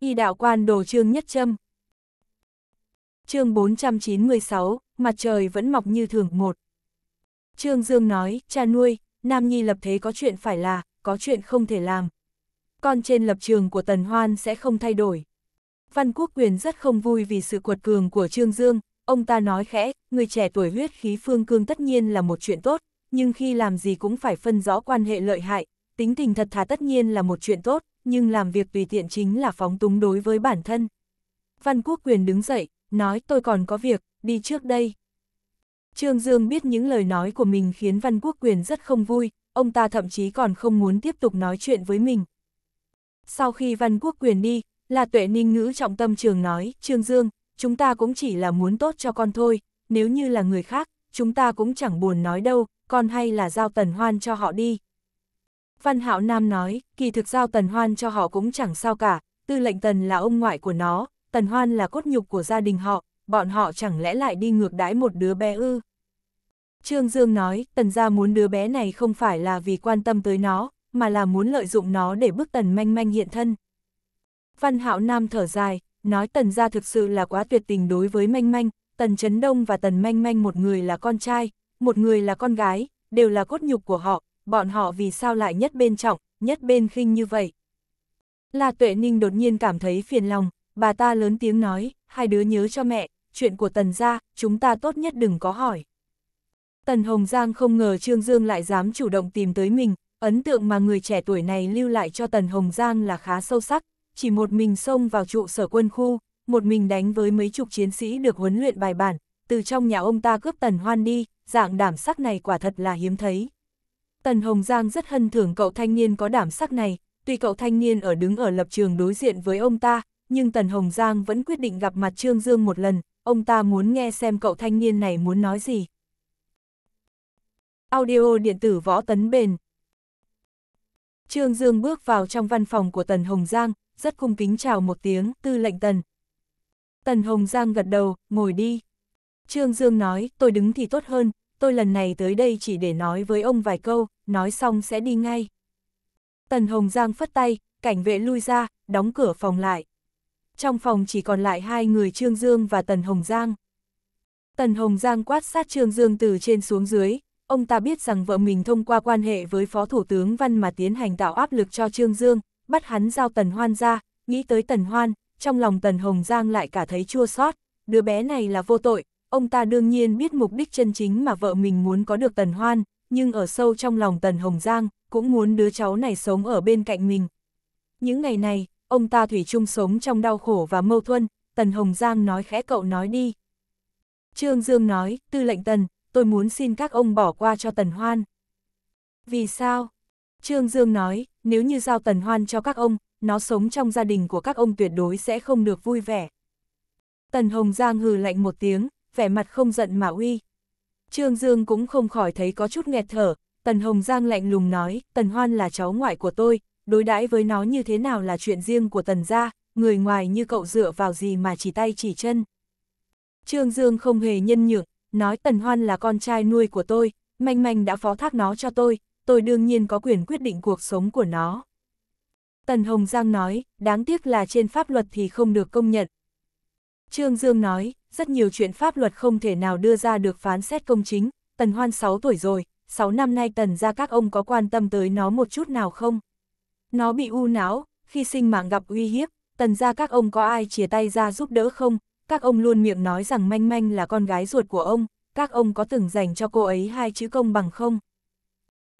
Y đạo quan đồ trương nhất châm. chương 496, mặt trời vẫn mọc như thường một. Trương Dương nói, cha nuôi, Nam Nhi lập thế có chuyện phải là, có chuyện không thể làm. Con trên lập trường của Tần Hoan sẽ không thay đổi. Văn Quốc Quyền rất không vui vì sự quật cường của Trương Dương, ông ta nói khẽ, người trẻ tuổi huyết khí phương cương tất nhiên là một chuyện tốt, nhưng khi làm gì cũng phải phân rõ quan hệ lợi hại, tính tình thật thà tất nhiên là một chuyện tốt, nhưng làm việc tùy tiện chính là phóng túng đối với bản thân. Văn Quốc Quyền đứng dậy, nói tôi còn có việc, đi trước đây. Trương Dương biết những lời nói của mình khiến Văn Quốc Quyền rất không vui, ông ta thậm chí còn không muốn tiếp tục nói chuyện với mình. Sau khi Văn Quốc Quyền đi, là tuệ ninh ngữ trọng tâm trường nói, Trương Dương, chúng ta cũng chỉ là muốn tốt cho con thôi, nếu như là người khác, chúng ta cũng chẳng buồn nói đâu, con hay là giao tần hoan cho họ đi. Văn Hạo Nam nói, kỳ thực giao Tần Hoan cho họ cũng chẳng sao cả, tư lệnh Tần là ông ngoại của nó, Tần Hoan là cốt nhục của gia đình họ, bọn họ chẳng lẽ lại đi ngược đãi một đứa bé ư? Trương Dương nói, Tần gia muốn đứa bé này không phải là vì quan tâm tới nó, mà là muốn lợi dụng nó để bức Tần manh manh hiện thân. Văn Hạo Nam thở dài, nói Tần gia thực sự là quá tuyệt tình đối với manh manh, Tần Trấn Đông và Tần manh manh một người là con trai, một người là con gái, đều là cốt nhục của họ, bọn họ vì sao lại nhất bên trọng, nhất bên khinh như vậy. La Tuệ Ninh đột nhiên cảm thấy phiền lòng, bà ta lớn tiếng nói, hai đứa nhớ cho mẹ, chuyện của Tần Gia, chúng ta tốt nhất đừng có hỏi. Tần Hồng Giang không ngờ Trương Dương lại dám chủ động tìm tới mình, ấn tượng mà người trẻ tuổi này lưu lại cho Tần Hồng Giang là khá sâu sắc, chỉ một mình xông vào trụ sở quân khu, một mình đánh với mấy chục chiến sĩ được huấn luyện bài bản, từ trong nhà ông ta cướp Tần Hoan đi, dạng đảm sắc này quả thật là hiếm thấy. Tần Hồng Giang rất hân thưởng cậu thanh niên có đảm sắc này, tuy cậu thanh niên ở đứng ở lập trường đối diện với ông ta, nhưng Tần Hồng Giang vẫn quyết định gặp mặt Trương Dương một lần, ông ta muốn nghe xem cậu thanh niên này muốn nói gì. Audio điện tử võ tấn bền Trương Dương bước vào trong văn phòng của Tần Hồng Giang, rất cung kính chào một tiếng, tư lệnh Tần. Tần Hồng Giang gật đầu, ngồi đi. Trương Dương nói, tôi đứng thì tốt hơn, tôi lần này tới đây chỉ để nói với ông vài câu, nói xong sẽ đi ngay. Tần Hồng Giang phất tay, cảnh vệ lui ra, đóng cửa phòng lại. Trong phòng chỉ còn lại hai người Trương Dương và Tần Hồng Giang. Tần Hồng Giang quát sát Trương Dương từ trên xuống dưới, ông ta biết rằng vợ mình thông qua quan hệ với Phó Thủ tướng Văn mà tiến hành tạo áp lực cho Trương Dương, bắt hắn giao Tần Hoan ra, nghĩ tới Tần Hoan, trong lòng Tần Hồng Giang lại cả thấy chua xót đứa bé này là vô tội, ông ta đương nhiên biết mục đích chân chính mà vợ mình muốn có được Tần Hoan, nhưng ở sâu trong lòng Tần Hồng Giang, cũng muốn đứa cháu này sống ở bên cạnh mình. Những ngày này, ông ta thủy chung sống trong đau khổ và mâu thuẫn, Tần Hồng Giang nói khẽ cậu nói đi. Trương Dương nói, tư lệnh Tần, tôi muốn xin các ông bỏ qua cho Tần Hoan. Vì sao? Trương Dương nói, nếu như giao Tần Hoan cho các ông, nó sống trong gia đình của các ông tuyệt đối sẽ không được vui vẻ. Tần Hồng Giang hừ lạnh một tiếng, vẻ mặt không giận mà uy. Trương Dương cũng không khỏi thấy có chút nghẹt thở, Tần Hồng Giang lạnh lùng nói, Tần Hoan là cháu ngoại của tôi, đối đãi với nó như thế nào là chuyện riêng của Tần gia, người ngoài như cậu dựa vào gì mà chỉ tay chỉ chân. Trương Dương không hề nhân nhượng, nói Tần Hoan là con trai nuôi của tôi, Manh Manh đã phó thác nó cho tôi, tôi đương nhiên có quyền quyết định cuộc sống của nó. Tần Hồng Giang nói, đáng tiếc là trên pháp luật thì không được công nhận. Trương Dương nói, rất nhiều chuyện pháp luật không thể nào đưa ra được phán xét công chính, Tần Hoan 6 tuổi rồi, 6 năm nay Tần ra các ông có quan tâm tới nó một chút nào không? Nó bị u não, khi sinh mạng gặp uy hiếp, Tần ra các ông có ai chia tay ra giúp đỡ không? Các ông luôn miệng nói rằng Manh Manh là con gái ruột của ông, các ông có từng dành cho cô ấy hai chữ công bằng không?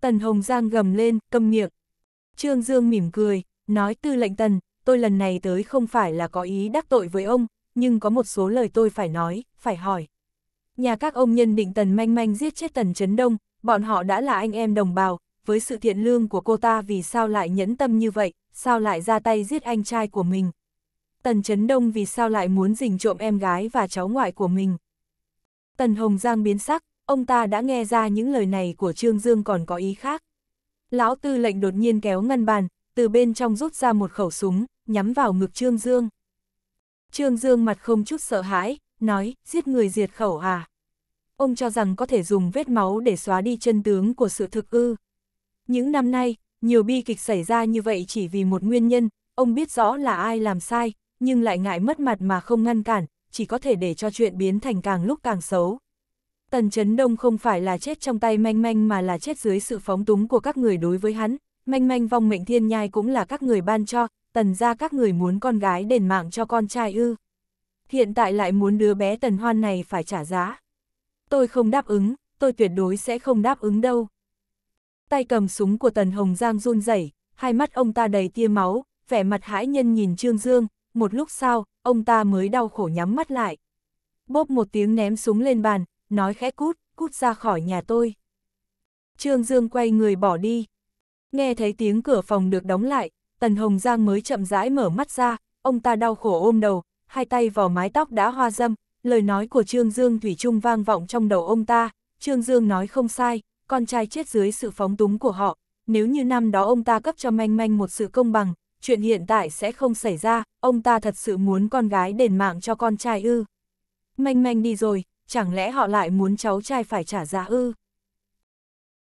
Tần Hồng Giang gầm lên, câm miệng. Trương Dương mỉm cười, nói tư lệnh Tần, tôi lần này tới không phải là có ý đắc tội với ông, nhưng có một số lời tôi phải nói, phải hỏi. Nhà các ông nhân định Tần Manh Manh giết chết Tần Trấn Đông, bọn họ đã là anh em đồng bào, với sự thiện lương của cô ta vì sao lại nhẫn tâm như vậy, sao lại ra tay giết anh trai của mình. Tần Trấn Đông vì sao lại muốn rình trộm em gái và cháu ngoại của mình. Tần Hồng Giang biến sắc, ông ta đã nghe ra những lời này của Trương Dương còn có ý khác. Lão tư lệnh đột nhiên kéo ngăn bàn, từ bên trong rút ra một khẩu súng, nhắm vào ngực Trương Dương. Trương Dương mặt không chút sợ hãi, nói, giết người diệt khẩu à? Ông cho rằng có thể dùng vết máu để xóa đi chân tướng của sự thực ư. Những năm nay, nhiều bi kịch xảy ra như vậy chỉ vì một nguyên nhân, ông biết rõ là ai làm sai, nhưng lại ngại mất mặt mà không ngăn cản, chỉ có thể để cho chuyện biến thành càng lúc càng xấu. Tần Chấn Đông không phải là chết trong tay manh manh mà là chết dưới sự phóng túng của các người đối với hắn, manh manh vong mệnh thiên nhai cũng là các người ban cho, tần ra các người muốn con gái đền mạng cho con trai ư. Hiện tại lại muốn đứa bé tần hoan này phải trả giá. Tôi không đáp ứng, tôi tuyệt đối sẽ không đáp ứng đâu. Tay cầm súng của tần hồng giang run rẩy, hai mắt ông ta đầy tia máu, vẻ mặt hãi nhân nhìn Trương Dương, một lúc sau, ông ta mới đau khổ nhắm mắt lại. Bốp một tiếng ném súng lên bàn, nói khẽ cút, cút ra khỏi nhà tôi. Trương Dương quay người bỏ đi. Nghe thấy tiếng cửa phòng được đóng lại, Tần Hồng Giang mới chậm rãi mở mắt ra, ông ta đau khổ ôm đầu, hai tay vào mái tóc đã hoa dâm, lời nói của Trương Dương Thủy Trung vang vọng trong đầu ông ta, Trương Dương nói không sai, con trai chết dưới sự phóng túng của họ, nếu như năm đó ông ta cấp cho manh manh một sự công bằng, chuyện hiện tại sẽ không xảy ra, ông ta thật sự muốn con gái đền mạng cho con trai ư. Manh manh đi rồi, chẳng lẽ họ lại muốn cháu trai phải trả giá ư?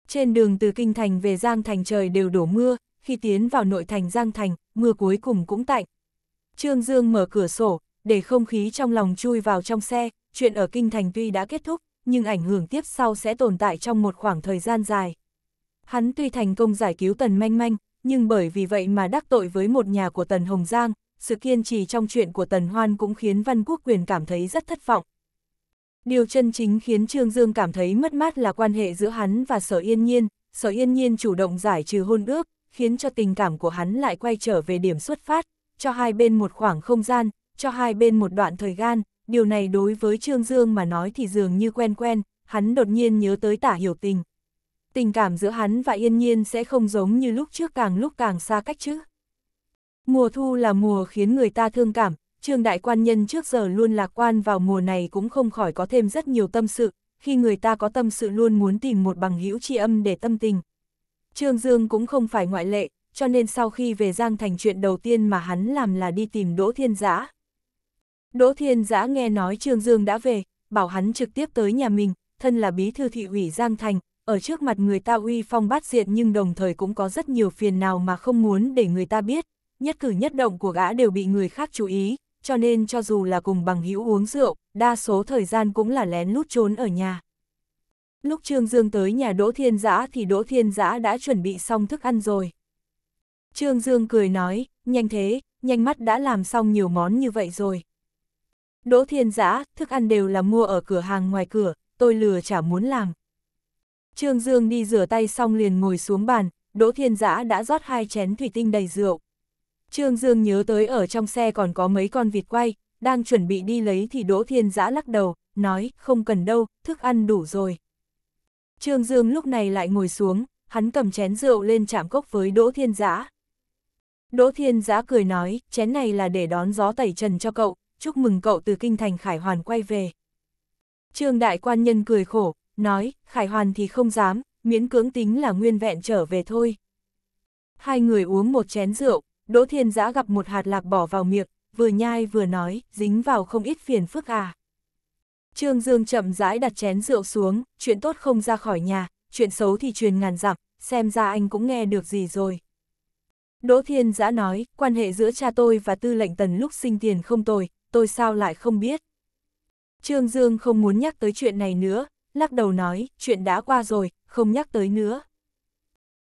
Trên đường từ Kinh Thành về Giang Thành trời đều đổ mưa, khi tiến vào nội thành Giang Thành, mưa cuối cùng cũng tạnh. Trương Dương mở cửa sổ, để không khí trong lòng chui vào trong xe, chuyện ở Kinh Thành tuy đã kết thúc, nhưng ảnh hưởng tiếp sau sẽ tồn tại trong một khoảng thời gian dài. Hắn tuy thành công giải cứu Tần Manh Manh, nhưng bởi vì vậy mà đắc tội với một nhà của Tần Hồng Giang, sự kiên trì trong chuyện của Tần Hoan cũng khiến Văn Quốc Quyền cảm thấy rất thất vọng. Điều chân chính khiến Trương Dương cảm thấy mất mát là quan hệ giữa hắn và Sở Yên Nhiên, Sở Yên Nhiên chủ động giải trừ hôn ước, khiến cho tình cảm của hắn lại quay trở về điểm xuất phát, cho hai bên một khoảng không gian, cho hai bên một đoạn thời gian, điều này đối với Trương Dương mà nói thì dường như quen quen, hắn đột nhiên nhớ tới tả hiểu tình. Tình cảm giữa hắn và yên nhiên sẽ không giống như lúc trước càng lúc càng xa cách chứ. Mùa thu là mùa khiến người ta thương cảm, Trương Đại Quan Nhân trước giờ luôn lạc quan vào mùa này cũng không khỏi có thêm rất nhiều tâm sự, khi người ta có tâm sự luôn muốn tìm một bằng hữu tri âm để tâm tình, Trương Dương cũng không phải ngoại lệ, cho nên sau khi về Giang Thành chuyện đầu tiên mà hắn làm là đi tìm Đỗ Thiên Giã. Đỗ Thiên Giã nghe nói Trương Dương đã về, bảo hắn trực tiếp tới nhà mình, thân là bí thư thị ủy Giang Thành, ở trước mặt người ta uy phong bát diện nhưng đồng thời cũng có rất nhiều phiền nào mà không muốn để người ta biết, nhất cử nhất động của gã đều bị người khác chú ý, cho nên cho dù là cùng bằng hữu uống rượu, đa số thời gian cũng là lén lút trốn ở nhà. Lúc Trương Dương tới nhà Đỗ Thiên Giã thì Đỗ Thiên Giã đã chuẩn bị xong thức ăn rồi. Trương Dương cười nói, nhanh thế, nhanh mắt đã làm xong nhiều món như vậy rồi. Đỗ Thiên Giã, thức ăn đều là mua ở cửa hàng ngoài cửa, tôi lừa chả muốn làm. Trương Dương đi rửa tay xong liền ngồi xuống bàn, Đỗ Thiên Giã đã rót hai chén thủy tinh đầy rượu. Trương Dương nhớ tới ở trong xe còn có mấy con vịt quay, đang chuẩn bị đi lấy thì Đỗ Thiên Giã lắc đầu, nói, không cần đâu, thức ăn đủ rồi. Trương Dương lúc này lại ngồi xuống, hắn cầm chén rượu lên chạm cốc với Đỗ Thiên Giã. Đỗ Thiên Giã cười nói, chén này là để đón gió tẩy trần cho cậu, chúc mừng cậu từ kinh thành Khải Hoàn quay về. Trương Đại Quan Nhân cười khổ, nói, Khải Hoàn thì không dám, miễn cưỡng tính là nguyên vẹn trở về thôi. Hai người uống một chén rượu, Đỗ Thiên Giã gặp một hạt lạc bỏ vào miệng, vừa nhai vừa nói, dính vào không ít phiền phức à. Trương Dương chậm rãi đặt chén rượu xuống, chuyện tốt không ra khỏi nhà, chuyện xấu thì truyền ngàn dặm, xem ra anh cũng nghe được gì rồi. Đỗ Thiên Giã nói, quan hệ giữa cha tôi và tư lệnh tần lúc sinh tiền không tồi, tôi sao lại không biết. Trương Dương không muốn nhắc tới chuyện này nữa, lắc đầu nói, chuyện đã qua rồi, không nhắc tới nữa.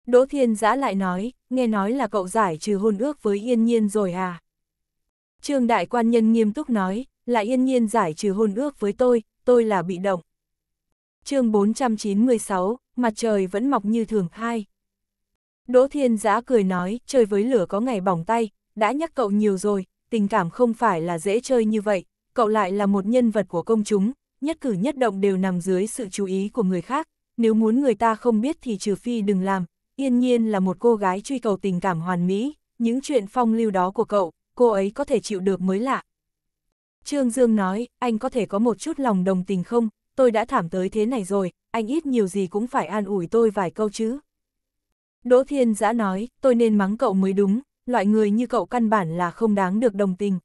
Đỗ Thiên Giã lại nói, nghe nói là cậu giải trừ hôn ước với Yên Nhiên rồi à. Trương Đại Quan Nhân nghiêm túc nói, lại yên nhiên giải trừ hôn ước với tôi, tôi là bị động. chương 496, mặt trời vẫn mọc như thường hai. Đỗ Thiên Giã cười nói, chơi với lửa có ngày bỏng tay, đã nhắc cậu nhiều rồi, tình cảm không phải là dễ chơi như vậy, cậu lại là một nhân vật của công chúng, nhất cử nhất động đều nằm dưới sự chú ý của người khác, nếu muốn người ta không biết thì trừ phi đừng làm, yên nhiên là một cô gái truy cầu tình cảm hoàn mỹ, những chuyện phong lưu đó của cậu, cô ấy có thể chịu được mới lạ, Trương Dương nói, anh có thể có một chút lòng đồng tình không, tôi đã thảm tới thế này rồi, anh ít nhiều gì cũng phải an ủi tôi vài câu chứ. Đỗ Thiên Giã nói, tôi nên mắng cậu mới đúng, loại người như cậu căn bản là không đáng được đồng tình.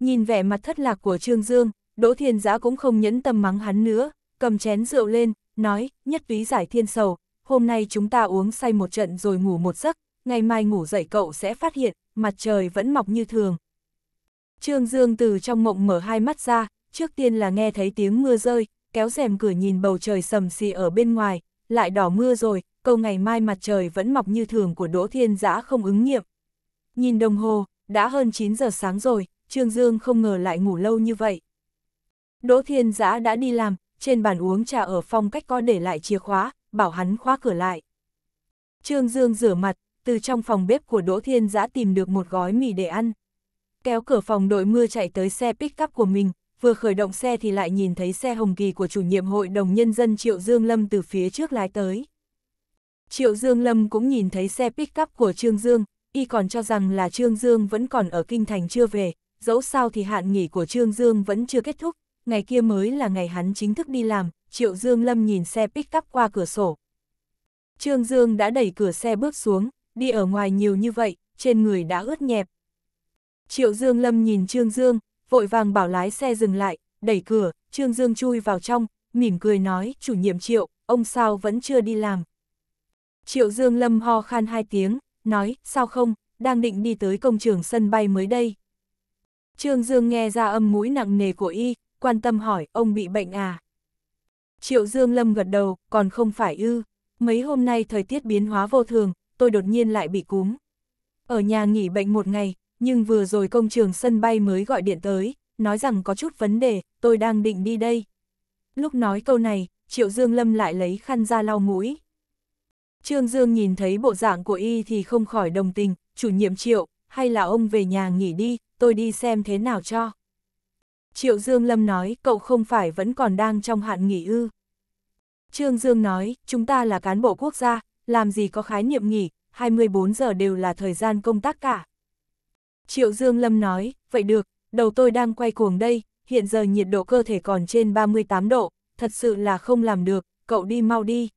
Nhìn vẻ mặt thất lạc của Trương Dương, Đỗ Thiên Giã cũng không nhẫn tâm mắng hắn nữa, cầm chén rượu lên, nói, nhất túy giải thiên sầu, hôm nay chúng ta uống say một trận rồi ngủ một giấc, ngày mai ngủ dậy cậu sẽ phát hiện, mặt trời vẫn mọc như thường, Trương Dương từ trong mộng mở hai mắt ra, trước tiên là nghe thấy tiếng mưa rơi, kéo rèm cửa nhìn bầu trời sầm xì ở bên ngoài, lại đỏ mưa rồi, câu ngày mai mặt trời vẫn mọc như thường của Đỗ Thiên Giã không ứng nghiệm. Nhìn đồng hồ, đã hơn 9 giờ sáng rồi, Trương Dương không ngờ lại ngủ lâu như vậy. Đỗ Thiên Giã đã đi làm, trên bàn uống trà ở phòng cách có để lại chìa khóa, bảo hắn khóa cửa lại. Trương Dương rửa mặt, từ trong phòng bếp của Đỗ Thiên Giã tìm được một gói mì để ăn kéo cửa phòng đội mưa chạy tới xe pick-up của mình, vừa khởi động xe thì lại nhìn thấy xe hồng kỳ của chủ nhiệm hội đồng nhân dân Triệu Dương Lâm từ phía trước lái tới. Triệu Dương Lâm cũng nhìn thấy xe pick-up của Trương Dương, y còn cho rằng là Trương Dương vẫn còn ở Kinh Thành chưa về, dẫu sao thì hạn nghỉ của Trương Dương vẫn chưa kết thúc, ngày kia mới là ngày hắn chính thức đi làm, Triệu Dương Lâm nhìn xe pick-up qua cửa sổ. Trương Dương đã đẩy cửa xe bước xuống, đi ở ngoài nhiều như vậy, trên người đã ướt nhẹp, Triệu Dương Lâm nhìn Trương Dương, vội vàng bảo lái xe dừng lại, đẩy cửa, Trương Dương chui vào trong, mỉm cười nói, chủ nhiệm Triệu, ông sao vẫn chưa đi làm. Triệu Dương Lâm ho khan hai tiếng, nói, sao không, đang định đi tới công trường sân bay mới đây. Trương Dương nghe ra âm mũi nặng nề của y, quan tâm hỏi, ông bị bệnh à? Triệu Dương Lâm gật đầu, còn không phải ư, mấy hôm nay thời tiết biến hóa vô thường, tôi đột nhiên lại bị cúm. Ở nhà nghỉ bệnh một ngày, nhưng vừa rồi công trường sân bay mới gọi điện tới, nói rằng có chút vấn đề, tôi đang định đi đây. Lúc nói câu này, Triệu Dương Lâm lại lấy khăn ra lau mũi. Trương Dương nhìn thấy bộ dạng của y thì không khỏi đồng tình, chủ nhiệm Triệu, hay là ông về nhà nghỉ đi, tôi đi xem thế nào cho. Triệu Dương Lâm nói, cậu không phải vẫn còn đang trong hạn nghỉ ư. Trương Dương nói, chúng ta là cán bộ quốc gia, làm gì có khái niệm nghỉ, 24 giờ đều là thời gian công tác cả. Triệu Dương Lâm nói, vậy được, đầu tôi đang quay cuồng đây, hiện giờ nhiệt độ cơ thể còn trên 38 độ, thật sự là không làm được, cậu đi mau đi.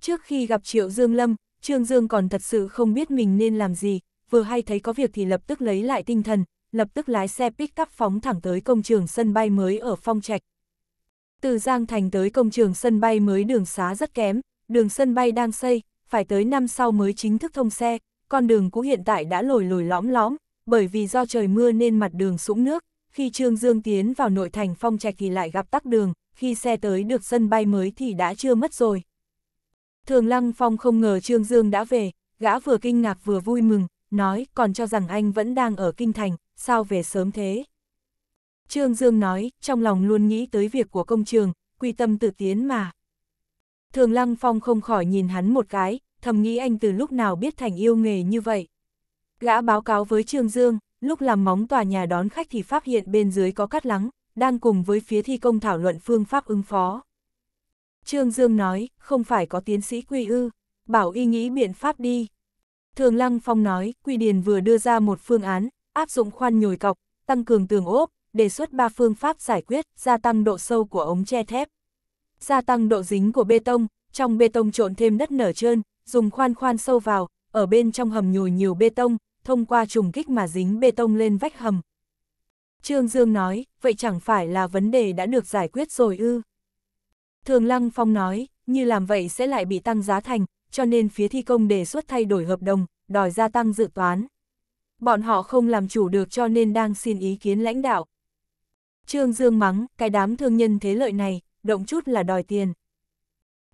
Trước khi gặp Triệu Dương Lâm, Trương Dương còn thật sự không biết mình nên làm gì, vừa hay thấy có việc thì lập tức lấy lại tinh thần, lập tức lái xe pick-up phóng thẳng tới công trường sân bay mới ở Phong Trạch. Từ Giang Thành tới công trường sân bay mới đường xá rất kém, đường sân bay đang xây, phải tới năm sau mới chính thức thông xe, con đường cũ hiện tại đã lồi lồi lõm lõm, bởi vì do trời mưa nên mặt đường sũng nước, khi Trương Dương tiến vào nội thành phong trạch thì lại gặp tắc đường, khi xe tới được sân bay mới thì đã chưa mất rồi. Thường Lăng Phong không ngờ Trương Dương đã về, gã vừa kinh ngạc vừa vui mừng, nói còn cho rằng anh vẫn đang ở Kinh Thành, sao về sớm thế. Trương Dương nói, trong lòng luôn nghĩ tới việc của công trường, quy tâm tự tiến mà. Thường Lăng Phong không khỏi nhìn hắn một cái, thầm nghĩ anh từ lúc nào biết Thành yêu nghề như vậy. Gã báo cáo với Trương Dương, lúc làm móng tòa nhà đón khách thì phát hiện bên dưới có cắt lắng, đang cùng với phía thi công thảo luận phương pháp ứng phó. Trương Dương nói, không phải có tiến sĩ quy ư, bảo y nghĩ biện pháp đi. Thường Lăng Phong nói, Quy Điền vừa đưa ra một phương án, áp dụng khoan nhồi cọc, tăng cường tường ốp, đề xuất ba phương pháp giải quyết, gia tăng độ sâu của ống tre thép, gia tăng độ dính của bê tông, trong bê tông trộn thêm đất nở trơn, dùng khoan khoan sâu vào, ở bên trong hầm nhồi nhiều bê tông, thông qua trùng kích mà dính bê tông lên vách hầm. Trương Dương nói, vậy chẳng phải là vấn đề đã được giải quyết rồi ư? Thường Lăng Phong nói, như làm vậy sẽ lại bị tăng giá thành, cho nên phía thi công đề xuất thay đổi hợp đồng, đòi gia tăng dự toán. Bọn họ không làm chủ được cho nên đang xin ý kiến lãnh đạo. Trương Dương mắng, cái đám thương nhân thế lợi này, động chút là đòi tiền.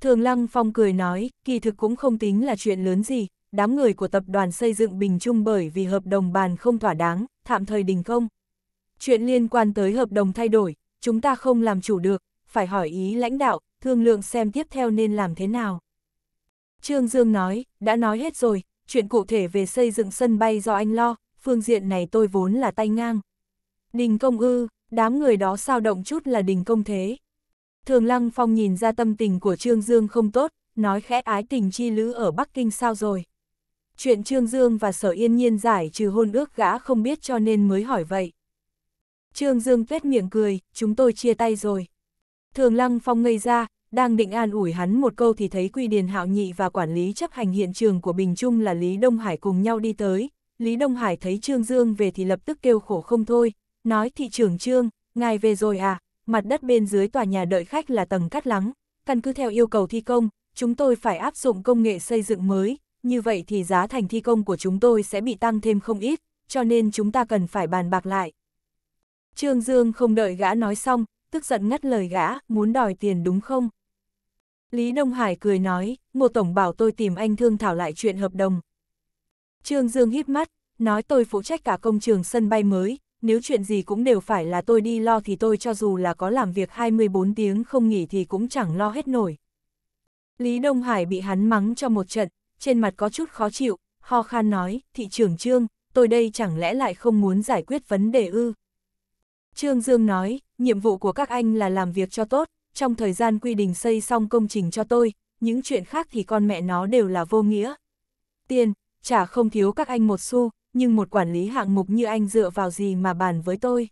Thường Lăng Phong cười nói, kỳ thực cũng không tính là chuyện lớn gì, đám người của tập đoàn xây dựng Bình Trung bởi vì hợp đồng bàn không thỏa đáng, tạm thời đình công. Chuyện liên quan tới hợp đồng thay đổi, chúng ta không làm chủ được, phải hỏi ý lãnh đạo, thương lượng xem tiếp theo nên làm thế nào. Trương Dương nói, đã nói hết rồi, chuyện cụ thể về xây dựng sân bay do anh lo, phương diện này tôi vốn là tay ngang. Đình công ư, đám người đó sao động chút là đình công thế. Thường Lăng Phong nhìn ra tâm tình của Trương Dương không tốt, nói khẽ ái tình chi lữ ở Bắc Kinh sao rồi chuyện Trương Dương và Sở Yên Nhiên giải trừ hôn ước gã không biết cho nên mới hỏi vậy. Trương Dương tuyết miệng cười, chúng tôi chia tay rồi. Thường Lăng Phong ngây ra, đang định an ủi hắn một câu thì thấy Quy Điền Hạo Nhị và quản lý chấp hành hiện trường của Bình Trung là Lý Đông Hải cùng nhau đi tới. Lý Đông Hải thấy Trương Dương về thì lập tức kêu khổ không thôi, nói thị trưởng Trương, ngài về rồi à, mặt đất bên dưới tòa nhà đợi khách là tầng cắt lắng, căn cứ theo yêu cầu thi công, chúng tôi phải áp dụng công nghệ xây dựng mới, như vậy thì giá thành thi công của chúng tôi sẽ bị tăng thêm không ít, cho nên chúng ta cần phải bàn bạc lại. Trương Dương không đợi gã nói xong, tức giận ngắt lời gã, muốn đòi tiền đúng không? Lý Đông Hải cười nói, Ngô Tổng bảo tôi tìm anh thương thảo lại chuyện hợp đồng. Trương Dương hít mắt, nói tôi phụ trách cả công trường sân bay mới, nếu chuyện gì cũng đều phải là tôi đi lo thì tôi cho dù là có làm việc 24 tiếng không nghỉ thì cũng chẳng lo hết nổi. Lý Đông Hải bị hắn mắng cho một trận, trên mặt có chút khó chịu, ho khan nói, thị trưởng Trương, tôi đây chẳng lẽ lại không muốn giải quyết vấn đề ư? Trương Dương nói, nhiệm vụ của các anh là làm việc cho tốt, trong thời gian quy định xây xong công trình cho tôi, những chuyện khác thì con mẹ nó đều là vô nghĩa. Tiền, chả không thiếu các anh một xu, nhưng một quản lý hạng mục như anh dựa vào gì mà bàn với tôi.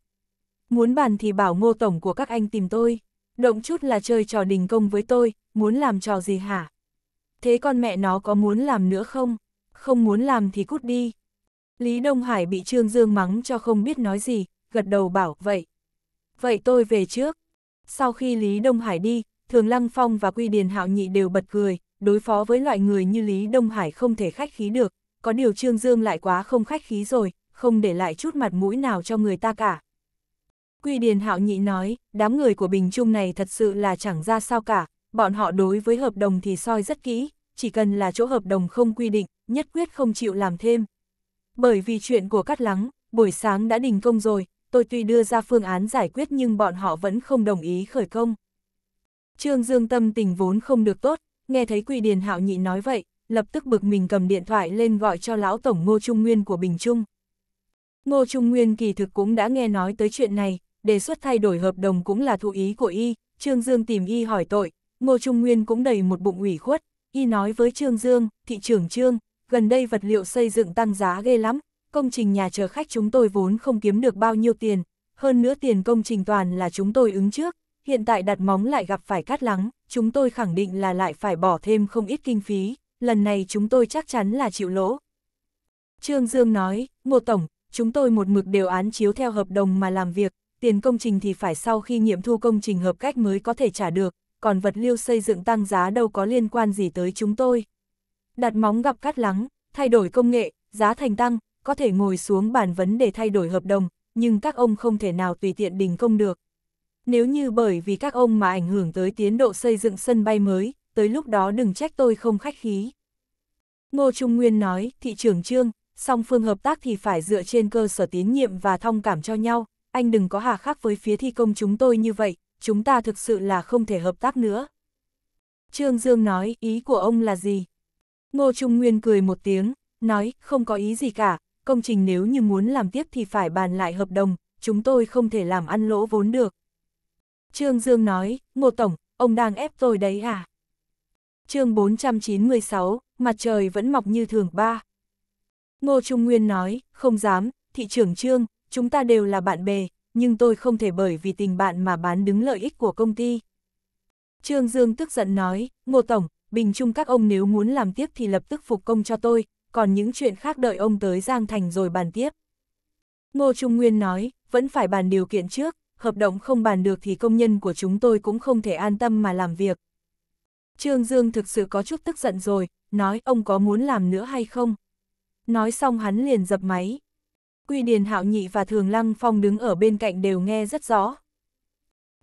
Muốn bàn thì bảo ngô tổng của các anh tìm tôi, động chút là chơi trò đình công với tôi, muốn làm trò gì hả? thế con mẹ nó có muốn làm nữa không? Không muốn làm thì cút đi. Lý Đông Hải bị Trương Dương mắng cho không biết nói gì, gật đầu bảo, vậy. Vậy tôi về trước. Sau khi Lý Đông Hải đi, Thường Lăng Phong và Quy Điền Hạo Nhị đều bật cười, đối phó với loại người như Lý Đông Hải không thể khách khí được, có điều Trương Dương lại quá không khách khí rồi, không để lại chút mặt mũi nào cho người ta cả. Quy Điền Hạo Nhị nói, đám người của Bình Trung này thật sự là chẳng ra sao cả, bọn họ đối với hợp đồng thì soi rất kỹ, chỉ cần là chỗ hợp đồng không quy định, nhất quyết không chịu làm thêm. Bởi vì chuyện của Cát Lắng, buổi sáng đã đình công rồi, tôi tuy đưa ra phương án giải quyết nhưng bọn họ vẫn không đồng ý khởi công. Trương Dương tâm tình vốn không được tốt, nghe thấy Quỳ Điền Hạo Nhị nói vậy, lập tức bực mình cầm điện thoại lên gọi cho lão tổng Ngô Trung Nguyên của Bình Trung. Ngô Trung Nguyên kỳ thực cũng đã nghe nói tới chuyện này, đề xuất thay đổi hợp đồng cũng là thụ ý của y, Trương Dương tìm y hỏi tội, Ngô Trung Nguyên cũng đầy một bụng ủy khuất, y nói với Trương Dương, thị trưởng Trương, gần đây vật liệu xây dựng tăng giá ghê lắm, công trình nhà chờ khách chúng tôi vốn không kiếm được bao nhiêu tiền, hơn nữa tiền công trình toàn là chúng tôi ứng trước, hiện tại đặt móng lại gặp phải cát lắng, chúng tôi khẳng định là lại phải bỏ thêm không ít kinh phí, lần này chúng tôi chắc chắn là chịu lỗ. Trương Dương nói, Ngô Tổng, chúng tôi một mực đều án chiếu theo hợp đồng mà làm việc, tiền công trình thì phải sau khi nghiệm thu công trình hợp cách mới có thể trả được, còn vật liệu xây dựng tăng giá đâu có liên quan gì tới chúng tôi. Đặt móng gặp cắt lắng, thay đổi công nghệ, giá thành tăng, có thể ngồi xuống bàn vấn để thay đổi hợp đồng, nhưng các ông không thể nào tùy tiện đình công được. Nếu như bởi vì các ông mà ảnh hưởng tới tiến độ xây dựng sân bay mới, tới lúc đó đừng trách tôi không khách khí. Ngô Trung Nguyên nói, thị trường trương, song phương hợp tác thì phải dựa trên cơ sở tín nhiệm và thông cảm cho nhau, anh đừng có hà khắc với phía thi công chúng tôi như vậy, chúng ta thực sự là không thể hợp tác nữa. Trương Dương nói, ý của ông là gì? Ngô Trung Nguyên cười một tiếng, nói, không có ý gì cả, công trình nếu như muốn làm tiếp thì phải bàn lại hợp đồng, chúng tôi không thể làm ăn lỗ vốn được. Trương Dương nói, Ngô Tổng, ông đang ép tôi đấy à? chương 496, mặt trời vẫn mọc như thường ba. Ngô Trung Nguyên nói, không dám, thị trưởng Trương, chúng ta đều là bạn bè, nhưng tôi không thể bởi vì tình bạn mà bán đứng lợi ích của công ty. Trương Dương tức giận nói, Ngô Tổng, Bình Trung các ông nếu muốn làm tiếp thì lập tức phục công cho tôi, còn những chuyện khác đợi ông tới Giang Thành rồi bàn tiếp. Ngô Trung Nguyên nói, vẫn phải bàn điều kiện trước, hợp đồng không bàn được thì công nhân của chúng tôi cũng không thể an tâm mà làm việc. Trương Dương thực sự có chút tức giận rồi, nói ông có muốn làm nữa hay không? Nói xong hắn liền dập máy. Quy Điền Hạo Nhị và Thường Lăng Phong đứng ở bên cạnh đều nghe rất rõ.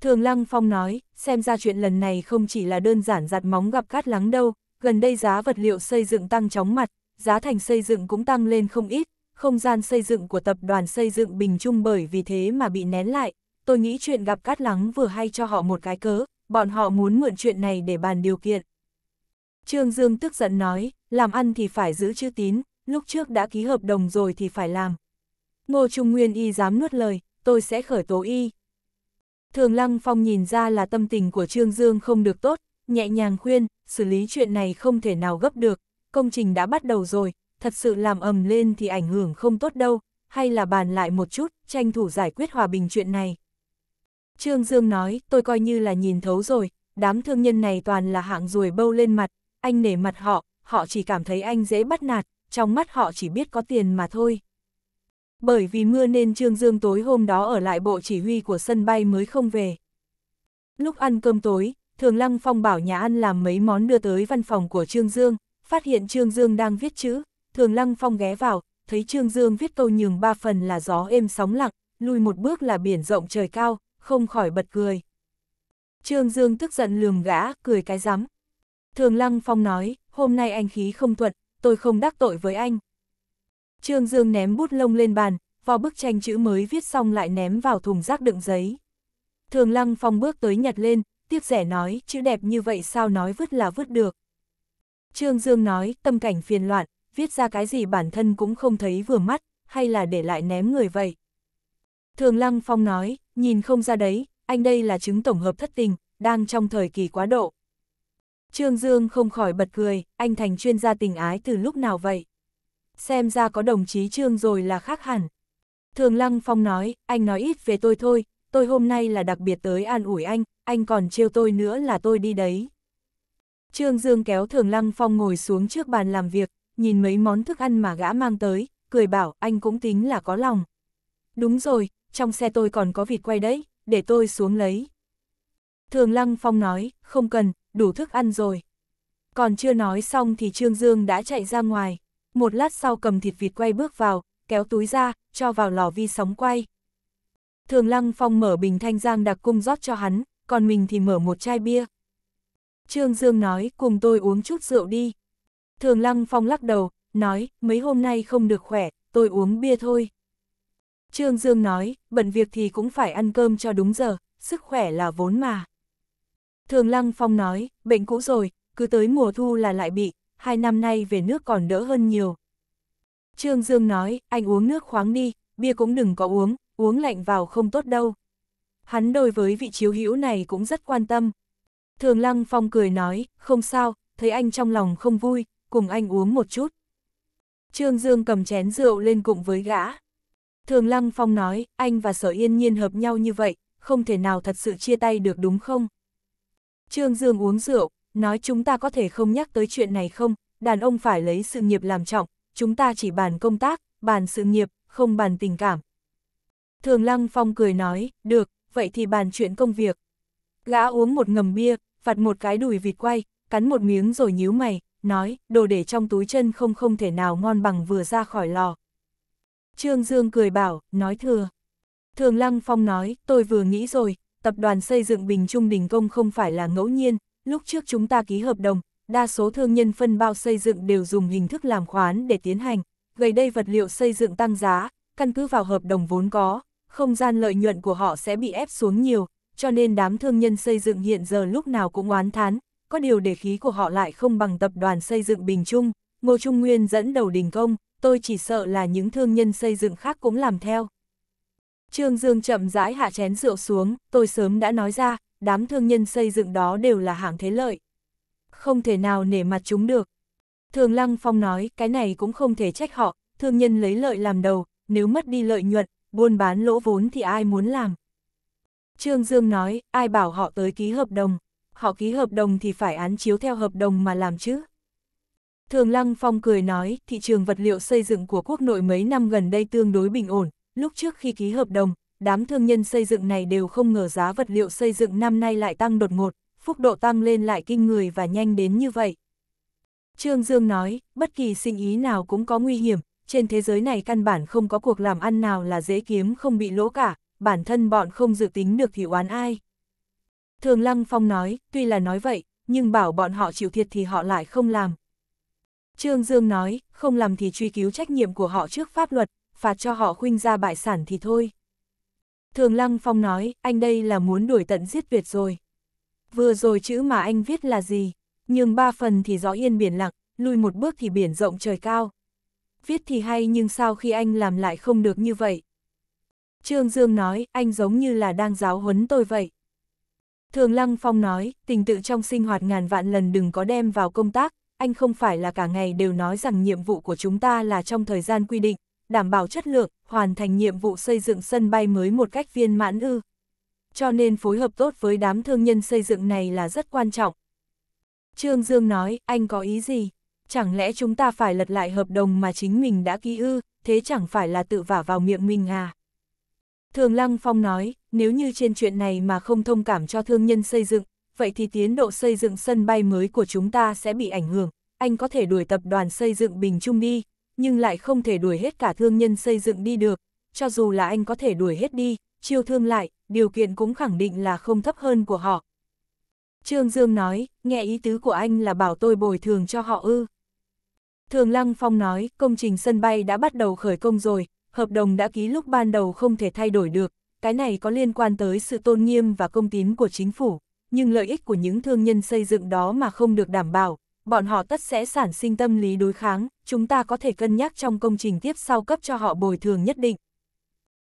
Thường Lăng Phong nói, xem ra chuyện lần này không chỉ là đơn giản giặt móng gặp cát lắng đâu, gần đây giá vật liệu xây dựng tăng chóng mặt, giá thành xây dựng cũng tăng lên không ít, không gian xây dựng của tập đoàn xây dựng Bình Trung bởi vì thế mà bị nén lại. Tôi nghĩ chuyện gặp cát lắng vừa hay cho họ một cái cớ, bọn họ muốn mượn chuyện này để bàn điều kiện. Trương Dương tức giận nói, làm ăn thì phải giữ chữ tín, lúc trước đã ký hợp đồng rồi thì phải làm, Ngô Trung Nguyên y dám nuốt lời, tôi sẽ khởi tố y. Thường Lăng Phong nhìn ra là tâm tình của Trương Dương không được tốt, nhẹ nhàng khuyên, xử lý chuyện này không thể nào gấp được, công trình đã bắt đầu rồi, thật sự làm ầm lên thì ảnh hưởng không tốt đâu, hay là bàn lại một chút, tranh thủ giải quyết hòa bình chuyện này. Trương Dương nói, tôi coi như là nhìn thấu rồi, đám thương nhân này toàn là hạng ruồi bâu lên mặt, anh nể mặt họ, họ chỉ cảm thấy anh dễ bắt nạt, trong mắt họ chỉ biết có tiền mà thôi. Bởi vì mưa nên Trương Dương tối hôm đó ở lại bộ chỉ huy của sân bay mới không về. Lúc ăn cơm tối, Thường Lăng Phong bảo nhà ăn làm mấy món đưa tới văn phòng của Trương Dương, phát hiện Trương Dương đang viết chữ, Thường Lăng Phong ghé vào, thấy Trương Dương viết câu nhường ba phần là gió êm sóng lặng, lùi một bước là biển rộng trời cao, không khỏi bật cười. Trương Dương tức giận lườm gã, cười cái rắm. Thường Lăng Phong nói, hôm nay anh khí không thuận, tôi không đắc tội với anh, Trương Dương ném bút lông lên bàn, vào bức tranh chữ mới viết xong lại ném vào thùng rác đựng giấy. Thường Lăng Phong bước tới nhặt lên, tiếc rẻ nói, chữ đẹp như vậy sao nói vứt là vứt được. Trương Dương nói, tâm cảnh phiền loạn, viết ra cái gì bản thân cũng không thấy vừa mắt, hay là để lại ném người vậy. Thường Lăng Phong nói, nhìn không ra đấy, anh đây là chứng tổng hợp thất tình, đang trong thời kỳ quá độ. Trương Dương không khỏi bật cười, anh thành chuyên gia tình ái từ lúc nào vậy? xem ra có đồng chí Trương rồi là khác hẳn. Thường Lăng Phong nói, anh nói ít về tôi thôi, tôi hôm nay là đặc biệt tới an ủi anh, anh còn trêu tôi nữa là tôi đi đấy. Trương Dương kéo Thường Lăng Phong ngồi xuống trước bàn làm việc, nhìn mấy món thức ăn mà gã mang tới, cười bảo anh cũng tính là có lòng. Đúng rồi, trong xe tôi còn có vịt quay đấy, để tôi xuống lấy. Thường Lăng Phong nói, không cần, đủ thức ăn rồi. Còn chưa nói xong thì Trương Dương đã chạy ra ngoài một lát sau cầm thịt vịt quay bước vào, kéo túi ra, cho vào lò vi sóng quay. Thường Lăng Phong mở bình thanh giang đặc cung rót cho hắn, còn mình thì mở một chai bia. Trương Dương nói, cùng tôi uống chút rượu đi. Thường Lăng Phong lắc đầu, nói, mấy hôm nay không được khỏe, tôi uống bia thôi. Trương Dương nói, bận việc thì cũng phải ăn cơm cho đúng giờ, sức khỏe là vốn mà. Thường Lăng Phong nói, bệnh cũ rồi, cứ tới mùa thu là lại bị, hai năm nay về nước còn đỡ hơn nhiều. Trương Dương nói, anh uống nước khoáng đi, bia cũng đừng có uống, uống lạnh vào không tốt đâu. Hắn đối với vị chiếu hữu này cũng rất quan tâm. Thường Lăng Phong cười nói, không sao, thấy anh trong lòng không vui, cùng anh uống một chút. Trương Dương cầm chén rượu lên cùng với gã. Thường Lăng Phong nói, anh và Sở Yên Nhiên hợp nhau như vậy, không thể nào thật sự chia tay được đúng không? Trương Dương uống rượu, nói chúng ta có thể không nhắc tới chuyện này không, đàn ông phải lấy sự nghiệp làm trọng, chúng ta chỉ bàn công tác, bàn sự nghiệp, không bàn tình cảm. Thường Lăng Phong cười nói, được, vậy thì bàn chuyện công việc. Gã uống một ngầm bia, vặt một cái đùi vịt quay, cắn một miếng rồi nhíu mày, nói, đồ để trong túi chân không không thể nào ngon bằng vừa ra khỏi lò. Trương Dương cười bảo, nói thừa. Thường Lăng Phong nói, tôi vừa nghĩ rồi, tập đoàn xây dựng Bình Trung Đình Công không phải là ngẫu nhiên, lúc trước chúng ta ký hợp đồng, đa số thương nhân phân bao xây dựng đều dùng hình thức làm khoán để tiến hành, gây đây vật liệu xây dựng tăng giá, căn cứ vào hợp đồng vốn có, không gian lợi nhuận của họ sẽ bị ép xuống nhiều, cho nên đám thương nhân xây dựng hiện giờ lúc nào cũng oán thán, có điều để khí của họ lại không bằng tập đoàn xây dựng Bình Trung, Ngô Trung Nguyên dẫn đầu đình công, tôi chỉ sợ là những thương nhân xây dựng khác cũng làm theo. Trương Dương chậm rãi hạ chén rượu xuống, tôi sớm đã nói ra, đám thương nhân xây dựng đó đều là hạng thế lợi. Không thể nào nể mặt chúng được. Thường Lăng Phong nói, cái này cũng không thể trách họ, thương nhân lấy lợi làm đầu, nếu mất đi lợi nhuận, buôn bán lỗ vốn thì ai muốn làm. Trương Dương nói, ai bảo họ tới ký hợp đồng, họ ký hợp đồng thì phải án chiếu theo hợp đồng mà làm chứ. Thường Lăng Phong cười nói, thị trường vật liệu xây dựng của quốc nội mấy năm gần đây tương đối bình ổn, lúc trước khi ký hợp đồng, đám thương nhân xây dựng này đều không ngờ giá vật liệu xây dựng năm nay lại tăng đột ngột, phúc độ tăng lên lại kinh người và nhanh đến như vậy. Trương Dương nói, bất kỳ sinh ý nào cũng có nguy hiểm, trên thế giới này căn bản không có cuộc làm ăn nào là dễ kiếm không bị lỗ cả, bản thân bọn không dự tính được thì oán ai. Thường Lăng Phong nói, tuy là nói vậy, nhưng bảo bọn họ chịu thiệt thì họ lại không làm. Trương Dương nói, không làm thì truy cứu trách nhiệm của họ trước pháp luật, phạt cho họ khuynh ra bại sản thì thôi. Thường Lăng Phong nói, anh đây là muốn đuổi tận giết Việt rồi. Vừa rồi chữ mà anh viết là gì? Nhưng ba phần thì rõ yên biển lặng, lùi một bước thì biển rộng trời cao. Viết thì hay nhưng sao khi anh làm lại không được như vậy? Trương Dương nói, anh giống như là đang giáo huấn tôi vậy. Thường Lăng Phong nói, tình tự trong sinh hoạt ngàn vạn lần đừng có đem vào công tác, anh không phải là cả ngày đều nói rằng nhiệm vụ của chúng ta là trong thời gian quy định, đảm bảo chất lượng, hoàn thành nhiệm vụ xây dựng sân bay mới một cách viên mãn ư. Cho nên phối hợp tốt với đám thương nhân xây dựng này là rất quan trọng. Trương Dương nói, anh có ý gì? Chẳng lẽ chúng ta phải lật lại hợp đồng mà chính mình đã ký ư, thế chẳng phải là tự vả vào miệng mình à? Thường Lăng Phong nói, nếu như trên chuyện này mà không thông cảm cho thương nhân xây dựng, vậy thì tiến độ xây dựng sân bay mới của chúng ta sẽ bị ảnh hưởng, anh có thể đuổi tập đoàn xây dựng Bình Trung đi, nhưng lại không thể đuổi hết cả thương nhân xây dựng đi được, cho dù là anh có thể đuổi hết đi, chiêu thương lại, điều kiện cũng khẳng định là không thấp hơn của họ. Trương Dương nói, nghe ý tứ của anh là bảo tôi bồi thường cho họ ư. Thường Lăng Phong nói, công trình sân bay đã bắt đầu khởi công rồi, hợp đồng đã ký lúc ban đầu không thể thay đổi được, cái này có liên quan tới sự tôn nghiêm và công tín của chính phủ, nhưng lợi ích của những thương nhân xây dựng đó mà không được đảm bảo, bọn họ tất sẽ sản sinh tâm lý đối kháng, chúng ta có thể cân nhắc trong công trình tiếp sau cấp cho họ bồi thường nhất định.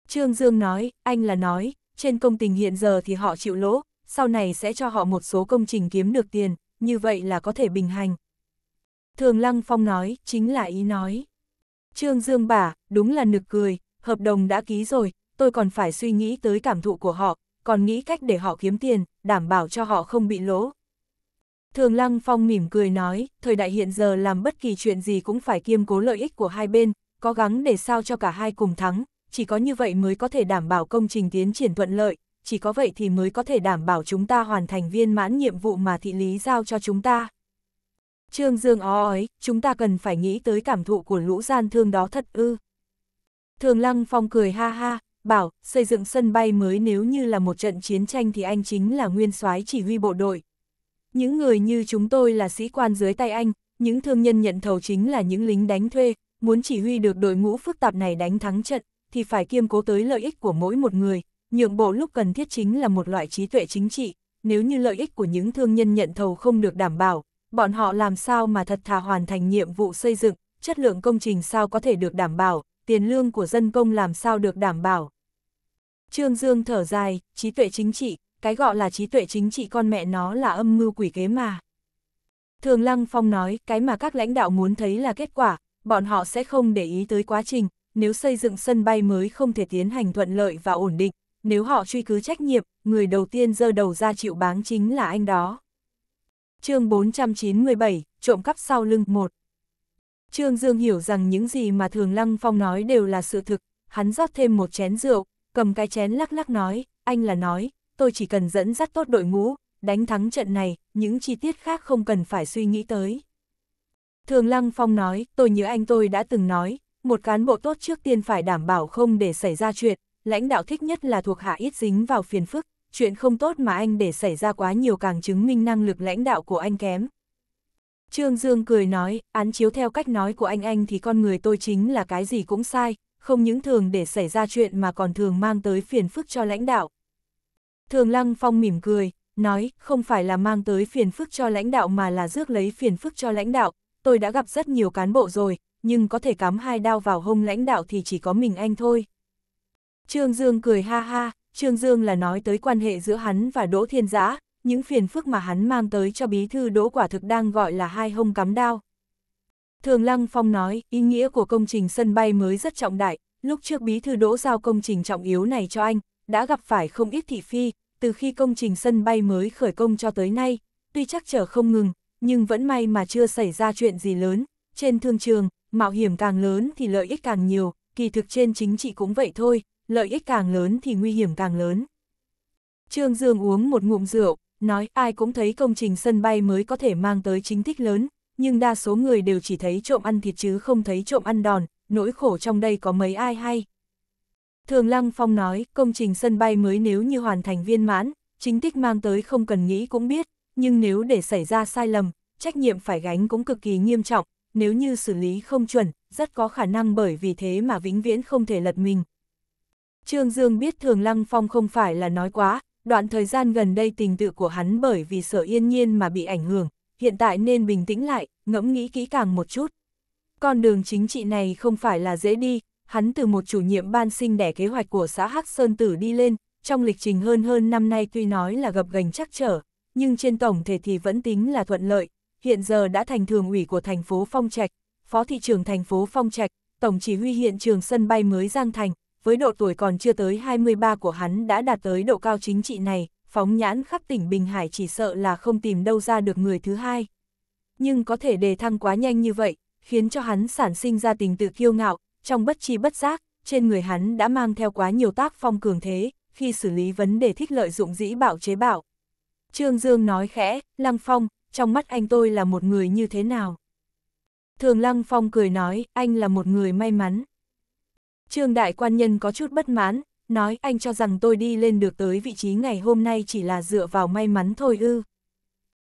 Trương Dương nói, anh là nói, trên công tình hiện giờ thì họ chịu lỗ, sau này sẽ cho họ một số công trình kiếm được tiền, như vậy là có thể bình hành. Thường Lăng Phong nói, chính là ý nói. Trương Dương bà, đúng là nực cười, hợp đồng đã ký rồi, tôi còn phải suy nghĩ tới cảm thụ của họ, còn nghĩ cách để họ kiếm tiền, đảm bảo cho họ không bị lỗ, Thường Lăng Phong mỉm cười nói, thời đại hiện giờ làm bất kỳ chuyện gì cũng phải kiêm cố lợi ích của hai bên, cố gắng để sao cho cả hai cùng thắng, chỉ có như vậy mới có thể đảm bảo công trình tiến triển thuận lợi, chỉ có vậy thì mới có thể đảm bảo chúng ta hoàn thành viên mãn nhiệm vụ mà thị lý giao cho chúng ta. Trương Dương ó ói, chúng ta cần phải nghĩ tới cảm thụ của lũ gian thương đó thật ư. Thường Lăng Phong cười ha ha, bảo, xây dựng sân bay mới nếu như là một trận chiến tranh thì anh chính là nguyên soái chỉ huy bộ đội, những người như chúng tôi là sĩ quan dưới tay anh, những thương nhân nhận thầu chính là những lính đánh thuê, muốn chỉ huy được đội ngũ phức tạp này đánh thắng trận, thì phải kiêm cố tới lợi ích của mỗi một người, nhượng bộ lúc cần thiết chính là một loại trí tuệ chính trị, nếu như lợi ích của những thương nhân nhận thầu không được đảm bảo, bọn họ làm sao mà thật thà hoàn thành nhiệm vụ xây dựng, chất lượng công trình sao có thể được đảm bảo, tiền lương của dân công làm sao được đảm bảo. Trương Dương thở dài, trí tuệ chính trị, cái gọi là trí tuệ chính trị con mẹ nó là âm mưu quỷ kế mà. Thường Lăng Phong nói, cái mà các lãnh đạo muốn thấy là kết quả, bọn họ sẽ không để ý tới quá trình, nếu xây dựng sân bay mới không thể tiến hành thuận lợi và ổn định, nếu họ truy cứu trách nhiệm, người đầu tiên dơ đầu ra chịu báng chính là anh đó. chương 497, trộm cắp sau lưng 1 Trương Dương hiểu rằng những gì mà Thường Lăng Phong nói đều là sự thực, hắn rót thêm một chén rượu, cầm cái chén lắc lắc nói, anh là nói, tôi chỉ cần dẫn dắt tốt đội ngũ, đánh thắng trận này, những chi tiết khác không cần phải suy nghĩ tới. Thường Lăng Phong nói, tôi nhớ anh tôi đã từng nói, một cán bộ tốt trước tiên phải đảm bảo không để xảy ra chuyện, lãnh đạo thích nhất là thuộc hạ ít dính vào phiền phức, chuyện không tốt mà anh để xảy ra quá nhiều càng chứng minh năng lực lãnh đạo của anh kém. Trương Dương cười nói, án chiếu theo cách nói của anh anh thì con người tôi chính là cái gì cũng sai, không những thường để xảy ra chuyện mà còn thường mang tới phiền phức cho lãnh đạo, Thường Lăng Phong mỉm cười, nói, không phải là mang tới phiền phức cho lãnh đạo mà là rước lấy phiền phức cho lãnh đạo, tôi đã gặp rất nhiều cán bộ rồi, nhưng có thể cắm hai đao vào hông lãnh đạo thì chỉ có mình anh thôi. Trương Dương cười ha ha, Trương Dương là nói tới quan hệ giữa hắn và Đỗ Thiên Giã, những phiền phức mà hắn mang tới cho bí thư Đỗ quả thực đang gọi là hai hông cắm đao. Thường Lăng Phong nói, ý nghĩa của công trình sân bay mới rất trọng đại, lúc trước bí thư Đỗ giao công trình trọng yếu này cho anh, đã gặp phải không ít thị phi, từ khi công trình sân bay mới khởi công cho tới nay, tuy chắc trở không ngừng, nhưng vẫn may mà chưa xảy ra chuyện gì lớn. Trên thương trường, mạo hiểm càng lớn thì lợi ích càng nhiều, kỳ thực trên chính trị cũng vậy thôi, lợi ích càng lớn thì nguy hiểm càng lớn. Trương Dương uống một ngụm rượu, nói ai cũng thấy công trình sân bay mới có thể mang tới chính tích lớn, nhưng đa số người đều chỉ thấy trộm ăn thịt chứ không thấy trộm ăn đòn, nỗi khổ trong đây có mấy ai hay. Thường Lăng Phong nói, công trình sân bay mới nếu như hoàn thành viên mãn, chính tích mang tới không cần nghĩ cũng biết, nhưng nếu để xảy ra sai lầm, trách nhiệm phải gánh cũng cực kỳ nghiêm trọng, nếu như xử lý không chuẩn, rất có khả năng bởi vì thế mà vĩnh viễn không thể lật mình. Trương Dương biết Thường Lăng Phong không phải là nói quá, đoạn thời gian gần đây tình tự của hắn bởi vì sở yên nhiên mà bị ảnh hưởng, hiện tại nên bình tĩnh lại, ngẫm nghĩ kỹ càng một chút. Con đường chính trị này không phải là dễ đi, hắn từ một chủ nhiệm ban sinh đẻ kế hoạch của xã Hắc Sơn Tử đi lên, trong lịch trình hơn hơn năm nay tuy nói là gập gành chắc trở, nhưng trên tổng thể thì vẫn tính là thuận lợi, hiện giờ đã thành thường ủy của thành phố Phong Trạch, phó thị trường thành phố Phong Trạch, tổng chỉ huy hiện trường sân bay mới Giang Thành, với độ tuổi còn chưa tới 23 của hắn đã đạt tới độ cao chính trị này, phóng nhãn khắp tỉnh Bình Hải chỉ sợ là không tìm đâu ra được người thứ hai. Nhưng có thể đề thăng quá nhanh như vậy, khiến cho hắn sản sinh ra tình tự kiêu ngạo, trong bất chi bất giác, trên người hắn đã mang theo quá nhiều tác phong cường thế, khi xử lý vấn đề thích lợi dụng dĩ bảo chế bảo. Trương Dương nói khẽ, Lăng Phong, trong mắt anh tôi là một người như thế nào? Thường Lăng Phong cười nói, anh là một người may mắn. Trương Đại Quan Nhân có chút bất mãn, nói anh cho rằng tôi đi lên được tới vị trí ngày hôm nay chỉ là dựa vào may mắn thôi ư.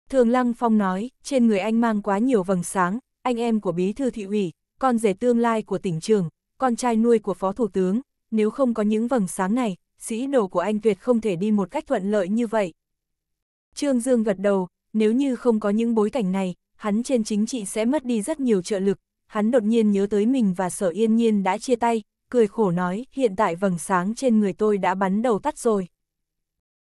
Thường Lăng Phong nói, trên người anh mang quá nhiều vầng sáng, anh em của bí thư thị ủy, con rể tương lai của tỉnh trường, con trai nuôi của phó thủ tướng, nếu không có những vầng sáng này, sĩ đồ của anh tuyệt không thể đi một cách thuận lợi như vậy. Trương Dương gật đầu, nếu như không có những bối cảnh này, hắn trên chính trị sẽ mất đi rất nhiều trợ lực, hắn đột nhiên nhớ tới mình và sở yên nhiên đã chia tay, cười khổ nói, hiện tại vầng sáng trên người tôi đã bắn đầu tắt rồi.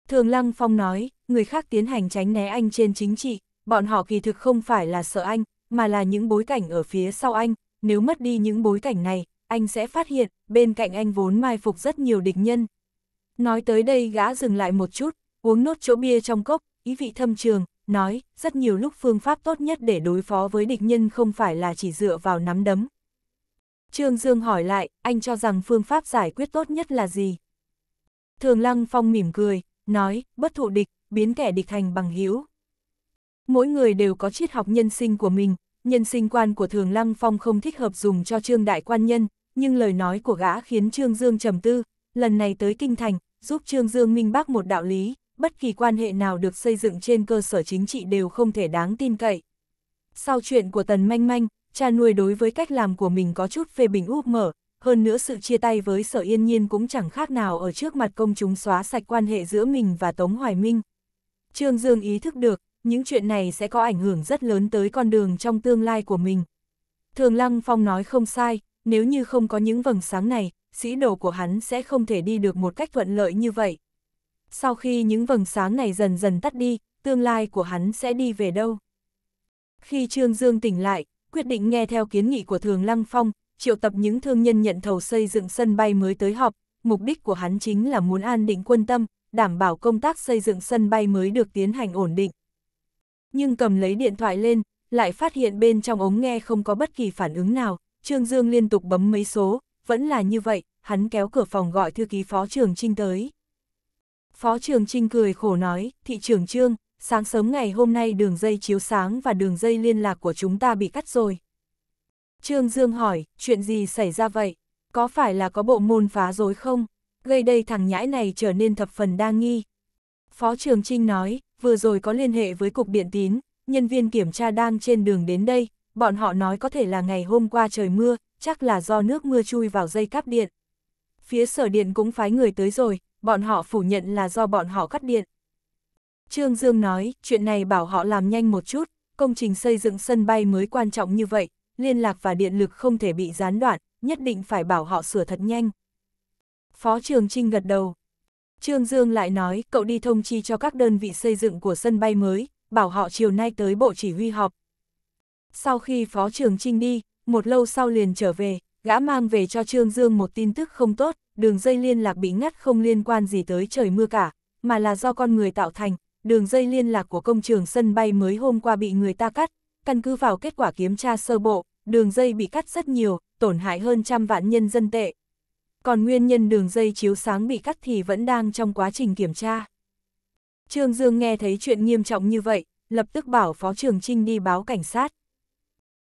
Thường Lăng Phong nói, người khác tiến hành tránh né anh trên chính trị, bọn họ kỳ thực không phải là sợ anh, mà là những bối cảnh ở phía sau anh, nếu mất đi những bối cảnh này, anh sẽ phát hiện, bên cạnh anh vốn mai phục rất nhiều địch nhân. Nói tới đây gã dừng lại một chút, uống nốt chỗ bia trong cốc, ý vị thâm trường, nói, rất nhiều lúc phương pháp tốt nhất để đối phó với địch nhân không phải là chỉ dựa vào nắm đấm. Trương Dương hỏi lại, anh cho rằng phương pháp giải quyết tốt nhất là gì? Thường Lăng Phong mỉm cười, nói, bất thụ địch, biến kẻ địch thành bằng hữu. Mỗi người đều có triết học nhân sinh của mình, nhân sinh quan của Thường Lăng Phong không thích hợp dùng cho Trương Đại Quan Nhân, nhưng lời nói của gã khiến Trương Dương trầm tư, lần này tới Kinh Thành, giúp Trương Dương minh bác một đạo lý, bất kỳ quan hệ nào được xây dựng trên cơ sở chính trị đều không thể đáng tin cậy. Sau chuyện của Tần Manh Manh, cha nuôi đối với cách làm của mình có chút phê bình úp mở, hơn nữa sự chia tay với sở yên nhiên cũng chẳng khác nào ở trước mặt công chúng xóa sạch quan hệ giữa mình và Tống Hoài Minh. Trương Dương ý thức được, những chuyện này sẽ có ảnh hưởng rất lớn tới con đường trong tương lai của mình. Thường Lăng Phong nói không sai, nếu như không có những vầng sáng này, sĩ đồ của hắn sẽ không thể đi được một cách thuận lợi như vậy. Sau khi những vầng sáng này dần dần tắt đi, tương lai của hắn sẽ đi về đâu? Khi Trương Dương tỉnh lại, quyết định nghe theo kiến nghị của Thường Lăng Phong, triệu tập những thương nhân nhận thầu xây dựng sân bay mới tới họp, mục đích của hắn chính là muốn an định quân tâm, đảm bảo công tác xây dựng sân bay mới được tiến hành ổn định nhưng cầm lấy điện thoại lên, lại phát hiện bên trong ống nghe không có bất kỳ phản ứng nào, Trương Dương liên tục bấm mấy số, vẫn là như vậy, hắn kéo cửa phòng gọi thư ký Phó Trường Trinh tới. Phó Trường Trinh cười khổ nói, thị trưởng Trương, sáng sớm ngày hôm nay đường dây chiếu sáng và đường dây liên lạc của chúng ta bị cắt rồi. Trương Dương hỏi, chuyện gì xảy ra vậy? Có phải là có bộ môn phá rối không? Gây đây thằng nhãi này trở nên thập phần đa nghi. Phó Trường Trinh nói, vừa rồi có liên hệ với cục điện tín, nhân viên kiểm tra đang trên đường đến đây, bọn họ nói có thể là ngày hôm qua trời mưa, chắc là do nước mưa chui vào dây cáp điện. Phía sở điện cũng phái người tới rồi, bọn họ phủ nhận là do bọn họ cắt điện. Trương Dương nói, chuyện này bảo họ làm nhanh một chút, công trình xây dựng sân bay mới quan trọng như vậy, liên lạc và điện lực không thể bị gián đoạn, nhất định phải bảo họ sửa thật nhanh. Phó Trường Trinh gật đầu, Trương Dương lại nói, cậu đi thông chi cho các đơn vị xây dựng của sân bay mới, bảo họ chiều nay tới bộ chỉ huy họp. Sau khi Phó trưởng Trinh đi, một lâu sau liền trở về, gã mang về cho Trương Dương một tin tức không tốt, đường dây liên lạc bị ngắt không liên quan gì tới trời mưa cả, mà là do con người tạo thành, đường dây liên lạc của công trường sân bay mới hôm qua bị người ta cắt, căn cứ vào kết quả kiểm tra sơ bộ, đường dây bị cắt rất nhiều, tổn hại hơn trăm vạn nhân dân tệ, còn nguyên nhân đường dây chiếu sáng bị cắt thì vẫn đang trong quá trình kiểm tra. Trương Dương nghe thấy chuyện nghiêm trọng như vậy, lập tức bảo Phó trưởng Trinh đi báo cảnh sát.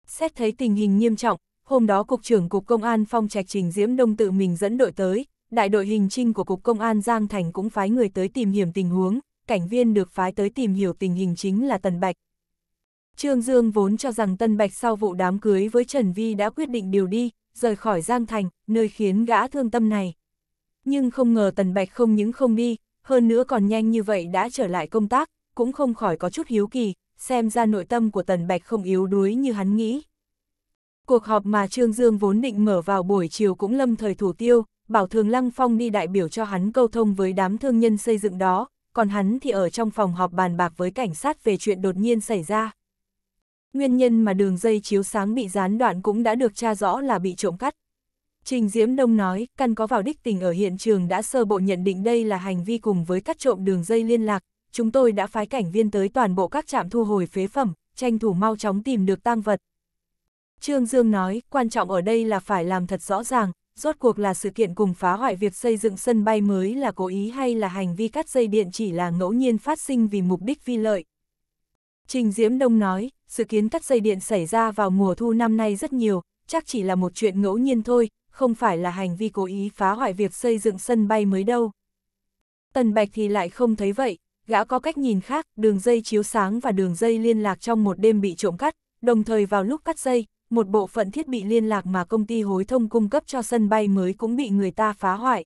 Xét thấy tình hình nghiêm trọng, hôm đó Cục trưởng Cục Công an Phong Trạch Trình Diễm Đông tự mình dẫn đội tới, đại đội hình trinh của Cục Công an Giang Thành cũng phái người tới tìm hiểu tình huống, cảnh viên được phái tới tìm hiểu tình hình chính là Tần Bạch. Trương Dương vốn cho rằng Tân Bạch sau vụ đám cưới với Trần Vi đã quyết định điều đi, rời khỏi Giang Thành, nơi khiến gã thương tâm này. Nhưng không ngờ Tần Bạch không những không đi, hơn nữa còn nhanh như vậy đã trở lại công tác, cũng không khỏi có chút hiếu kỳ, xem ra nội tâm của Tần Bạch không yếu đuối như hắn nghĩ. Cuộc họp mà Trương Dương vốn định mở vào buổi chiều cũng lâm thời thủ tiêu, bảo thường Lăng Phong đi đại biểu cho hắn câu thông với đám thương nhân xây dựng đó, còn hắn thì ở trong phòng họp bàn bạc với cảnh sát về chuyện đột nhiên xảy ra. Nguyên nhân mà đường dây chiếu sáng bị gián đoạn cũng đã được tra rõ là bị trộm cắt. Trình Diễm Đông nói, căn có vào đích tình ở hiện trường đã sơ bộ nhận định đây là hành vi cùng với cắt trộm đường dây liên lạc, chúng tôi đã phái cảnh viên tới toàn bộ các trạm thu hồi phế phẩm, tranh thủ mau chóng tìm được tang vật. Trương Dương nói, quan trọng ở đây là phải làm thật rõ ràng, rốt cuộc là sự kiện cùng phá hoại việc xây dựng sân bay mới là cố ý hay là hành vi cắt dây điện chỉ là ngẫu nhiên phát sinh vì mục đích vi lợi. Trình Diễm Đông nói, sự kiến cắt dây điện xảy ra vào mùa thu năm nay rất nhiều, chắc chỉ là một chuyện ngẫu nhiên thôi, không phải là hành vi cố ý phá hoại việc xây dựng sân bay mới đâu. Tần Bạch thì lại không thấy vậy, gã có cách nhìn khác, đường dây chiếu sáng và đường dây liên lạc trong một đêm bị trộm cắt, đồng thời vào lúc cắt dây, một bộ phận thiết bị liên lạc mà công ty hối thông cung cấp cho sân bay mới cũng bị người ta phá hoại.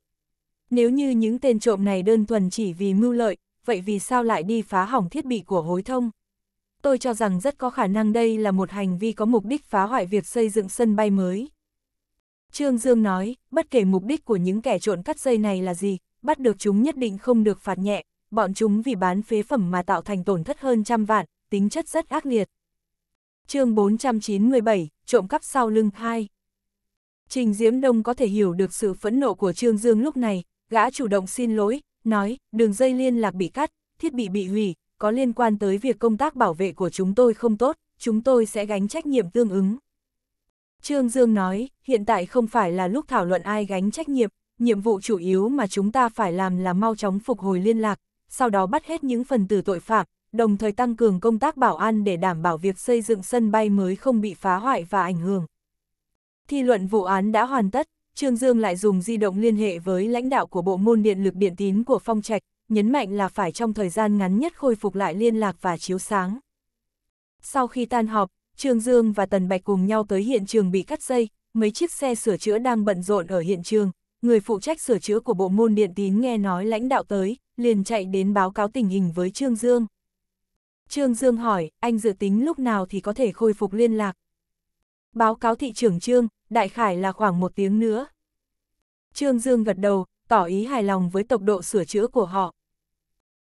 Nếu như những tên trộm này đơn thuần chỉ vì mưu lợi, vậy vì sao lại đi phá hỏng thiết bị của hối thông? tôi cho rằng rất có khả năng đây là một hành vi có mục đích phá hoại việc xây dựng sân bay mới. Trương Dương nói, bất kể mục đích của những kẻ trộn cắt dây này là gì, bắt được chúng nhất định không được phạt nhẹ, bọn chúng vì bán phế phẩm mà tạo thành tổn thất hơn trăm vạn, tính chất rất ác liệt. chương 497, trộm cắp sau lưng 2 Trình Diễm Đông có thể hiểu được sự phẫn nộ của Trương Dương lúc này, gã chủ động xin lỗi, nói, đường dây liên lạc bị cắt, thiết bị bị hủy, có liên quan tới việc công tác bảo vệ của chúng tôi không tốt, chúng tôi sẽ gánh trách nhiệm tương ứng. Trương Dương nói, hiện tại không phải là lúc thảo luận ai gánh trách nhiệm, nhiệm vụ chủ yếu mà chúng ta phải làm là mau chóng phục hồi liên lạc, sau đó bắt hết những phần tử tội phạm, đồng thời tăng cường công tác bảo an để đảm bảo việc xây dựng sân bay mới không bị phá hoại và ảnh hưởng. Thi luận vụ án đã hoàn tất, Trương Dương lại dùng di động liên hệ với lãnh đạo của bộ môn điện lực điện tín của Phong Trạch, nhấn mạnh là phải trong thời gian ngắn nhất khôi phục lại liên lạc và chiếu sáng. Sau khi tan họp, Trương Dương và Tần Bạch cùng nhau tới hiện trường bị cắt dây, mấy chiếc xe sửa chữa đang bận rộn ở hiện trường, người phụ trách sửa chữa của bộ môn điện tín nghe nói lãnh đạo tới, liền chạy đến báo cáo tình hình với Trương Dương. Trương Dương hỏi, anh dự tính lúc nào thì có thể khôi phục liên lạc? Báo cáo thị trưởng Trương, đại khải là khoảng một tiếng nữa. Trương Dương gật đầu, tỏ ý hài lòng với tốc độ sửa chữa của họ.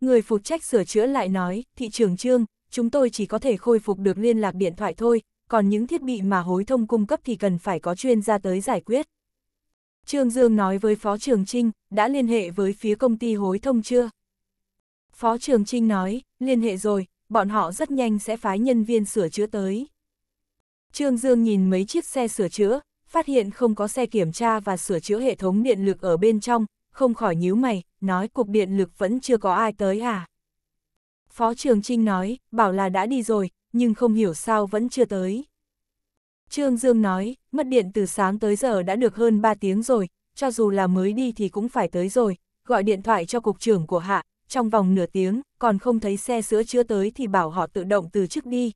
Người phụ trách sửa chữa lại nói, thị trường trương, chúng tôi chỉ có thể khôi phục được liên lạc điện thoại thôi, còn những thiết bị mà hối thông cung cấp thì cần phải có chuyên gia tới giải quyết. Trương Dương nói với Phó Trường Trinh, đã liên hệ với phía công ty hối thông chưa? Phó Trường Trinh nói, liên hệ rồi, bọn họ rất nhanh sẽ phái nhân viên sửa chữa tới. Trương Dương nhìn mấy chiếc xe sửa chữa, phát hiện không có xe kiểm tra và sửa chữa hệ thống điện lực ở bên trong, không khỏi nhíu mày, nói cục điện lực vẫn chưa có ai tới à. Phó Trường Trinh nói, bảo là đã đi rồi, nhưng không hiểu sao vẫn chưa tới. Trương Dương nói, mất điện từ sáng tới giờ đã được hơn 3 tiếng rồi, cho dù là mới đi thì cũng phải tới rồi, gọi điện thoại cho cục trưởng của hạ, trong vòng nửa tiếng, còn không thấy xe sữa chưa tới thì bảo họ tự động từ chức đi.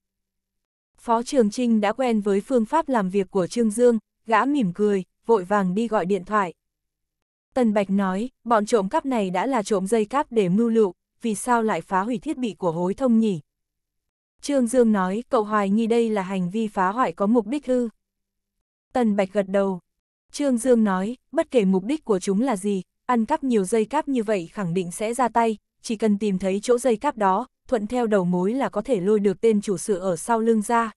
Phó Trường Trinh đã quen với phương pháp làm việc của Trương Dương, gã mỉm cười, vội vàng đi gọi điện thoại. Tần Bạch nói, bọn trộm cắp này đã là trộm dây cáp để mưu lụ, vì sao lại phá hủy thiết bị của hối thông nhỉ? Trương Dương nói, cậu hoài nghi đây là hành vi phá hoại có mục đích hư. Tần Bạch gật đầu. Trương Dương nói, bất kể mục đích của chúng là gì, ăn cắp nhiều dây cáp như vậy khẳng định sẽ ra tay, chỉ cần tìm thấy chỗ dây cáp đó, thuận theo đầu mối là có thể lôi được tên chủ sự ở sau lưng ra.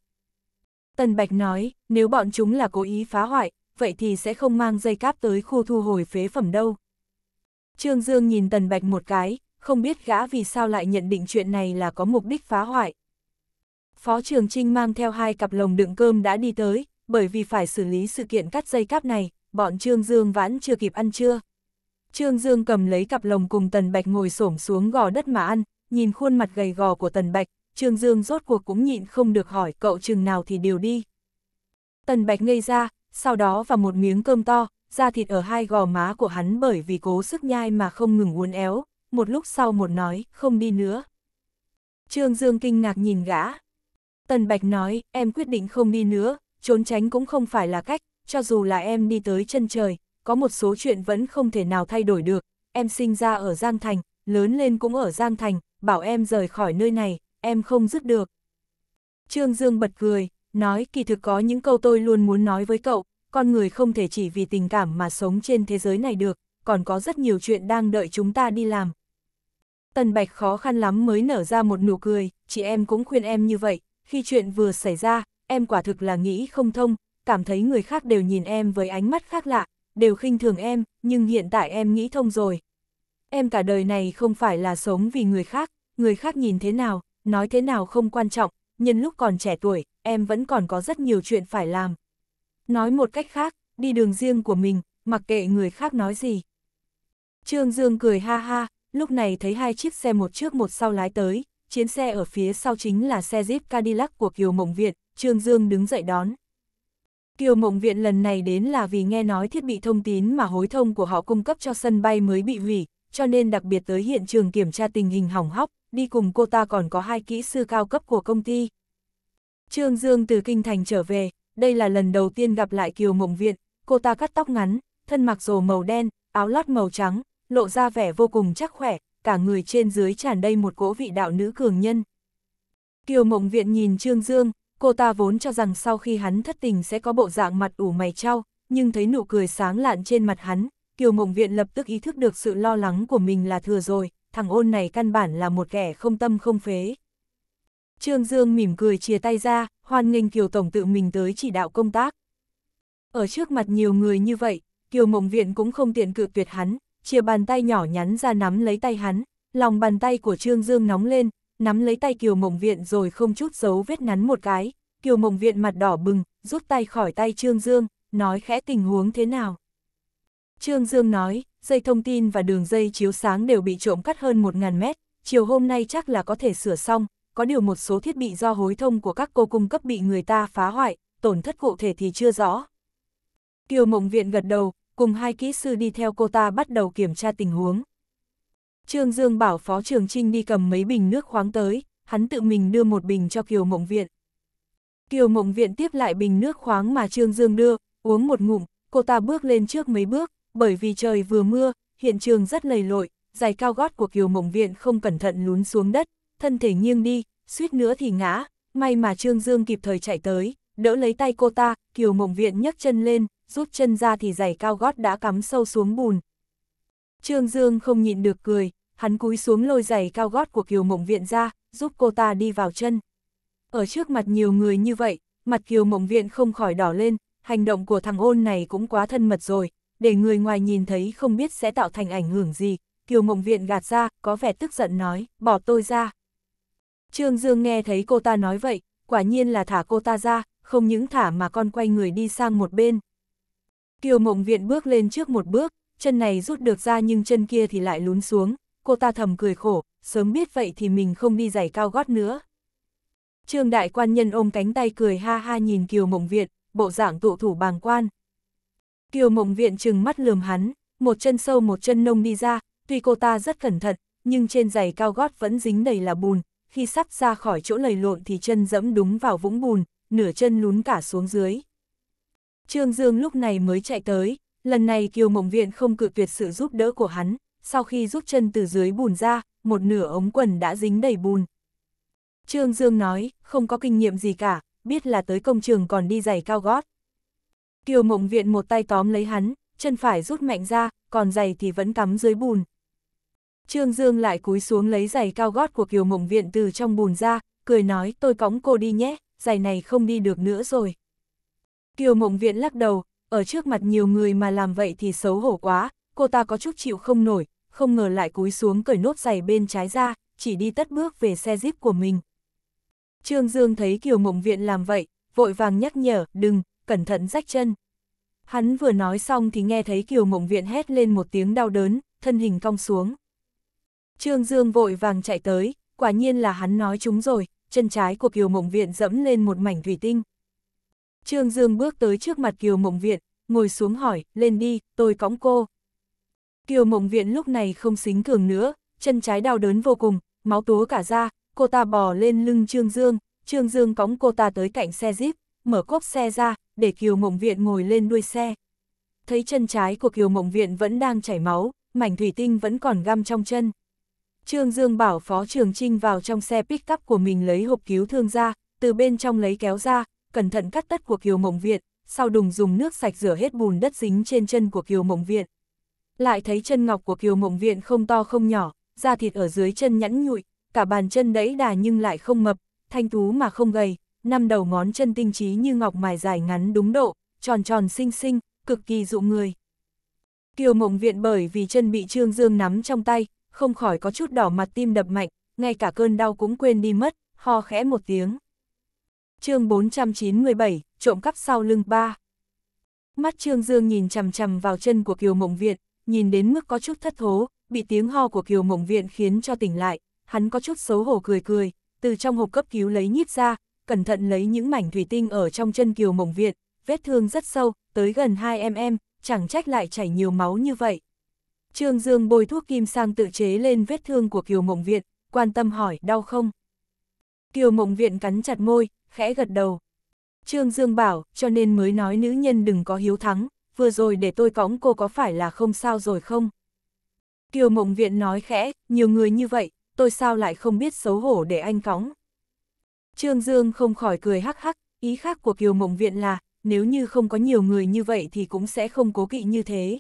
Tần Bạch nói, nếu bọn chúng là cố ý phá hoại, vậy thì sẽ không mang dây cáp tới khu thu hồi phế phẩm đâu. Trương Dương nhìn Tần Bạch một cái, không biết gã vì sao lại nhận định chuyện này là có mục đích phá hoại. Phó Trường Trinh mang theo hai cặp lồng đựng cơm đã đi tới, bởi vì phải xử lý sự kiện cắt dây cáp này, bọn Trương Dương vẫn chưa kịp ăn trưa. Trương Dương cầm lấy cặp lồng cùng Tần Bạch ngồi xổm xuống gò đất mà ăn, nhìn khuôn mặt gầy gò của Tần Bạch, Trương Dương rốt cuộc cũng nhịn không được hỏi cậu chừng nào thì điều đi. Tần Bạch ngây ra, sau đó vào một miếng cơm to, da thịt ở hai gò má của hắn bởi vì cố sức nhai mà không ngừng uốn éo, một lúc sau một nói, không đi nữa. Trương Dương kinh ngạc nhìn gã. Tần Bạch nói, em quyết định không đi nữa, trốn tránh cũng không phải là cách, cho dù là em đi tới chân trời, có một số chuyện vẫn không thể nào thay đổi được. Em sinh ra ở Giang Thành, lớn lên cũng ở Giang Thành, bảo em rời khỏi nơi này, em không dứt được. Trương Dương bật cười, nói kỳ thực có những câu tôi luôn muốn nói với cậu, con người không thể chỉ vì tình cảm mà sống trên thế giới này được, còn có rất nhiều chuyện đang đợi chúng ta đi làm. Tần Bạch khó khăn lắm mới nở ra một nụ cười, chị em cũng khuyên em như vậy, khi chuyện vừa xảy ra, em quả thực là nghĩ không thông, cảm thấy người khác đều nhìn em với ánh mắt khác lạ, đều khinh thường em, nhưng hiện tại em nghĩ thông rồi. Em cả đời này không phải là sống vì người khác, người khác nhìn thế nào, nói thế nào không quan trọng, nhân lúc còn trẻ tuổi, em vẫn còn có rất nhiều chuyện phải làm. Nói một cách khác, đi đường riêng của mình, mặc kệ người khác nói gì. Trương Dương cười ha ha, lúc này thấy hai chiếc xe một trước một sau lái tới, chiến xe ở phía sau chính là xe Jeep Cadillac của Kiều Mộng Viện, Trương Dương đứng dậy đón. Kiều Mộng Viện lần này đến là vì nghe nói thiết bị thông tín mà hối thông của họ cung cấp cho sân bay mới bị hủy, cho nên đặc biệt tới hiện trường kiểm tra tình hình hỏng hóc, đi cùng cô ta còn có hai kỹ sư cao cấp của công ty. Trương Dương từ Kinh Thành trở về, đây là lần đầu tiên gặp lại Kiều Mộng Viện, cô ta cắt tóc ngắn, thân mặc rồ màu đen, áo lót màu trắng, lộ ra vẻ vô cùng chắc khỏe, cả người trên dưới tràn đầy một cỗ vị đạo nữ cường nhân. Kiều Mộng Viện nhìn Trương Dương, cô ta vốn cho rằng sau khi hắn thất tình sẽ có bộ dạng mặt ủ mày trao, nhưng thấy nụ cười sáng lạn trên mặt hắn, Kiều Mộng Viện lập tức ý thức được sự lo lắng của mình là thừa rồi, thằng ôn này căn bản là một kẻ không tâm không phế. Trương Dương mỉm cười chia tay ra, hoan nghênh Kiều Tổng tự mình tới chỉ đạo công tác. Ở trước mặt nhiều người như vậy, Kiều Mộng Viện cũng không tiện cự tuyệt hắn, chia bàn tay nhỏ nhắn ra nắm lấy tay hắn, lòng bàn tay của Trương Dương nóng lên, nắm lấy tay Kiều Mộng Viện rồi không chút giấu vết nắn một cái. Kiều Mộng Viện mặt đỏ bừng, rút tay khỏi tay Trương Dương, nói khẽ tình huống thế nào. Trương Dương nói, dây thông tin và đường dây chiếu sáng đều bị trộm cắt hơn 1.000 mét, chiều hôm nay chắc là có thể sửa xong, có điều một số thiết bị do hối thông của các cô cung cấp bị người ta phá hoại, tổn thất cụ thể thì chưa rõ. Kiều Mộng Viện gật đầu, cùng hai kỹ sư đi theo cô ta bắt đầu kiểm tra tình huống. Trương Dương bảo Phó Trường Trinh đi cầm mấy bình nước khoáng tới, hắn tự mình đưa một bình cho Kiều Mộng Viện. Kiều Mộng Viện tiếp lại bình nước khoáng mà Trương Dương đưa, uống một ngụm, cô ta bước lên trước mấy bước, bởi vì trời vừa mưa, hiện trường rất lầy lội, giày cao gót của Kiều Mộng Viện không cẩn thận lún xuống đất, thân thể nghiêng đi, suýt nữa thì ngã, may mà Trương Dương kịp thời chạy tới, đỡ lấy tay cô ta, Kiều Mộng Viện nhấc chân lên, rút chân ra thì giày cao gót đã cắm sâu xuống bùn. Trương Dương không nhịn được cười, hắn cúi xuống lôi giày cao gót của Kiều Mộng Viện ra, giúp cô ta đi vào chân. Ở trước mặt nhiều người như vậy, mặt Kiều Mộng Viện không khỏi đỏ lên, hành động của thằng ôn này cũng quá thân mật rồi, để người ngoài nhìn thấy không biết sẽ tạo thành ảnh hưởng gì. Kiều Mộng Viện gạt ra, có vẻ tức giận nói, bỏ tôi ra. Trương Dương nghe thấy cô ta nói vậy, quả nhiên là thả cô ta ra, không những thả mà còn quay người đi sang một bên. Kiều Mộng Viện bước lên trước một bước, chân này rút được ra nhưng chân kia thì lại lún xuống, cô ta thầm cười khổ, sớm biết vậy thì mình không đi giày cao gót nữa. Trương Đại Quan Nhân ôm cánh tay cười ha ha nhìn Kiều Mộng Viện, bộ dạng tụ thủ bàng quan. Kiều Mộng Viện trừng mắt lườm hắn, một chân sâu một chân nông đi ra, tuy cô ta rất cẩn thận, nhưng trên giày cao gót vẫn dính đầy là bùn, khi sắp ra khỏi chỗ lầy lộn thì chân dẫm đúng vào vũng bùn, nửa chân lún cả xuống dưới. Trương Dương lúc này mới chạy tới, lần này Kiều Mộng Viện không cự tuyệt sự giúp đỡ của hắn, sau khi rút chân từ dưới bùn ra, một nửa ống quần đã dính đầy bùn. Trương Dương nói, không có kinh nghiệm gì cả, biết là tới công trường còn đi giày cao gót. Kiều Mộng Viện một tay tóm lấy hắn, chân phải rút mạnh ra, còn giày thì vẫn cắm dưới bùn. Trương Dương lại cúi xuống lấy giày cao gót của Kiều Mộng Viện từ trong bùn ra, cười nói tôi cõng cô đi nhé, giày này không đi được nữa rồi. Kiều Mộng Viện lắc đầu, ở trước mặt nhiều người mà làm vậy thì xấu hổ quá, cô ta có chút chịu không nổi, không ngờ lại cúi xuống cởi nốt giày bên trái ra, chỉ đi tất bước về xe jeep của mình. Trương Dương thấy Kiều Mộng Viện làm vậy, vội vàng nhắc nhở, đừng, cẩn thận rách chân. Hắn vừa nói xong thì nghe thấy Kiều Mộng Viện hét lên một tiếng đau đớn, thân hình cong xuống. Trương Dương vội vàng chạy tới, quả nhiên là hắn nói chúng rồi, chân trái của Kiều Mộng Viện dẫm lên một mảnh thủy tinh. Trương Dương bước tới trước mặt Kiều Mộng Viện, ngồi xuống hỏi, lên đi, tôi cõng cô. Kiều Mộng Viện lúc này không xính cường nữa, chân trái đau đớn vô cùng, máu túa cả ra, cô ta bò lên lưng Trương Dương, Trương Dương cõng cô ta tới cạnh xe Jeep, mở cốp xe ra, để Kiều Mộng Viện ngồi lên đuôi xe. Thấy chân trái của Kiều Mộng Viện vẫn đang chảy máu, mảnh thủy tinh vẫn còn găm trong chân. Trương Dương bảo Phó Trường Trinh vào trong xe pick-up của mình lấy hộp cứu thương ra, từ bên trong lấy kéo ra, cẩn thận cắt tất của Kiều Mộng Viện, sau đùng dùng nước sạch rửa hết bùn đất dính trên chân của Kiều Mộng Viện. Lại thấy chân ngọc của Kiều Mộng Viện không to không nhỏ, da thịt ở dưới chân nhẵn nhụi, cả bàn chân đẫy đà nhưng lại không mập, thanh tú mà không gầy, năm đầu ngón chân tinh trí như ngọc mài dài ngắn đúng độ, tròn tròn xinh xinh, cực kỳ dụ người. Kiều Mộng Viện bởi vì chân bị Trương Dương nắm trong tay, không khỏi có chút đỏ mặt tim đập mạnh, ngay cả cơn đau cũng quên đi mất, ho khẽ một tiếng. chương 497, trộm cắp sau lưng ba. Mắt Trương Dương nhìn chằm chằm vào chân của Kiều Mộng Viện, nhìn đến mức có chút thất thố, bị tiếng ho của Kiều Mộng Viện khiến cho tỉnh lại, hắn có chút xấu hổ cười cười, từ trong hộp cấp cứu lấy nhíp ra, cẩn thận lấy những mảnh thủy tinh ở trong chân Kiều Mộng Viện, vết thương rất sâu, tới gần 2mm, chẳng trách lại chảy nhiều máu như vậy. Trương Dương bôi thuốc kim sang tự chế lên vết thương của Kiều Mộng Viện, quan tâm hỏi đau không? Kiều Mộng Viện cắn chặt môi, khẽ gật đầu. Trương Dương bảo, cho nên mới nói nữ nhân đừng có hiếu thắng, vừa rồi để tôi cõng cô có phải là không sao rồi không? Kiều Mộng Viện nói khẽ, nhiều người như vậy, tôi sao lại không biết xấu hổ để anh cõng? Trương Dương không khỏi cười hắc hắc, ý khác của Kiều Mộng Viện là, nếu như không có nhiều người như vậy thì cũng sẽ không cố kỵ như thế.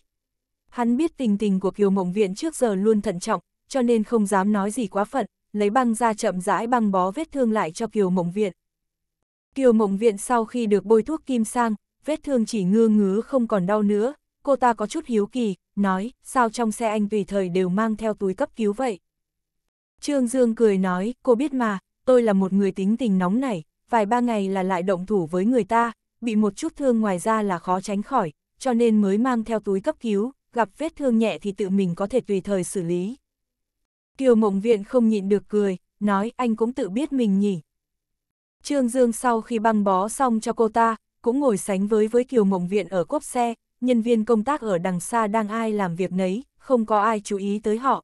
Hắn biết tình tình của Kiều Mộng Viện trước giờ luôn thận trọng, cho nên không dám nói gì quá phận, lấy băng ra chậm rãi băng bó vết thương lại cho Kiều Mộng Viện. Kiều Mộng Viện sau khi được bôi thuốc kim sang, vết thương chỉ ngư ngứa không còn đau nữa, cô ta có chút hiếu kỳ, nói, sao trong xe anh tùy thời đều mang theo túi cấp cứu vậy? Trương Dương cười nói, cô biết mà, tôi là một người tính tình nóng nảy, vài ba ngày là lại động thủ với người ta, bị một chút thương ngoài ra là khó tránh khỏi, cho nên mới mang theo túi cấp cứu, gặp vết thương nhẹ thì tự mình có thể tùy thời xử lý. Kiều Mộng Viện không nhịn được cười, nói anh cũng tự biết mình nhỉ. Trương Dương sau khi băng bó xong cho cô ta, cũng ngồi sánh với với Kiều Mộng Viện ở cốp xe, nhân viên công tác ở đằng xa đang ai làm việc nấy, không có ai chú ý tới họ.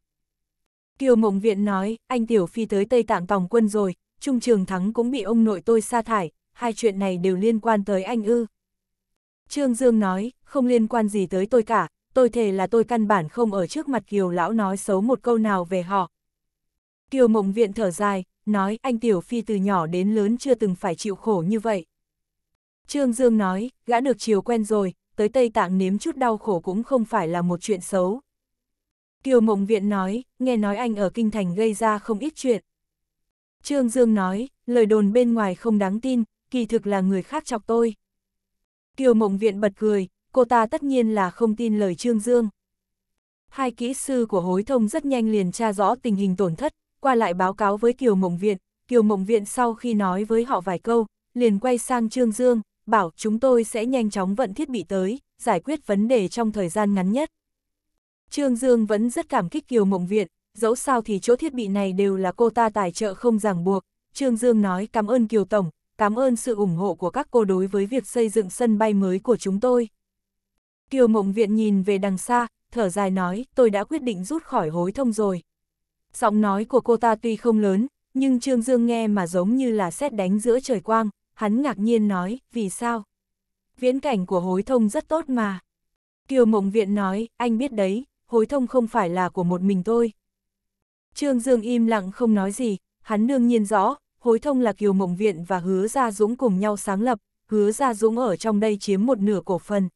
Kiều Mộng Viện nói, anh Tiểu Phi tới Tây Tạng tòng quân rồi, Trung Trường Thắng cũng bị ông nội tôi sa thải, hai chuyện này đều liên quan tới anh ư. Trương Dương nói, không liên quan gì tới tôi cả, tôi thề là tôi căn bản không ở trước mặt Kiều Lão nói xấu một câu nào về họ. Kiều Mộng Viện thở dài, nói anh Tiểu Phi từ nhỏ đến lớn chưa từng phải chịu khổ như vậy. Trương Dương nói, gã được chiều quen rồi, tới Tây Tạng nếm chút đau khổ cũng không phải là một chuyện xấu. Kiều Mộng Viện nói, nghe nói anh ở Kinh Thành gây ra không ít chuyện. Trương Dương nói, lời đồn bên ngoài không đáng tin, kỳ thực là người khác chọc tôi. Kiều Mộng Viện bật cười, cô ta tất nhiên là không tin lời Trương Dương. Hai kỹ sư của hối thông rất nhanh liền tra rõ tình hình tổn thất, qua lại báo cáo với Kiều Mộng Viện. Kiều Mộng Viện sau khi nói với họ vài câu, liền quay sang Trương Dương, bảo chúng tôi sẽ nhanh chóng vận thiết bị tới, giải quyết vấn đề trong thời gian ngắn nhất. Trương Dương vẫn rất cảm kích Kiều Mộng Viện, dẫu sao thì chỗ thiết bị này đều là cô ta tài trợ không ràng buộc. Trương Dương nói cảm ơn Kiều Tổng, cảm ơn sự ủng hộ của các cô đối với việc xây dựng sân bay mới của chúng tôi. Tiêu Mộng Viện nhìn về đằng xa, thở dài nói, tôi đã quyết định rút khỏi hối thông rồi. Giọng nói của cô ta tuy không lớn, nhưng Trương Dương nghe mà giống như là xét đánh giữa trời quang, hắn ngạc nhiên nói, vì sao? Viễn cảnh của hối thông rất tốt mà. Kiều Mộng Viện nói, anh biết đấy, hối thông không phải là của một mình tôi. Trương Dương im lặng không nói gì, hắn đương nhiên rõ, hối thông là Kiều Mộng Viện và Hứa Gia Dũng cùng nhau sáng lập, Hứa Gia Dũng ở trong đây chiếm một nửa cổ phần,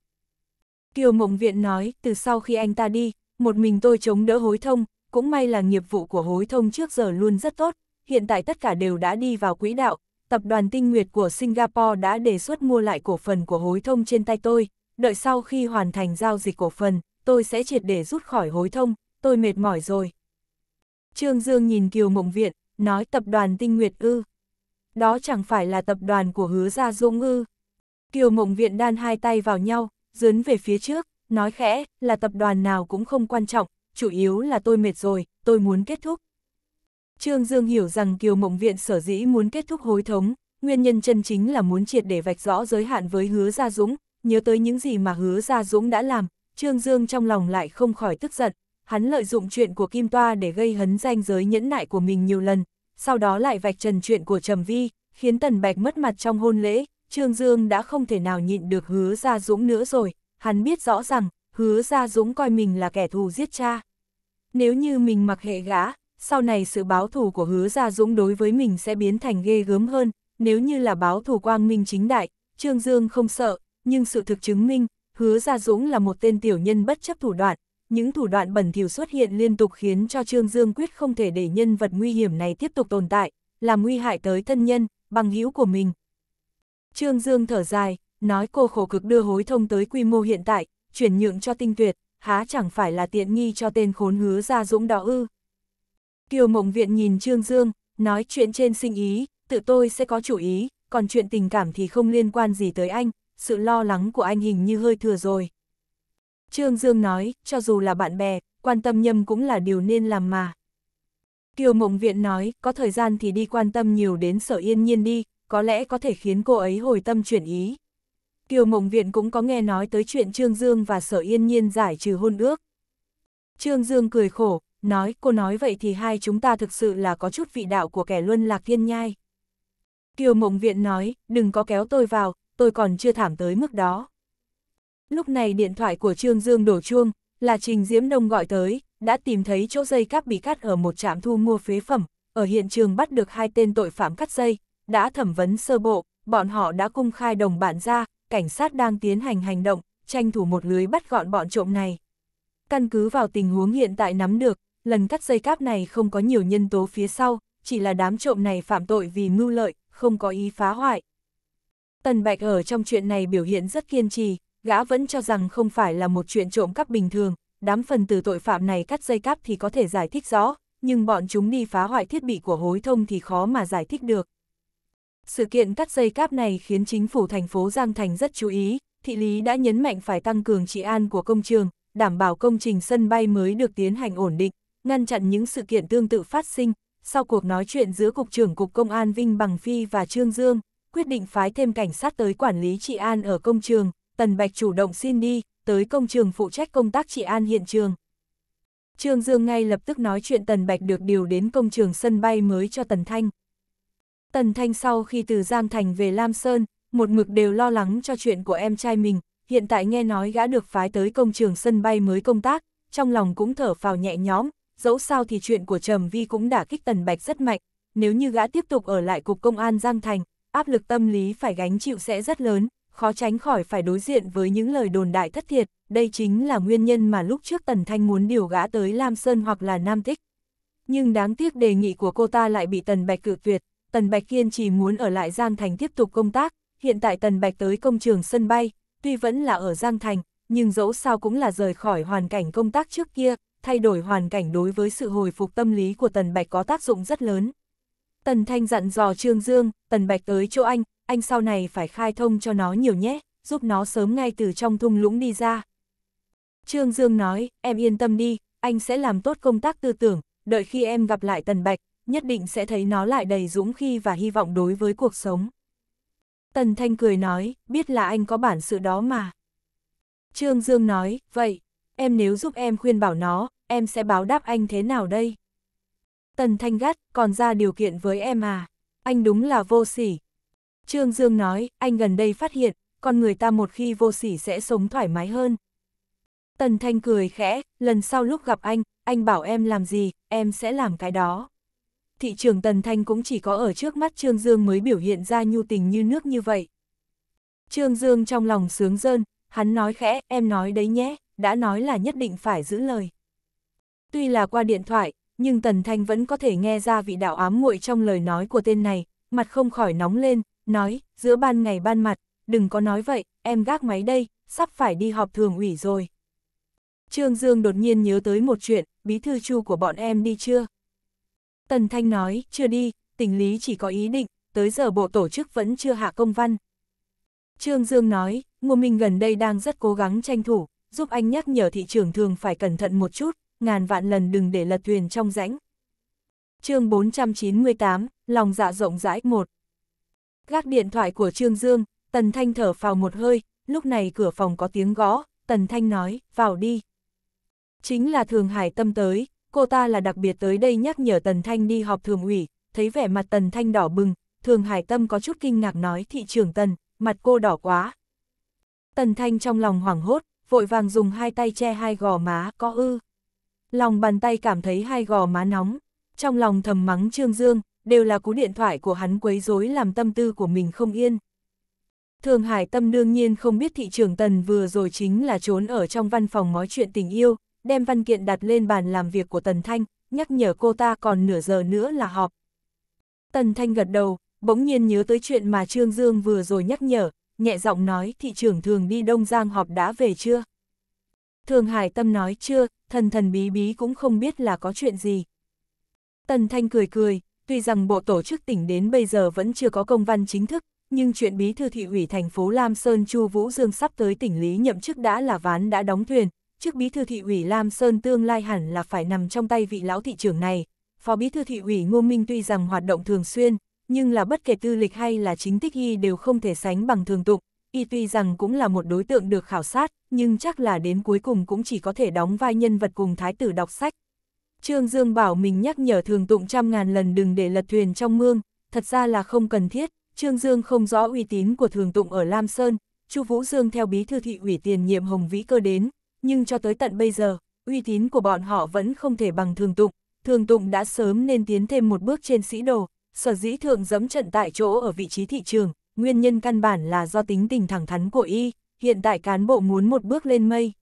Kiều Mộng Viện nói, từ sau khi anh ta đi, một mình tôi chống đỡ hối thông, cũng may là nghiệp vụ của hối thông trước giờ luôn rất tốt, hiện tại tất cả đều đã đi vào quỹ đạo, tập đoàn tinh nguyệt của Singapore đã đề xuất mua lại cổ phần của hối thông trên tay tôi, đợi sau khi hoàn thành giao dịch cổ phần, tôi sẽ triệt để rút khỏi hối thông, tôi mệt mỏi rồi. Trương Dương nhìn Kiều Mộng Viện, nói tập đoàn tinh nguyệt ư. Đó chẳng phải là tập đoàn của hứa gia Dung ư. Kiều Mộng Viện đan hai tay vào nhau, dướn về phía trước, nói khẽ, là tập đoàn nào cũng không quan trọng, chủ yếu là tôi mệt rồi, tôi muốn kết thúc. Trương Dương hiểu rằng Kiều Mộng Viện sở dĩ muốn kết thúc hối thống, nguyên nhân chân chính là muốn triệt để vạch rõ giới hạn với hứa Gia Dũng, nhớ tới những gì mà hứa Gia Dũng đã làm, Trương Dương trong lòng lại không khỏi tức giận, hắn lợi dụng chuyện của Kim Toa để gây hấn danh giới nhẫn nại của mình nhiều lần, sau đó lại vạch trần chuyện của Trầm Vi, khiến Tần Bạch mất mặt trong hôn lễ, Trương Dương đã không thể nào nhịn được hứa Gia Dũng nữa rồi, hắn biết rõ rằng, hứa Gia Dũng coi mình là kẻ thù giết cha. Nếu như mình mặc hệ gã, sau này sự báo thù của hứa Gia Dũng đối với mình sẽ biến thành ghê gớm hơn, nếu như là báo thù quang minh chính đại, Trương Dương không sợ, nhưng sự thực chứng minh, hứa Gia Dũng là một tên tiểu nhân bất chấp thủ đoạn, những thủ đoạn bẩn thỉu xuất hiện liên tục khiến cho Trương Dương quyết không thể để nhân vật nguy hiểm này tiếp tục tồn tại, làm nguy hại tới thân nhân, bằng hữu của mình, Trương Dương thở dài, nói cô khổ cực đưa hối thông tới quy mô hiện tại, chuyển nhượng cho tinh tuyệt, há chẳng phải là tiện nghi cho tên khốn hứa ra dũng đó ư. Kiều Mộng Viện nhìn Trương Dương, nói chuyện trên sinh ý, tự tôi sẽ có chủ ý, còn chuyện tình cảm thì không liên quan gì tới anh, sự lo lắng của anh hình như hơi thừa rồi. Trương Dương nói, cho dù là bạn bè, quan tâm nhâm cũng là điều nên làm mà. Kiều Mộng Viện nói, có thời gian thì đi quan tâm nhiều đến sở yên nhiên đi, có lẽ có thể khiến cô ấy hồi tâm chuyển ý. Kiều Mộng Viện cũng có nghe nói tới chuyện Trương Dương và Sở Yên Nhiên giải trừ hôn ước. Trương Dương cười khổ, nói cô nói vậy thì hai chúng ta thực sự là có chút vị đạo của kẻ luân lạc thiên nhai. Kiều Mộng Viện nói, đừng có kéo tôi vào, tôi còn chưa thảm tới mức đó. Lúc này điện thoại của Trương Dương đổ chuông, là Trình Diễm Đông gọi tới, đã tìm thấy chỗ dây cáp bị cắt ở một trạm thu mua phế phẩm, ở hiện trường bắt được hai tên tội phạm cắt dây, đã thẩm vấn sơ bộ, bọn họ đã cung khai đồng bạn ra, cảnh sát đang tiến hành hành động, tranh thủ một lưới bắt gọn bọn trộm này. Căn cứ vào tình huống hiện tại nắm được, lần cắt dây cáp này không có nhiều nhân tố phía sau, chỉ là đám trộm này phạm tội vì mưu lợi, không có ý phá hoại. Tần Bạch ở trong chuyện này biểu hiện rất kiên trì, gã vẫn cho rằng không phải là một chuyện trộm cắp bình thường, đám phần từ tội phạm này cắt dây cáp thì có thể giải thích rõ, nhưng bọn chúng đi phá hoại thiết bị của hối thông thì khó mà giải thích được. Sự kiện cắt dây cáp này khiến chính phủ thành phố Giang Thành rất chú ý, thị lý đã nhấn mạnh phải tăng cường trị an của công trường, đảm bảo công trình sân bay mới được tiến hành ổn định, ngăn chặn những sự kiện tương tự phát sinh. Sau cuộc nói chuyện giữa Cục trưởng Cục Công an Vinh Bằng Phi và Trương Dương, quyết định phái thêm cảnh sát tới quản lý trị an ở công trường, Tần Bạch chủ động xin đi, tới công trường phụ trách công tác trị an hiện trường. Trương Dương ngay lập tức nói chuyện Tần Bạch được điều đến công trường sân bay mới cho Tần Thanh. Tần Thanh sau khi từ Giang Thành về Lam Sơn, một mực đều lo lắng cho chuyện của em trai mình, hiện tại nghe nói gã được phái tới công trường sân bay mới công tác, trong lòng cũng thở phào nhẹ nhõm, dẫu sao thì chuyện của Trầm Vi cũng đã kích Tần Bạch rất mạnh, nếu như gã tiếp tục ở lại cục công an Giang Thành, áp lực tâm lý phải gánh chịu sẽ rất lớn, khó tránh khỏi phải đối diện với những lời đồn đại thất thiệt, đây chính là nguyên nhân mà lúc trước Tần Thanh muốn điều gã tới Lam Sơn hoặc là Nam Tích. Nhưng đáng tiếc đề nghị của cô ta lại bị Tần Bạch cự tuyệt, Tần Bạch kiên chỉ muốn ở lại Giang Thành tiếp tục công tác, hiện tại Tần Bạch tới công trường sân bay, tuy vẫn là ở Giang Thành, nhưng dẫu sao cũng là rời khỏi hoàn cảnh công tác trước kia, thay đổi hoàn cảnh đối với sự hồi phục tâm lý của Tần Bạch có tác dụng rất lớn. Tần Thanh dặn dò Trương Dương, Tần Bạch tới chỗ anh, anh sau này phải khai thông cho nó nhiều nhé, giúp nó sớm ngay từ trong thung lũng đi ra. Trương Dương nói, em yên tâm đi, anh sẽ làm tốt công tác tư tưởng, đợi khi em gặp lại Tần Bạch, nhất định sẽ thấy nó lại đầy dũng khi và hy vọng đối với cuộc sống. Tần Thanh cười nói, biết là anh có bản sự đó mà. Trương Dương nói, vậy, em nếu giúp em khuyên bảo nó, em sẽ báo đáp anh thế nào đây? Tần Thanh gắt, còn ra điều kiện với em à? Anh đúng là vô sỉ. Trương Dương nói, anh gần đây phát hiện, con người ta một khi vô sỉ sẽ sống thoải mái hơn. Tần Thanh cười khẽ, lần sau lúc gặp anh, anh bảo em làm gì, em sẽ làm cái đó thị trường Tần Thanh cũng chỉ có ở trước mắt Trương Dương mới biểu hiện ra nhu tình như nước như vậy. Trương Dương trong lòng sướng rơn, hắn nói khẽ, em nói đấy nhé, đã nói là nhất định phải giữ lời. Tuy là qua điện thoại, nhưng Tần Thanh vẫn có thể nghe ra vị đạo ám muội trong lời nói của tên này, mặt không khỏi nóng lên, nói, giữa ban ngày ban mặt, đừng có nói vậy, em gác máy đây, sắp phải đi họp thường ủy rồi. Trương Dương đột nhiên nhớ tới một chuyện, bí thư chu của bọn em đi chưa? Tần Thanh nói, chưa đi, tỉnh lý chỉ có ý định, tới giờ bộ tổ chức vẫn chưa hạ công văn. Trương Dương nói, Ngô Minh gần đây đang rất cố gắng tranh thủ, giúp anh nhắc nhở thị trường thường phải cẩn thận một chút, ngàn vạn lần đừng để lật thuyền trong rãnh. chương 498, lòng dạ rộng rãi 1 Gác điện thoại của Trương Dương, Tần Thanh thở phào một hơi, lúc này cửa phòng có tiếng gõ, Tần Thanh nói, vào đi. Chính là Thường Hải Tâm tới, cô ta là đặc biệt tới đây nhắc nhở Tần Thanh đi họp thường ủy, thấy vẻ mặt Tần Thanh đỏ bừng, Thường Hải Tâm có chút kinh ngạc nói thị Trường Tần, mặt cô đỏ quá. Tần Thanh trong lòng hoảng hốt, vội vàng dùng hai tay che hai gò má, có ư. Lòng bàn tay cảm thấy hai gò má nóng, trong lòng thầm mắng Trương Dương, đều là cú điện thoại của hắn quấy rối làm tâm tư của mình không yên. Thường Hải Tâm đương nhiên không biết thị trường Tần vừa rồi chính là trốn ở trong văn phòng nói chuyện tình yêu, đem văn kiện đặt lên bàn làm việc của Tần Thanh, nhắc nhở cô ta còn nửa giờ nữa là họp. Tần Thanh gật đầu, bỗng nhiên nhớ tới chuyện mà Trương Dương vừa rồi nhắc nhở, nhẹ giọng nói thị trưởng thường đi Đông Giang họp đã về chưa? Thường Hải Tâm nói chưa, thần thần bí bí cũng không biết là có chuyện gì. Tần Thanh cười cười, tuy rằng bộ tổ chức tỉnh đến bây giờ vẫn chưa có công văn chính thức, nhưng chuyện bí thư thị ủy thành phố Lam Sơn Chu Vũ Dương sắp tới tỉnh Lý nhậm chức đã là ván đã đóng thuyền, trước bí thư thị ủy Lam Sơn tương lai hẳn là phải nằm trong tay vị lão thị trưởng này. Phó bí thư thị ủy Ngô Minh tuy rằng hoạt động thường xuyên, nhưng là bất kể tư lịch hay là chính tích y đều không thể sánh bằng thường tục. Y tuy rằng cũng là một đối tượng được khảo sát, nhưng chắc là đến cuối cùng cũng chỉ có thể đóng vai nhân vật cùng thái tử đọc sách. Trương Dương bảo mình nhắc nhở thường tụng trăm ngàn lần đừng để lật thuyền trong mương, thật ra là không cần thiết, Trương Dương không rõ uy tín của thường tụng ở Lam Sơn, Chu Vũ Dương theo bí thư thị ủy tiền nhiệm Hồng Vĩ Cơ đến, nhưng cho tới tận bây giờ, uy tín của bọn họ vẫn không thể bằng thường tụng, thường tụng đã sớm nên tiến thêm một bước trên sĩ đồ, sở dĩ thượng dẫm trận tại chỗ ở vị trí thị trường, nguyên nhân căn bản là do tính tình thẳng thắn của y, hiện tại cán bộ muốn một bước lên mây.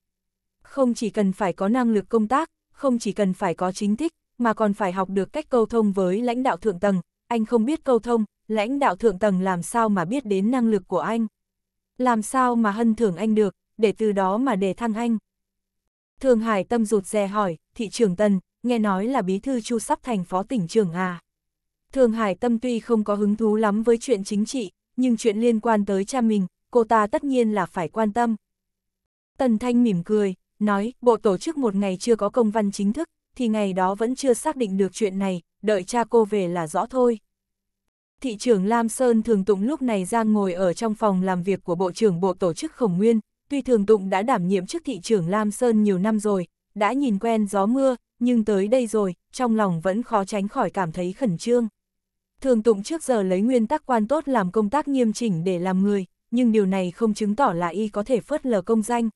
Không chỉ cần phải có năng lực công tác, không chỉ cần phải có chính thích, mà còn phải học được cách câu thông với lãnh đạo thượng tầng, anh không biết câu thông, lãnh đạo thượng tầng làm sao mà biết đến năng lực của anh. Làm sao mà hân thưởng anh được, để từ đó mà đề thăng anh. Thường Hải Tâm rụt rè hỏi, thị Trường Tân, nghe nói là bí thư Chu sắp thành phó tỉnh trưởng à. Thường Hải Tâm tuy không có hứng thú lắm với chuyện chính trị, nhưng chuyện liên quan tới cha mình, cô ta tất nhiên là phải quan tâm. Tần Thanh mỉm cười, nói, bộ tổ chức một ngày chưa có công văn chính thức, thì ngày đó vẫn chưa xác định được chuyện này, đợi cha cô về là rõ thôi. Thị trưởng Lam Sơn thường tụng lúc này ra ngồi ở trong phòng làm việc của Bộ trưởng Bộ Tổ chức Khổng Nguyên, Tuy Thường Tụng đã đảm nhiệm chức thị trưởng Lam Sơn nhiều năm rồi, đã nhìn quen gió mưa, nhưng tới đây rồi, trong lòng vẫn khó tránh khỏi cảm thấy khẩn trương. Thường Tụng trước giờ lấy nguyên tắc quan tốt làm công tác nghiêm chỉnh để làm người, nhưng điều này không chứng tỏ là y có thể phớt lờ công danh.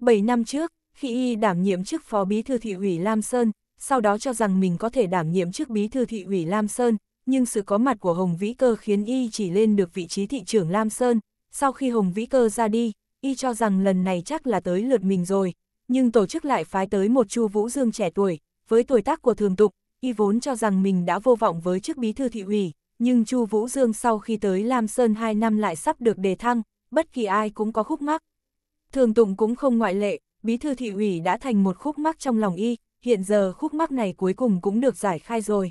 7 năm trước, khi y đảm nhiệm chức phó bí thư thị ủy Lam Sơn, sau đó cho rằng mình có thể đảm nhiệm chức bí thư thị ủy Lam Sơn, nhưng sự có mặt của Hồng Vĩ Cơ khiến y chỉ lên được vị trí thị trưởng Lam Sơn. Sau khi Hồng Vĩ Cơ ra đi, y cho rằng lần này chắc là tới lượt mình rồi, nhưng tổ chức lại phái tới một Chu Vũ Dương trẻ tuổi, với tuổi tác của thường tục, y vốn cho rằng mình đã vô vọng với chức bí thư thị ủy, nhưng Chu Vũ Dương sau khi tới Lam Sơn 2 năm lại sắp được đề thăng, bất kỳ ai cũng có khúc mắc. Thường Tụng cũng không ngoại lệ, bí thư thị ủy đã thành một khúc mắc trong lòng y, hiện giờ khúc mắc này cuối cùng cũng được giải khai rồi.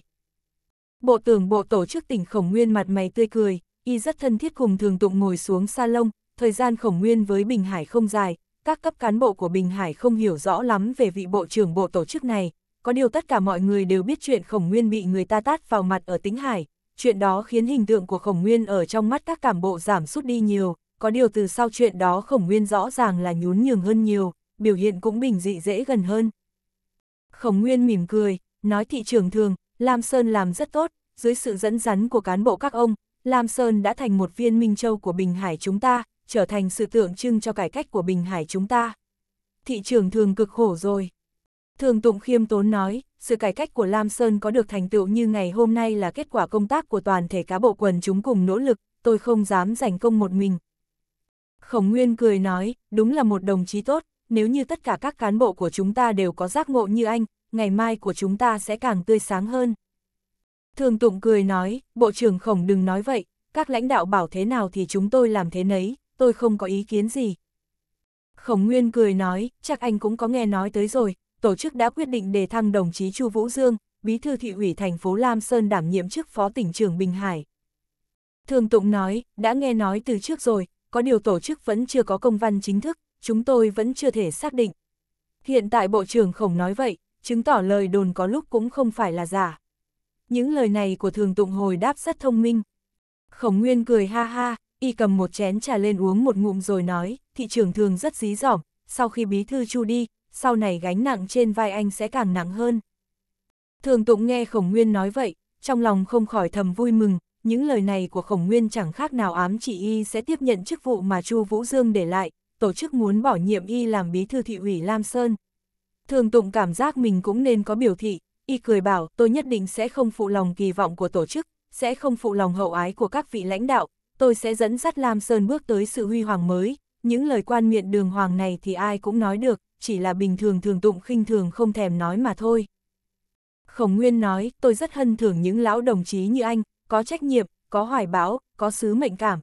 Bộ tưởng bộ tổ chức tỉnh Khổng Nguyên mặt mày tươi cười, y rất thân thiết cùng Thường Tụng ngồi xuống salon, thời gian khổng nguyên với Bình Hải không dài, các cấp cán bộ của Bình Hải không hiểu rõ lắm về vị bộ trưởng bộ tổ chức này, có điều tất cả mọi người đều biết chuyện khổng nguyên bị người ta tát vào mặt ở tỉnh Hải, chuyện đó khiến hình tượng của khổng nguyên ở trong mắt các cảm bộ giảm sút đi nhiều, có điều từ sau chuyện đó khổng nguyên rõ ràng là nhún nhường hơn nhiều, biểu hiện cũng bình dị dễ gần hơn. Khổng nguyên mỉm cười, nói thị trường thường, Lam Sơn làm rất tốt, dưới sự dẫn dắn của cán bộ các ông, Lam Sơn đã thành một viên minh châu của Bình Hải chúng ta, trở thành sự tượng trưng cho cải cách của Bình Hải chúng ta. Thị trường thường cực khổ rồi. Thường Tụng khiêm tốn nói, sự cải cách của Lam Sơn có được thành tựu như ngày hôm nay là kết quả công tác của toàn thể cá bộ quần chúng cùng nỗ lực, tôi không dám giành công một mình. Khổng Nguyên cười nói, đúng là một đồng chí tốt, nếu như tất cả các cán bộ của chúng ta đều có giác ngộ như anh, ngày mai của chúng ta sẽ càng tươi sáng hơn. Thường Tụng cười nói, Bộ trưởng Khổng đừng nói vậy, các lãnh đạo bảo thế nào thì chúng tôi làm thế nấy, tôi không có ý kiến gì. Khổng Nguyên cười nói, chắc anh cũng có nghe nói tới rồi, tổ chức đã quyết định đề thăng đồng chí Chu Vũ Dương, bí thư thị ủy thành phố Lam Sơn đảm nhiệm chức phó tỉnh trưởng Bình Hải. Thường Tụng nói, đã nghe nói từ trước rồi, có điều tổ chức vẫn chưa có công văn chính thức, chúng tôi vẫn chưa thể xác định. Hiện tại Bộ trưởng Khổng nói vậy, chứng tỏ lời đồn có lúc cũng không phải là giả. Những lời này của Thường Tụng hồi đáp rất thông minh. Khổng Nguyên cười ha ha, y cầm một chén trà lên uống một ngụm rồi nói, thị trường thường rất dí dỏm, sau khi bí thư chu đi, sau này gánh nặng trên vai anh sẽ càng nặng hơn. Thường tụng nghe khổng nguyên nói vậy, trong lòng không khỏi thầm vui mừng, những lời này của khổng nguyên chẳng khác nào ám chỉ y sẽ tiếp nhận chức vụ mà chu Vũ Dương để lại, tổ chức muốn bỏ nhiệm y làm bí thư thị ủy Lam Sơn. Thường tụng cảm giác mình cũng nên có biểu thị, y cười bảo tôi nhất định sẽ không phụ lòng kỳ vọng của tổ chức, sẽ không phụ lòng hậu ái của các vị lãnh đạo, tôi sẽ dẫn dắt Lam Sơn bước tới sự huy hoàng mới, những lời quan miệng đường hoàng này thì ai cũng nói được, chỉ là bình thường thường tụng khinh thường không thèm nói mà thôi. Khổng Nguyên nói, tôi rất hân thưởng những lão đồng chí như anh, có trách nhiệm, có hoài bão, có sứ mệnh cảm.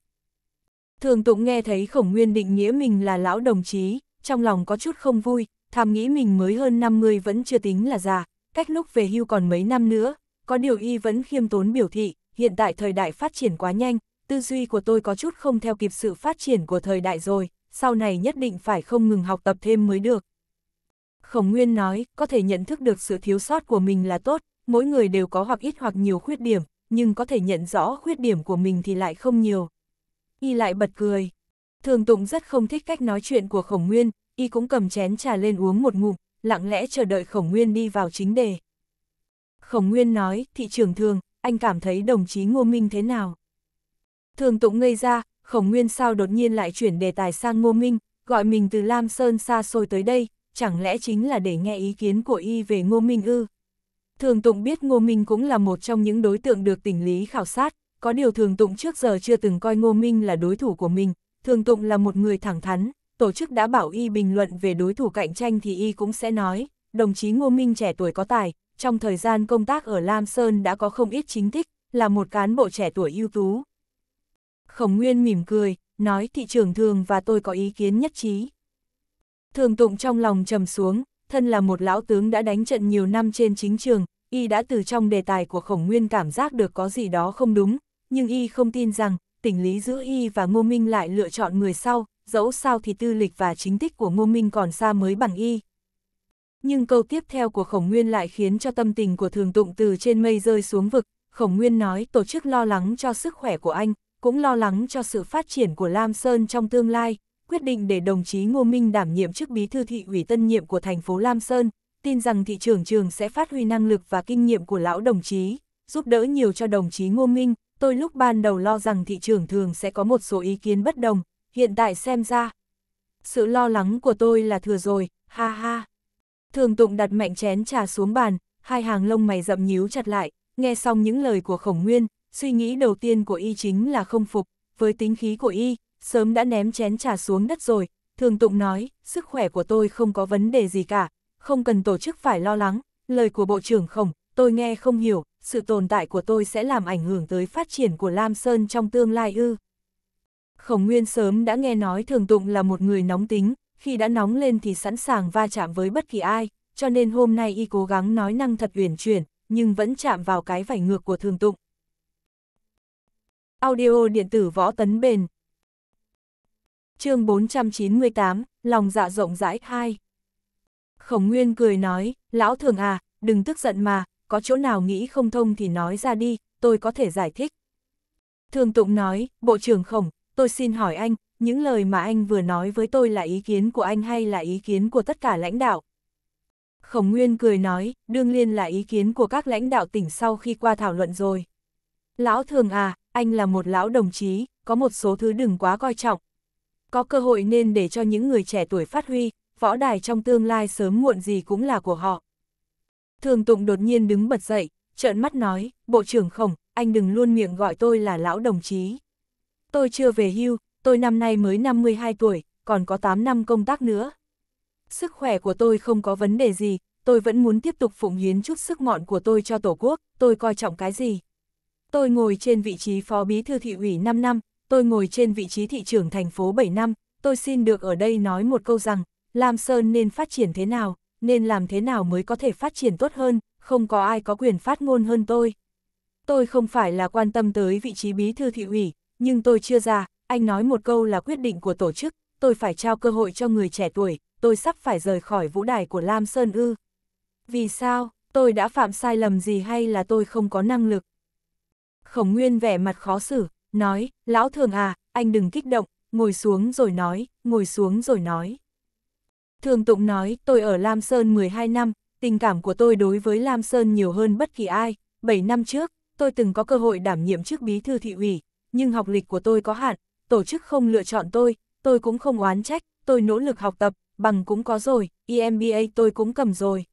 Thường tụng nghe thấy Khổng Nguyên định nghĩa mình là lão đồng chí, trong lòng có chút không vui, tham nghĩ mình mới hơn 50 vẫn chưa tính là già, cách lúc về hưu còn mấy năm nữa, có điều y vẫn khiêm tốn biểu thị, hiện tại thời đại phát triển quá nhanh, tư duy của tôi có chút không theo kịp sự phát triển của thời đại rồi, sau này nhất định phải không ngừng học tập thêm mới được. Khổng Nguyên nói, có thể nhận thức được sự thiếu sót của mình là tốt, mỗi người đều có hoặc ít hoặc nhiều khuyết điểm, nhưng có thể nhận rõ khuyết điểm của mình thì lại không nhiều. Y lại bật cười. Thường Tụng rất không thích cách nói chuyện của Khổng Nguyên, Y cũng cầm chén trà lên uống một ngụm, lặng lẽ chờ đợi Khổng Nguyên đi vào chính đề. Khổng Nguyên nói, thị trường thường, anh cảm thấy đồng chí Ngô Minh thế nào? Thường tụng ngây ra, khổng nguyên sao đột nhiên lại chuyển đề tài sang ngô minh, gọi mình từ Lam Sơn xa xôi tới đây, chẳng lẽ chính là để nghe ý kiến của y về ngô minh ư? Thường tụng biết ngô minh cũng là một trong những đối tượng được tỉnh lý khảo sát, có điều thường tụng trước giờ chưa từng coi ngô minh là đối thủ của mình, thường tụng là một người thẳng thắn, tổ chức đã bảo y bình luận về đối thủ cạnh tranh thì y cũng sẽ nói, đồng chí Ngô Minh trẻ tuổi có tài, trong thời gian công tác ở Lam Sơn đã có không ít chính tích, là một cán bộ trẻ tuổi ưu tú. Khổng Nguyên mỉm cười, nói thị trường thường và tôi có ý kiến nhất trí. Thường tụng trong lòng trầm xuống, thân là một lão tướng đã đánh trận nhiều năm trên chính trường, y đã từ trong đề tài của khổng nguyên cảm giác được có gì đó không đúng, nhưng y không tin rằng, tỉnh lý giữa y và ngô minh lại lựa chọn người sau, dẫu sao thì tư lịch và chính tích của ngô minh còn xa mới bằng y. Nhưng câu tiếp theo của khổng nguyên lại khiến cho tâm tình của thường tụng từ trên mây rơi xuống vực, khổng nguyên nói tổ chức lo lắng cho sức khỏe của anh, cũng lo lắng cho sự phát triển của Lam Sơn trong tương lai, quyết định để đồng chí Ngô Minh đảm nhiệm chức bí thư thị ủy tân nhiệm của thành phố Lam Sơn, tin rằng thị trường trường sẽ phát huy năng lực và kinh nghiệm của lão đồng chí, giúp đỡ nhiều cho đồng chí Ngô Minh. Tôi lúc ban đầu lo rằng thị trường thường sẽ có một số ý kiến bất đồng, hiện tại xem ra. Sự lo lắng của tôi là thừa rồi, ha ha. Thường tụng đặt mạnh chén trà xuống bàn, hai hàng lông mày rậm nhíu chặt lại, nghe xong những lời của khổng nguyên, suy nghĩ đầu tiên của y chính là không phục, với tính khí của y, sớm đã ném chén trà xuống đất rồi, thường tụng nói, sức khỏe của tôi không có vấn đề gì cả, không cần tổ chức phải lo lắng, lời của Bộ trưởng Khổng, tôi nghe không hiểu, sự tồn tại của tôi sẽ làm ảnh hưởng tới phát triển của Lam Sơn trong tương lai ư. Khổng Nguyên sớm đã nghe nói thường tụng là một người nóng tính, khi đã nóng lên thì sẵn sàng va chạm với bất kỳ ai, cho nên hôm nay y cố gắng nói năng thật uyển chuyển, nhưng vẫn chạm vào cái vảy ngược của thường tụng. Audio điện tử võ tấn bền. chương 498, lòng dạ rộng rãi 2. Khổng Nguyên cười nói, lão thường à, đừng tức giận mà, có chỗ nào nghĩ không thông thì nói ra đi, tôi có thể giải thích. Thường Tụng nói, Bộ trưởng Khổng, tôi xin hỏi anh, những lời mà anh vừa nói với tôi là ý kiến của anh hay là ý kiến của tất cả lãnh đạo? Khổng Nguyên cười nói, đương liên là ý kiến của các lãnh đạo tỉnh sau khi qua thảo luận rồi. Lão thường à, anh là một lão đồng chí, có một số thứ đừng quá coi trọng. Có cơ hội nên để cho những người trẻ tuổi phát huy, võ đài trong tương lai sớm muộn gì cũng là của họ. Thường Tụng đột nhiên đứng bật dậy, trợn mắt nói, Bộ trưởng Khổng, anh đừng luôn miệng gọi tôi là lão đồng chí. Tôi chưa về hưu, tôi năm nay mới 52 tuổi, còn có 8 năm công tác nữa. Sức khỏe của tôi không có vấn đề gì, tôi vẫn muốn tiếp tục phụng hiến chút sức mọn của tôi cho Tổ quốc, tôi coi trọng cái gì. Tôi ngồi trên vị trí phó bí thư thị ủy 5 năm, tôi ngồi trên vị trí thị trưởng thành phố 7 năm, tôi xin được ở đây nói một câu rằng, Lam Sơn nên phát triển thế nào, nên làm thế nào mới có thể phát triển tốt hơn, không có ai có quyền phát ngôn hơn tôi. Tôi không phải là quan tâm tới vị trí bí thư thị ủy, nhưng tôi chưa ra, anh nói một câu là quyết định của tổ chức, tôi phải trao cơ hội cho người trẻ tuổi, tôi sắp phải rời khỏi vũ đài của Lam Sơn ư. Vì sao, tôi đã phạm sai lầm gì hay là tôi không có năng lực? khổng nguyên vẻ mặt khó xử, nói, lão thường à, anh đừng kích động, ngồi xuống rồi nói, ngồi xuống rồi nói. Thường Tụng nói, tôi ở Lam Sơn 12 năm, tình cảm của tôi đối với Lam Sơn nhiều hơn bất kỳ ai. 7 năm trước, tôi từng có cơ hội đảm nhiệm chức bí thư thị ủy, nhưng học lịch của tôi có hạn, tổ chức không lựa chọn tôi, tôi cũng không oán trách, tôi nỗ lực học tập, bằng cũng có rồi, EMBA tôi cũng cầm rồi.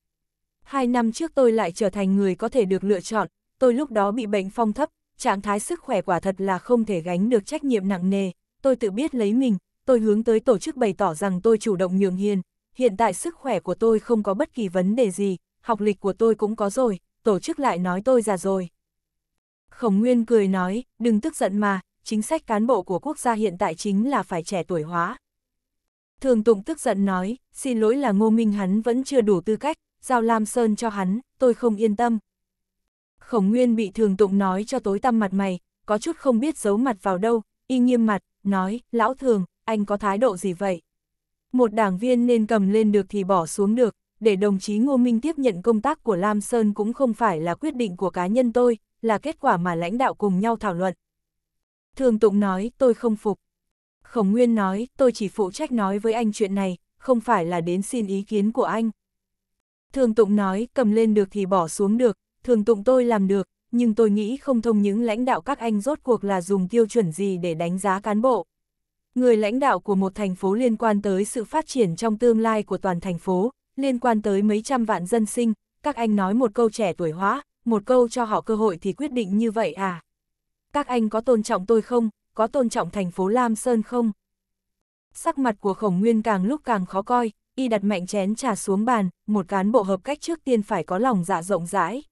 Hai năm trước tôi lại trở thành người có thể được lựa chọn, tôi lúc đó bị bệnh phong thấp, trạng thái sức khỏe quả thật là không thể gánh được trách nhiệm nặng nề, tôi tự biết lấy mình, tôi hướng tới tổ chức bày tỏ rằng tôi chủ động nhường hiền, hiện tại sức khỏe của tôi không có bất kỳ vấn đề gì, học lịch của tôi cũng có rồi, tổ chức lại nói tôi già rồi. Khổng Nguyên cười nói, đừng tức giận mà, chính sách cán bộ của quốc gia hiện tại chính là phải trẻ tuổi hóa. Thường Tụng tức giận nói, xin lỗi là Ngô Minh hắn vẫn chưa đủ tư cách, giao Lam Sơn cho hắn, tôi không yên tâm, Khổng Nguyên bị thường tụng nói cho tối tăm mặt mày, có chút không biết giấu mặt vào đâu, y nghiêm mặt, nói, lão thường, anh có thái độ gì vậy? Một đảng viên nên cầm lên được thì bỏ xuống được, để đồng chí Ngô Minh tiếp nhận công tác của Lam Sơn cũng không phải là quyết định của cá nhân tôi, là kết quả mà lãnh đạo cùng nhau thảo luận. Thường Tụng nói, tôi không phục. Khổng Nguyên nói, tôi chỉ phụ trách nói với anh chuyện này, không phải là đến xin ý kiến của anh. Thường Tụng nói, cầm lên được thì bỏ xuống được, thường tụng tôi làm được, nhưng tôi nghĩ không thông những lãnh đạo các anh rốt cuộc là dùng tiêu chuẩn gì để đánh giá cán bộ. Người lãnh đạo của một thành phố liên quan tới sự phát triển trong tương lai của toàn thành phố, liên quan tới mấy trăm vạn dân sinh, các anh nói một câu trẻ tuổi hóa, một câu cho họ cơ hội thì quyết định như vậy à? Các anh có tôn trọng tôi không? Có tôn trọng thành phố Lam Sơn không? Sắc mặt của khổng nguyên càng lúc càng khó coi, y đặt mạnh chén trà xuống bàn, một cán bộ hợp cách trước tiên phải có lòng dạ rộng rãi.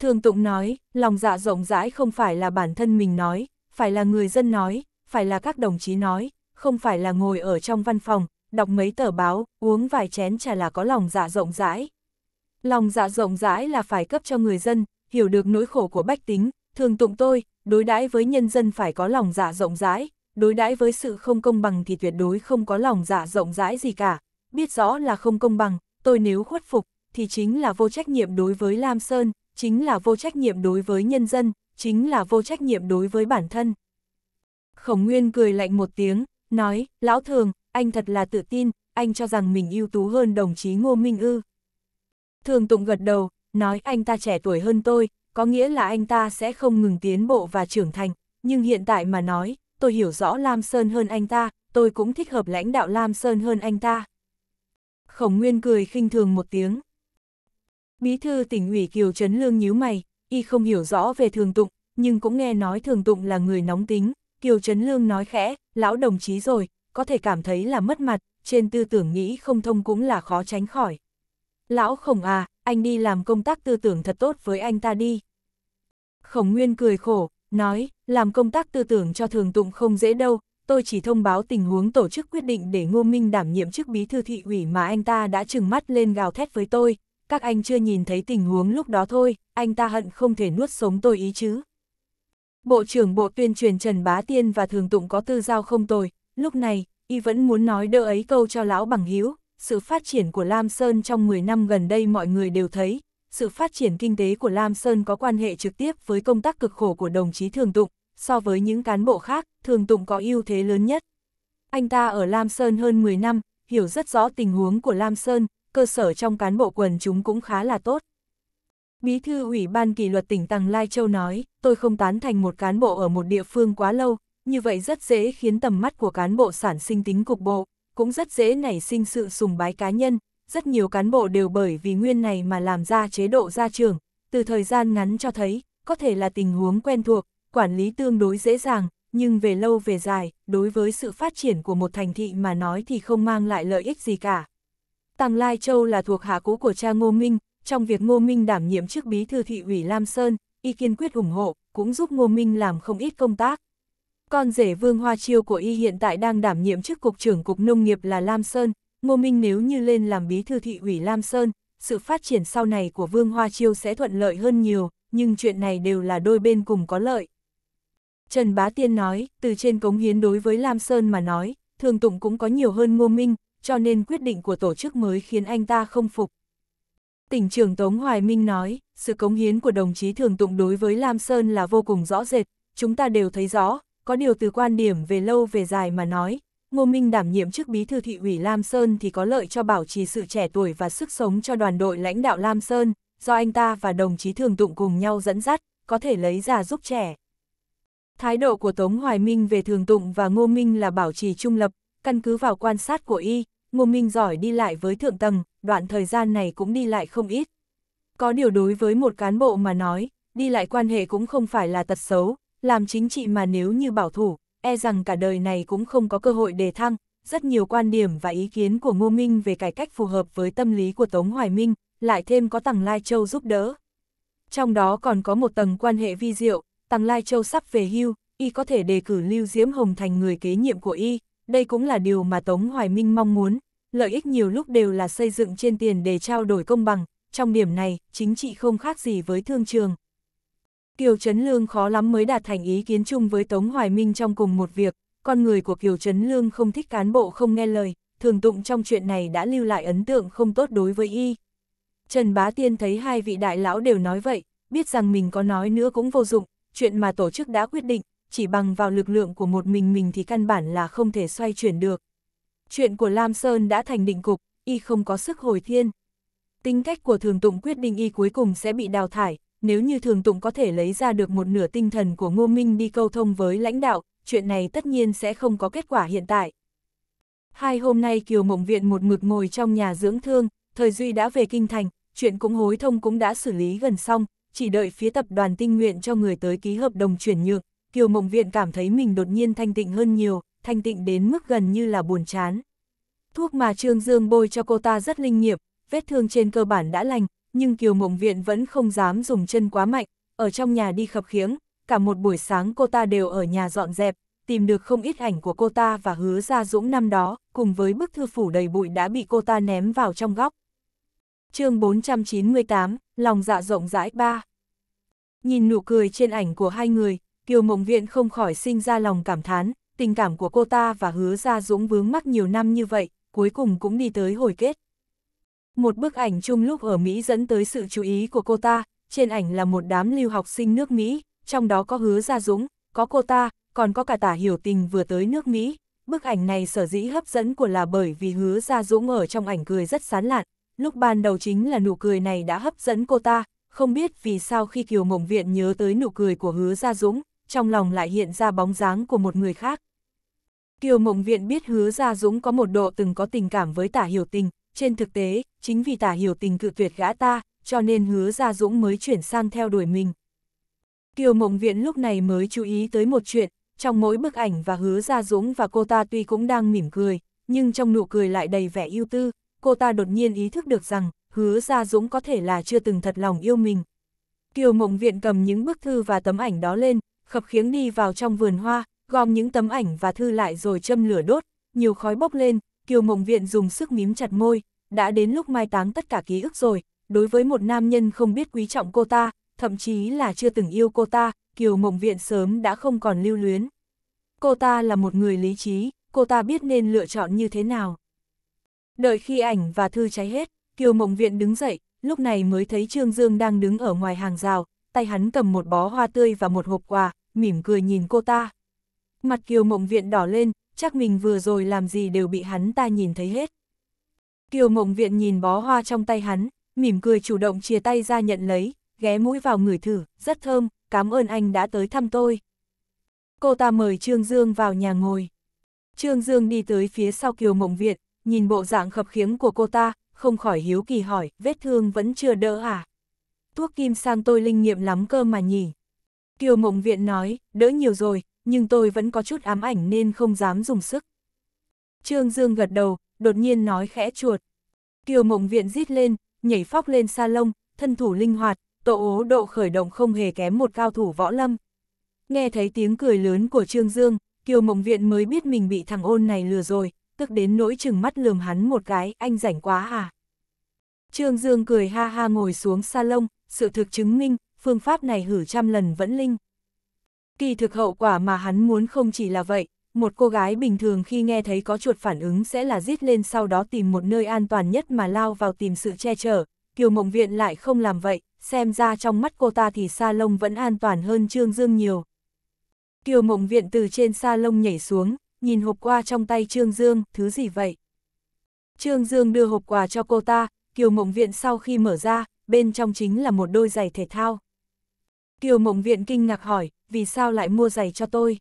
Thường tụng nói, lòng dạ rộng rãi không phải là bản thân mình nói, phải là người dân nói, phải là các đồng chí nói, không phải là ngồi ở trong văn phòng, đọc mấy tờ báo, uống vài chén trà là có lòng dạ rộng rãi. Lòng dạ rộng rãi là phải cấp cho người dân, hiểu được nỗi khổ của bách tính, thường tụng tôi, đối đãi với nhân dân phải có lòng dạ rộng rãi, đối đãi với sự không công bằng thì tuyệt đối không có lòng dạ rộng rãi gì cả, biết rõ là không công bằng, tôi nếu khuất phục, thì chính là vô trách nhiệm đối với Lam Sơn, chính là vô trách nhiệm đối với nhân dân, chính là vô trách nhiệm đối với bản thân. Khổng Nguyên cười lạnh một tiếng, nói, lão thường, anh thật là tự tin, anh cho rằng mình ưu tú hơn đồng chí Ngô Minh Ư. Thường Tụng gật đầu, nói anh ta trẻ tuổi hơn tôi, có nghĩa là anh ta sẽ không ngừng tiến bộ và trưởng thành, nhưng hiện tại mà nói, tôi hiểu rõ Lam Sơn hơn anh ta, tôi cũng thích hợp lãnh đạo Lam Sơn hơn anh ta. Khổng Nguyên cười khinh thường một tiếng, Bí thư tỉnh ủy Kiều Trấn Lương nhíu mày, y không hiểu rõ về thường tụng, nhưng cũng nghe nói thường tụng là người nóng tính. Kiều Trấn Lương nói khẽ, lão đồng chí rồi, có thể cảm thấy là mất mặt, trên tư tưởng nghĩ không thông cũng là khó tránh khỏi. Lão khổng à, anh đi làm công tác tư tưởng thật tốt với anh ta đi. Khổng Nguyên cười khổ, nói, làm công tác tư tưởng cho thường tụng không dễ đâu, tôi chỉ thông báo tình huống tổ chức quyết định để Ngô Minh đảm nhiệm chức bí thư thị ủy mà anh ta đã trừng mắt lên gào thét với tôi, các anh chưa nhìn thấy tình huống lúc đó thôi, anh ta hận không thể nuốt sống tôi ý chứ. Bộ trưởng Bộ Tuyên truyền Trần Bá Tiên và Thường Tụng có tư giao không tồi, lúc này, y vẫn muốn nói đỡ ấy câu cho lão bằng hiếu, sự phát triển của Lam Sơn trong 10 năm gần đây mọi người đều thấy, sự phát triển kinh tế của Lam Sơn có quan hệ trực tiếp với công tác cực khổ của đồng chí Thường Tụng, so với những cán bộ khác, Thường Tụng có ưu thế lớn nhất. Anh ta ở Lam Sơn hơn 10 năm, hiểu rất rõ tình huống của Lam Sơn, cơ sở trong cán bộ quần chúng cũng khá là tốt. Bí thư ủy ban kỷ luật tỉnh Tăng Lai Châu nói, tôi không tán thành một cán bộ ở một địa phương quá lâu, như vậy rất dễ khiến tầm mắt của cán bộ sản sinh tính cục bộ, cũng rất dễ nảy sinh sự sùng bái cá nhân, rất nhiều cán bộ đều bởi vì nguyên này mà làm ra chế độ gia trưởng, từ thời gian ngắn cho thấy, có thể là tình huống quen thuộc, quản lý tương đối dễ dàng, nhưng về lâu về dài, đối với sự phát triển của một thành thị mà nói thì không mang lại lợi ích gì cả. Tàng Lai Châu là thuộc hạ cũ của cha Ngô Minh, trong việc Ngô Minh đảm nhiệm chức bí thư thị ủy Lam Sơn, y kiên quyết ủng hộ, cũng giúp Ngô Minh làm không ít công tác. Con rể Vương Hoa Chiêu của y hiện tại đang đảm nhiệm chức cục trưởng cục nông nghiệp là Lam Sơn, Ngô Minh nếu như lên làm bí thư thị ủy Lam Sơn, sự phát triển sau này của Vương Hoa Chiêu sẽ thuận lợi hơn nhiều, nhưng chuyện này đều là đôi bên cùng có lợi. Trần Bá Tiên nói, từ trên cống hiến đối với Lam Sơn mà nói, thường tụng cũng có nhiều hơn Ngô Minh, cho nên quyết định của tổ chức mới khiến anh ta không phục. Tỉnh trưởng Tống Hoài Minh nói, sự cống hiến của đồng chí Thường Tụng đối với Lam Sơn là vô cùng rõ rệt, chúng ta đều thấy rõ, có điều từ quan điểm về lâu về dài mà nói, Ngô Minh đảm nhiệm chức bí thư thị ủy Lam Sơn thì có lợi cho bảo trì sự trẻ tuổi và sức sống cho đoàn đội lãnh đạo Lam Sơn, do anh ta và đồng chí Thường Tụng cùng nhau dẫn dắt, có thể lấy già giúp trẻ. Thái độ của Tống Hoài Minh về Thường Tụng và Ngô Minh là bảo trì trung lập, căn cứ vào quan sát của y, Ngô Minh giỏi đi lại với thượng tầng, đoạn thời gian này cũng đi lại không ít. Có điều đối với một cán bộ mà nói, đi lại quan hệ cũng không phải là tật xấu, làm chính trị mà nếu như bảo thủ, e rằng cả đời này cũng không có cơ hội đề thăng. Rất nhiều quan điểm và ý kiến của Ngô Minh về cải cách phù hợp với tâm lý của Tống Hoài Minh, lại thêm có Tằng Lai Châu giúp đỡ. Trong đó còn có một tầng quan hệ vi diệu, Tằng Lai Châu sắp về hưu, y có thể đề cử Lưu Diễm Hồng thành người kế nhiệm của y, đây cũng là điều mà Tống Hoài Minh mong muốn, lợi ích nhiều lúc đều là xây dựng trên tiền để trao đổi công bằng, trong điểm này, chính trị không khác gì với thương trường. Kiều Trấn Lương khó lắm mới đạt thành ý kiến chung với Tống Hoài Minh trong cùng một việc, con người của Kiều Trấn Lương không thích cán bộ không nghe lời, thường tụng trong chuyện này đã lưu lại ấn tượng không tốt đối với y. Trần Bá Tiên thấy hai vị đại lão đều nói vậy, biết rằng mình có nói nữa cũng vô dụng, chuyện mà tổ chức đã quyết định, chỉ bằng vào lực lượng của một mình mình thì căn bản là không thể xoay chuyển được. Chuyện của Lam Sơn đã thành định cục, y không có sức hồi thiên. Tính cách của thường tụng quyết định y cuối cùng sẽ bị đào thải, nếu như thường tụng có thể lấy ra được một nửa tinh thần của Ngô Minh đi câu thông với lãnh đạo, chuyện này tất nhiên sẽ không có kết quả hiện tại. Hai hôm nay Kiều Mộng Viện một mực ngồi trong nhà dưỡng thương, thời Duy đã về Kinh Thành, chuyện cũng hối thông cũng đã xử lý gần xong, chỉ đợi phía tập đoàn tinh nguyện cho người tới ký hợp đồng chuyển nhượng, Kiều Mộng Viện cảm thấy mình đột nhiên thanh tịnh hơn nhiều, thanh tịnh đến mức gần như là buồn chán. Thuốc mà Trương Dương bôi cho cô ta rất linh nghiệm, vết thương trên cơ bản đã lành, nhưng Kiều Mộng Viện vẫn không dám dùng chân quá mạnh, ở trong nhà đi khập khiếng, cả một buổi sáng cô ta đều ở nhà dọn dẹp, tìm được không ít ảnh của cô ta và hứa ra dũng năm đó, cùng với bức thư phủ đầy bụi đã bị cô ta ném vào trong góc. chương 498, lòng dạ rộng rãi 3 Nhìn nụ cười trên ảnh của hai người, Kiều Mộng Viện không khỏi sinh ra lòng cảm thán, tình cảm của cô ta và hứa ra dũng vướng mắc nhiều năm như vậy, cuối cùng cũng đi tới hồi kết. Một bức ảnh chung lúc ở Mỹ dẫn tới sự chú ý của cô ta, trên ảnh là một đám lưu học sinh nước Mỹ, trong đó có hứa Gia dũng, có cô ta, còn có cả tả hiểu tình vừa tới nước Mỹ. Bức ảnh này sở dĩ hấp dẫn của là bởi vì hứa Gia dũng ở trong ảnh cười rất sán lạn, lúc ban đầu chính là nụ cười này đã hấp dẫn cô ta, không biết vì sao khi Kiều Mộng Viện nhớ tới nụ cười của hứa Gia dũng, trong lòng lại hiện ra bóng dáng của một người khác. Kiều Mộng Viện biết hứa Gia Dũng có một độ từng có tình cảm với tả hiểu tình, trên thực tế, chính vì tả hiểu tình cự tuyệt gã ta, cho nên hứa Gia Dũng mới chuyển sang theo đuổi mình. Kiều Mộng Viện lúc này mới chú ý tới một chuyện, trong mỗi bức ảnh và hứa Gia Dũng và cô ta tuy cũng đang mỉm cười, nhưng trong nụ cười lại đầy vẻ yêu tư, cô ta đột nhiên ý thức được rằng, hứa Gia Dũng có thể là chưa từng thật lòng yêu mình. Kiều Mộng Viện cầm những bức thư và tấm ảnh đó lên, khập khiếng đi vào trong vườn hoa, gom những tấm ảnh và thư lại rồi châm lửa đốt, nhiều khói bốc lên, Kiều Mộng Viện dùng sức mím chặt môi, đã đến lúc mai táng tất cả ký ức rồi, đối với một nam nhân không biết quý trọng cô ta, thậm chí là chưa từng yêu cô ta, Kiều Mộng Viện sớm đã không còn lưu luyến. Cô ta là một người lý trí, cô ta biết nên lựa chọn như thế nào. Đợi khi ảnh và thư cháy hết, Kiều Mộng Viện đứng dậy, lúc này mới thấy Trương Dương đang đứng ở ngoài hàng rào, tay hắn cầm một bó hoa tươi và một hộp quà, mỉm cười nhìn cô ta. Mặt Kiều Mộng Viện đỏ lên, chắc mình vừa rồi làm gì đều bị hắn ta nhìn thấy hết. Kiều Mộng Viện nhìn bó hoa trong tay hắn, mỉm cười chủ động chia tay ra nhận lấy, ghé mũi vào ngửi thử, rất thơm, cảm ơn anh đã tới thăm tôi. Cô ta mời Trương Dương vào nhà ngồi. Trương Dương đi tới phía sau Kiều Mộng Viện, nhìn bộ dạng khập khiếng của cô ta, không khỏi hiếu kỳ hỏi, vết thương vẫn chưa đỡ à? Thuốc kim sang tôi linh nghiệm lắm cơ mà nhỉ? Kiều Mộng Viện nói, đỡ nhiều rồi, nhưng tôi vẫn có chút ám ảnh nên không dám dùng sức. Trương Dương gật đầu, đột nhiên nói khẽ chuột. Kiều Mộng Viện rít lên, nhảy phóc lên sa lông, thân thủ linh hoạt, tổ ố độ khởi động không hề kém một cao thủ võ lâm. Nghe thấy tiếng cười lớn của Trương Dương, Kiều Mộng Viện mới biết mình bị thằng ôn này lừa rồi, tức đến nỗi chừng mắt lườm hắn một cái, anh rảnh quá à. Trương Dương cười ha ha ngồi xuống sa lông, sự thực chứng minh, phương pháp này hử trăm lần vẫn linh. Kỳ thực hậu quả mà hắn muốn không chỉ là vậy, một cô gái bình thường khi nghe thấy có chuột phản ứng sẽ là giết lên sau đó tìm một nơi an toàn nhất mà lao vào tìm sự che chở, Kiều Mộng Viện lại không làm vậy, xem ra trong mắt cô ta thì sa lông vẫn an toàn hơn Trương Dương nhiều. Kiều Mộng Viện từ trên sa lông nhảy xuống, nhìn hộp quà trong tay Trương Dương, thứ gì vậy? Trương Dương đưa hộp quà cho cô ta, Kiều Mộng Viện sau khi mở ra, bên trong chính là một đôi giày thể thao. Kiều Mộng Viện kinh ngạc hỏi, vì sao lại mua giày cho tôi?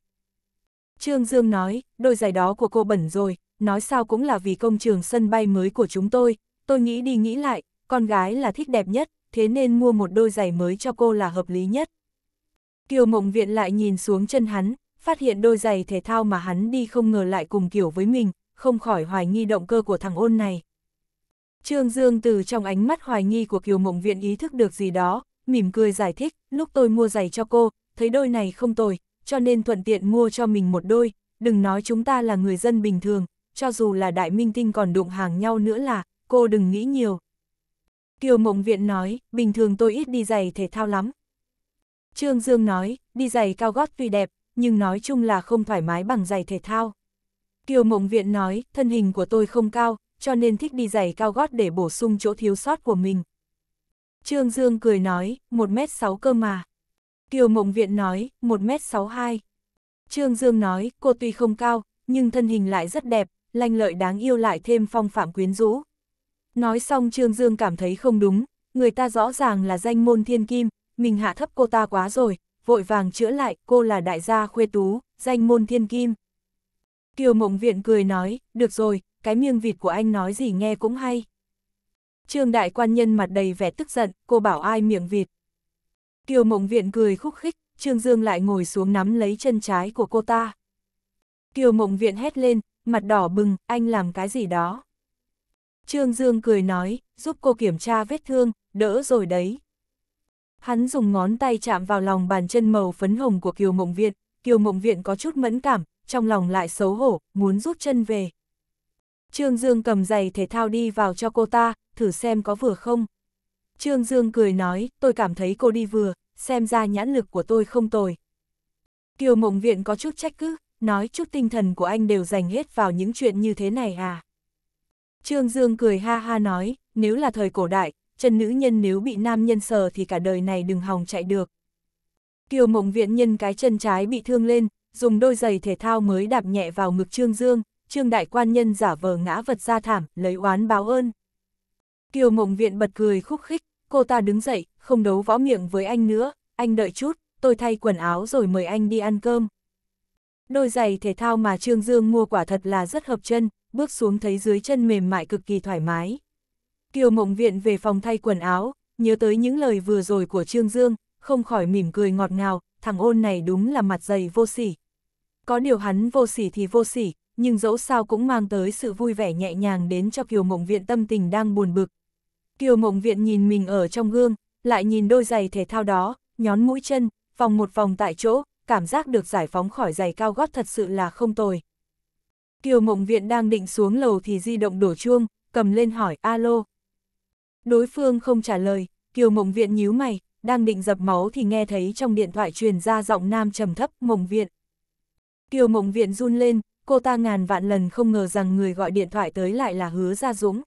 Trương Dương nói, đôi giày đó của cô bẩn rồi, nói sao cũng là vì công trường sân bay mới của chúng tôi, tôi nghĩ đi nghĩ lại, con gái là thích đẹp nhất, thế nên mua một đôi giày mới cho cô là hợp lý nhất. Kiều Mộng Viện lại nhìn xuống chân hắn, phát hiện đôi giày thể thao mà hắn đi không ngờ lại cùng kiểu với mình, không khỏi hoài nghi động cơ của thằng ôn này. Trương Dương từ trong ánh mắt hoài nghi của Kiều Mộng Viện ý thức được gì đó, mỉm cười giải thích, lúc tôi mua giày cho cô, thấy đôi này không tồi, cho nên thuận tiện mua cho mình một đôi, đừng nói chúng ta là người dân bình thường, cho dù là đại minh tinh còn đụng hàng nhau nữa là, cô đừng nghĩ nhiều. Kiều Mộng Viện nói, bình thường tôi ít đi giày thể thao lắm. Trương Dương nói, đi giày cao gót tuy đẹp, nhưng nói chung là không thoải mái bằng giày thể thao. Kiều Mộng Viện nói, thân hình của tôi không cao, cho nên thích đi giày cao gót để bổ sung chỗ thiếu sót của mình. Trương Dương cười nói, 1m6 cơ mà. Kiều Mộng Viện nói, 1m62. Trương Dương nói, cô tuy không cao, nhưng thân hình lại rất đẹp, lanh lợi đáng yêu lại thêm phong phạm quyến rũ. Nói xong Trương Dương cảm thấy không đúng, người ta rõ ràng là danh môn thiên kim, mình hạ thấp cô ta quá rồi, vội vàng chữa lại, cô là đại gia khuê tú, danh môn thiên kim. Kiều Mộng Viện cười nói, được rồi, cái miêng vịt của anh nói gì nghe cũng hay. Trương đại quan nhân mặt đầy vẻ tức giận, cô bảo ai miệng vịt. Kiều mộng viện cười khúc khích, Trương Dương lại ngồi xuống nắm lấy chân trái của cô ta. Kiều mộng viện hét lên, mặt đỏ bừng, anh làm cái gì đó. Trương Dương cười nói, giúp cô kiểm tra vết thương, đỡ rồi đấy. Hắn dùng ngón tay chạm vào lòng bàn chân màu phấn hồng của Kiều Mộng Viện, Kiều Mộng Viện có chút mẫn cảm, trong lòng lại xấu hổ, muốn rút chân về. Trương Dương cầm giày thể thao đi vào cho cô ta, thử xem có vừa không. Trương Dương cười nói, tôi cảm thấy cô đi vừa, xem ra nhãn lực của tôi không tồi. Kiều Mộng Viện có chút trách cứ, nói chút tinh thần của anh đều dành hết vào những chuyện như thế này à. Trương Dương cười ha ha nói, nếu là thời cổ đại, chân nữ nhân nếu bị nam nhân sờ thì cả đời này đừng hòng chạy được. Kiều Mộng Viện nhân cái chân trái bị thương lên, dùng đôi giày thể thao mới đạp nhẹ vào ngực Trương Dương, trương đại quan nhân giả vờ ngã vật ra thảm, lấy oán báo ơn. Kiều mộng viện bật cười khúc khích, cô ta đứng dậy, không đấu võ miệng với anh nữa, anh đợi chút, tôi thay quần áo rồi mời anh đi ăn cơm. Đôi giày thể thao mà Trương Dương mua quả thật là rất hợp chân, bước xuống thấy dưới chân mềm mại cực kỳ thoải mái. Kiều mộng viện về phòng thay quần áo, nhớ tới những lời vừa rồi của Trương Dương, không khỏi mỉm cười ngọt ngào, thằng ôn này đúng là mặt dày vô sỉ. Có điều hắn vô sỉ thì vô sỉ, nhưng dẫu sao cũng mang tới sự vui vẻ nhẹ nhàng đến cho Kiều Mộng Viện tâm tình đang buồn bực. Kiều Mộng Viện nhìn mình ở trong gương, lại nhìn đôi giày thể thao đó, nhón mũi chân, vòng một vòng tại chỗ, cảm giác được giải phóng khỏi giày cao gót thật sự là không tồi. Kiều Mộng Viện đang định xuống lầu thì di động đổ chuông, cầm lên hỏi alo. Đối phương không trả lời, Kiều Mộng Viện nhíu mày, đang định dập máu thì nghe thấy trong điện thoại truyền ra giọng nam trầm thấp Mộng Viện. Kiều Mộng Viện run lên, cô ta ngàn vạn lần không ngờ rằng người gọi điện thoại tới lại là hứa Gia Dũng.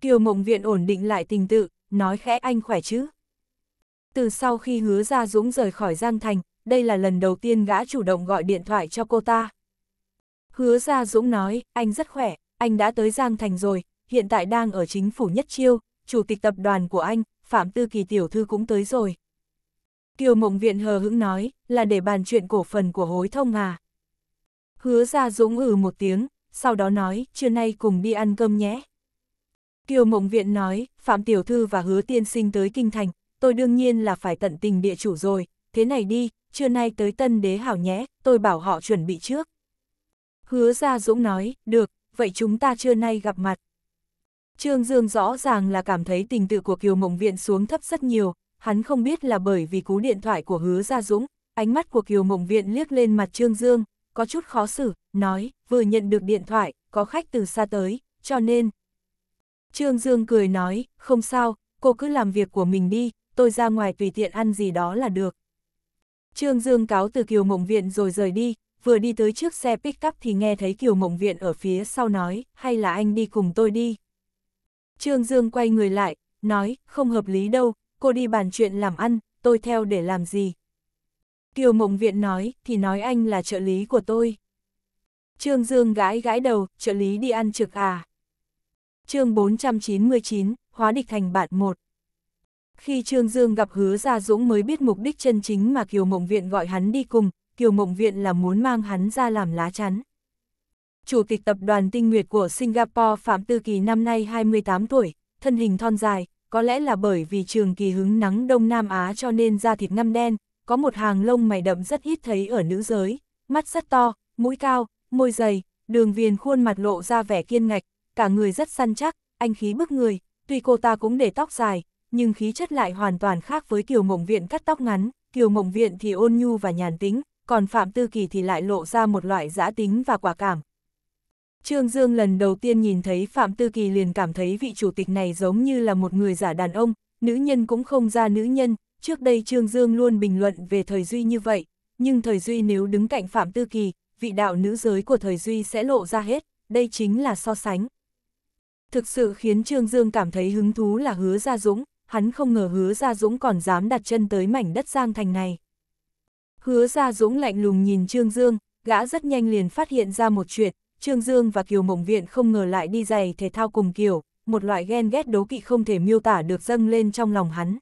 Kiều Mộng Viện ổn định lại tình tự, nói khẽ anh khỏe chứ. Từ sau khi hứa Gia Dũng rời khỏi Giang Thành, đây là lần đầu tiên gã chủ động gọi điện thoại cho cô ta. Hứa Gia Dũng nói, anh rất khỏe, anh đã tới Giang Thành rồi, hiện tại đang ở chính phủ Nhất Chiêu, chủ tịch tập đoàn của anh, Phạm Tư Kỳ Tiểu Thư cũng tới rồi. Kiều Mộng Viện hờ hững nói, là để bàn chuyện cổ phần của hối thông à. Hứa ra dũng ừ một tiếng, sau đó nói, trưa nay cùng đi ăn cơm nhé. Kiều Mộng Viện nói, Phạm Tiểu Thư và Hứa Tiên Sinh tới Kinh Thành, tôi đương nhiên là phải tận tình địa chủ rồi, thế này đi, trưa nay tới Tân Đế Hảo nhé, tôi bảo họ chuẩn bị trước. Hứa ra Dũng nói, được, vậy chúng ta trưa nay gặp mặt. Trương Dương rõ ràng là cảm thấy tình tự của Kiều Mộng Viện xuống thấp rất nhiều, hắn không biết là bởi vì cú điện thoại của Hứa Gia Dũng, ánh mắt của Kiều Mộng Viện liếc lên mặt Trương Dương, có chút khó xử, nói, vừa nhận được điện thoại, có khách từ xa tới, cho nên. Trương Dương cười nói, không sao, cô cứ làm việc của mình đi, tôi ra ngoài tùy tiện ăn gì đó là được. Trương Dương cáo từ Kiều Mộng Viện rồi rời đi, vừa đi tới trước xe pick-up thì nghe thấy Kiều Mộng Viện ở phía sau nói, hay là anh đi cùng tôi đi. Trương Dương quay người lại, nói, không hợp lý đâu, cô đi bàn chuyện làm ăn, tôi theo để làm gì. Kiều Mộng Viện nói, thì nói anh là trợ lý của tôi. Trương Dương gãi gãi đầu, trợ lý đi ăn trực à. chương 499, Hóa địch thành bạn 1. Khi Trương Dương gặp Hứa Gia Dũng mới biết mục đích chân chính mà Kiều Mộng Viện gọi hắn đi cùng, Kiều Mộng Viện là muốn mang hắn ra làm lá chắn. Chủ tịch tập đoàn tinh nguyệt của Singapore Phạm Tư Kỳ năm nay 28 tuổi, thân hình thon dài, có lẽ là bởi vì trường kỳ hứng nắng Đông Nam Á cho nên da thịt ngăm đen, có một hàng lông mày đậm rất ít thấy ở nữ giới, mắt rất to, mũi cao, môi dày, đường viền khuôn mặt lộ ra vẻ kiên ngạch, cả người rất săn chắc, anh khí bức người, tuy cô ta cũng để tóc dài, nhưng khí chất lại hoàn toàn khác với Kiều Mộng Viện cắt tóc ngắn, Kiều Mộng Viện thì ôn nhu và nhàn tính, còn Phạm Tư Kỳ thì lại lộ ra một loại giã tính và quả cảm. Trương Dương lần đầu tiên nhìn thấy Phạm Tư Kỳ liền cảm thấy vị chủ tịch này giống như là một người giả đàn ông, nữ nhân cũng không ra nữ nhân, Trước đây Trương Dương luôn bình luận về thời Duy như vậy, nhưng thời Duy nếu đứng cạnh Phạm Tư Kỳ, vị đạo nữ giới của thời Duy sẽ lộ ra hết, đây chính là so sánh. Thực sự khiến Trương Dương cảm thấy hứng thú là hứa Gia Dũng, hắn không ngờ hứa Gia Dũng còn dám đặt chân tới mảnh đất Giang Thành này. Hứa Gia Dũng lạnh lùng nhìn Trương Dương, gã rất nhanh liền phát hiện ra một chuyện, Trương Dương và Kiều Mộng Viện không ngờ lại đi giày thể thao cùng kiểu, một loại ghen ghét đấu kỵ không thể miêu tả được dâng lên trong lòng hắn.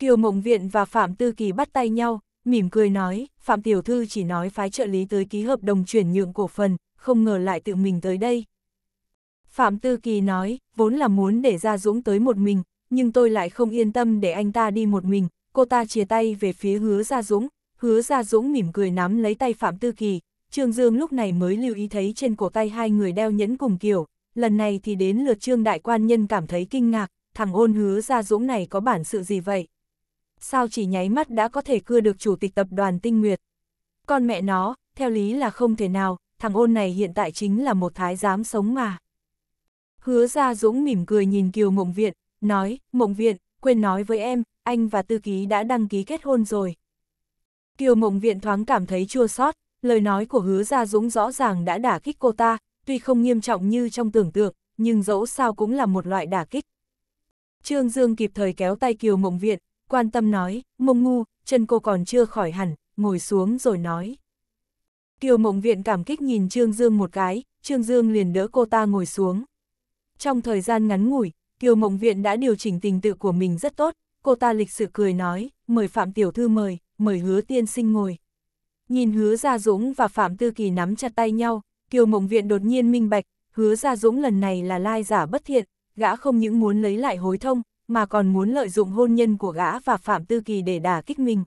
Kiều Mộng Viện và Phạm Tư Kỳ bắt tay nhau, mỉm cười nói, Phạm Tiểu Thư chỉ nói phái trợ lý tới ký hợp đồng chuyển nhượng cổ phần, không ngờ lại tự mình tới đây. Phạm Tư Kỳ nói, vốn là muốn để ra Dũng tới một mình, nhưng tôi lại không yên tâm để anh ta đi một mình, cô ta chia tay về phía hứa Ra Dũng, hứa Ra Dũng mỉm cười nắm lấy tay Phạm Tư Kỳ, Trương Dương lúc này mới lưu ý thấy trên cổ tay hai người đeo nhẫn cùng kiểu, lần này thì đến lượt Trương Đại Quan Nhân cảm thấy kinh ngạc, thằng ôn hứa Ra Dũng này có bản sự gì vậy? sao chỉ nháy mắt đã có thể cưa được chủ tịch tập đoàn Tinh Nguyệt. Con mẹ nó, theo lý là không thể nào, thằng ôn này hiện tại chính là một thái giám sống mà. Hứa ra Dũng mỉm cười nhìn Kiều Mộng Viện, nói, Mộng Viện, quên nói với em, anh và Tư Ký đã đăng ký kết hôn rồi. Kiều Mộng Viện thoáng cảm thấy chua sót, lời nói của hứa ra Dũng rõ ràng đã đả kích cô ta, tuy không nghiêm trọng như trong tưởng tượng, nhưng dẫu sao cũng là một loại đả kích. Trương Dương kịp thời kéo tay Kiều Mộng Viện, quan tâm nói, mông ngu, chân cô còn chưa khỏi hẳn, ngồi xuống rồi nói. Kiều mộng viện cảm kích nhìn Trương Dương một cái, Trương Dương liền đỡ cô ta ngồi xuống. Trong thời gian ngắn ngủi, Kiều mộng viện đã điều chỉnh tình tự của mình rất tốt, cô ta lịch sự cười nói, mời Phạm Tiểu Thư mời, mời hứa tiên sinh ngồi. Nhìn hứa Gia Dũng và Phạm Tư Kỳ nắm chặt tay nhau, Kiều mộng viện đột nhiên minh bạch, hứa Gia Dũng lần này là lai giả bất thiện, gã không những muốn lấy lại hối thông, mà còn muốn lợi dụng hôn nhân của gã và Phạm Tư Kỳ để đả kích mình.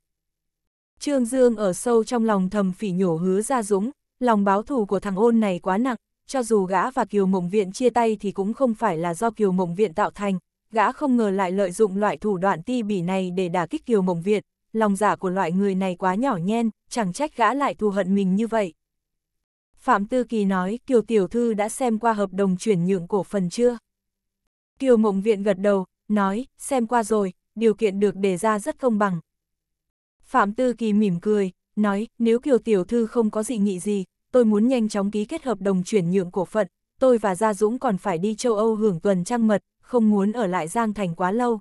Trương Dương ở sâu trong lòng thầm phỉ nhổ hứa ra dũng, lòng báo thù của thằng ôn này quá nặng, cho dù gã và Kiều Mộng Viện chia tay thì cũng không phải là do Kiều Mộng Viện tạo thành, gã không ngờ lại lợi dụng loại thủ đoạn ti bỉ này để đả kích Kiều Mộng Viện, lòng giả dạ của loại người này quá nhỏ nhen, chẳng trách gã lại thù hận mình như vậy. Phạm Tư Kỳ nói Kiều Tiểu Thư đã xem qua hợp đồng chuyển nhượng cổ phần chưa? Kiều Mộng Viện gật đầu, nói, xem qua rồi, điều kiện được đề ra rất công bằng. Phạm Tư Kỳ mỉm cười, nói, nếu Kiều Tiểu Thư không có dị nghị gì, tôi muốn nhanh chóng ký kết hợp đồng chuyển nhượng cổ phận, tôi và Gia Dũng còn phải đi châu Âu hưởng tuần trăng mật, không muốn ở lại Giang Thành quá lâu.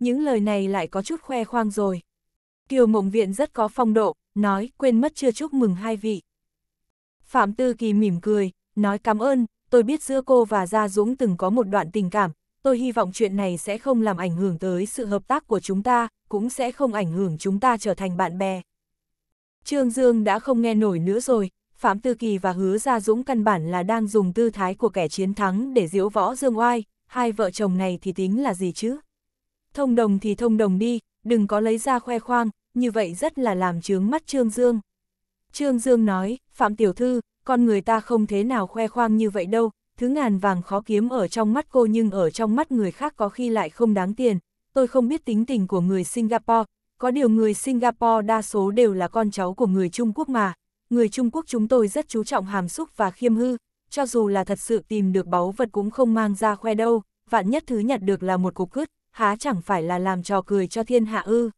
Những lời này lại có chút khoe khoang rồi. Kiều Mộng Viện rất có phong độ, nói, quên mất chưa chúc mừng hai vị. Phạm Tư Kỳ mỉm cười, nói cảm ơn, tôi biết giữa cô và Gia Dũng từng có một đoạn tình cảm, tôi hy vọng chuyện này sẽ không làm ảnh hưởng tới sự hợp tác của chúng ta, cũng sẽ không ảnh hưởng chúng ta trở thành bạn bè. Trương Dương đã không nghe nổi nữa rồi, Phạm Tư Kỳ và Hứa Gia Dũng căn bản là đang dùng tư thái của kẻ chiến thắng để diễu võ Dương Oai, hai vợ chồng này thì tính là gì chứ? Thông đồng thì thông đồng đi, đừng có lấy ra khoe khoang, như vậy rất là làm chướng mắt Trương Dương. Trương Dương nói, Phạm Tiểu Thư, con người ta không thế nào khoe khoang như vậy đâu, thứ ngàn vàng khó kiếm ở trong mắt cô nhưng ở trong mắt người khác có khi lại không đáng tiền. Tôi không biết tính tình của người Singapore, có điều người Singapore đa số đều là con cháu của người Trung Quốc mà. Người Trung Quốc chúng tôi rất chú trọng hàm xúc và khiêm hư, cho dù là thật sự tìm được báu vật cũng không mang ra khoe đâu, vạn nhất thứ nhặt được là một cục cướp, há chẳng phải là làm trò cười cho thiên hạ ư.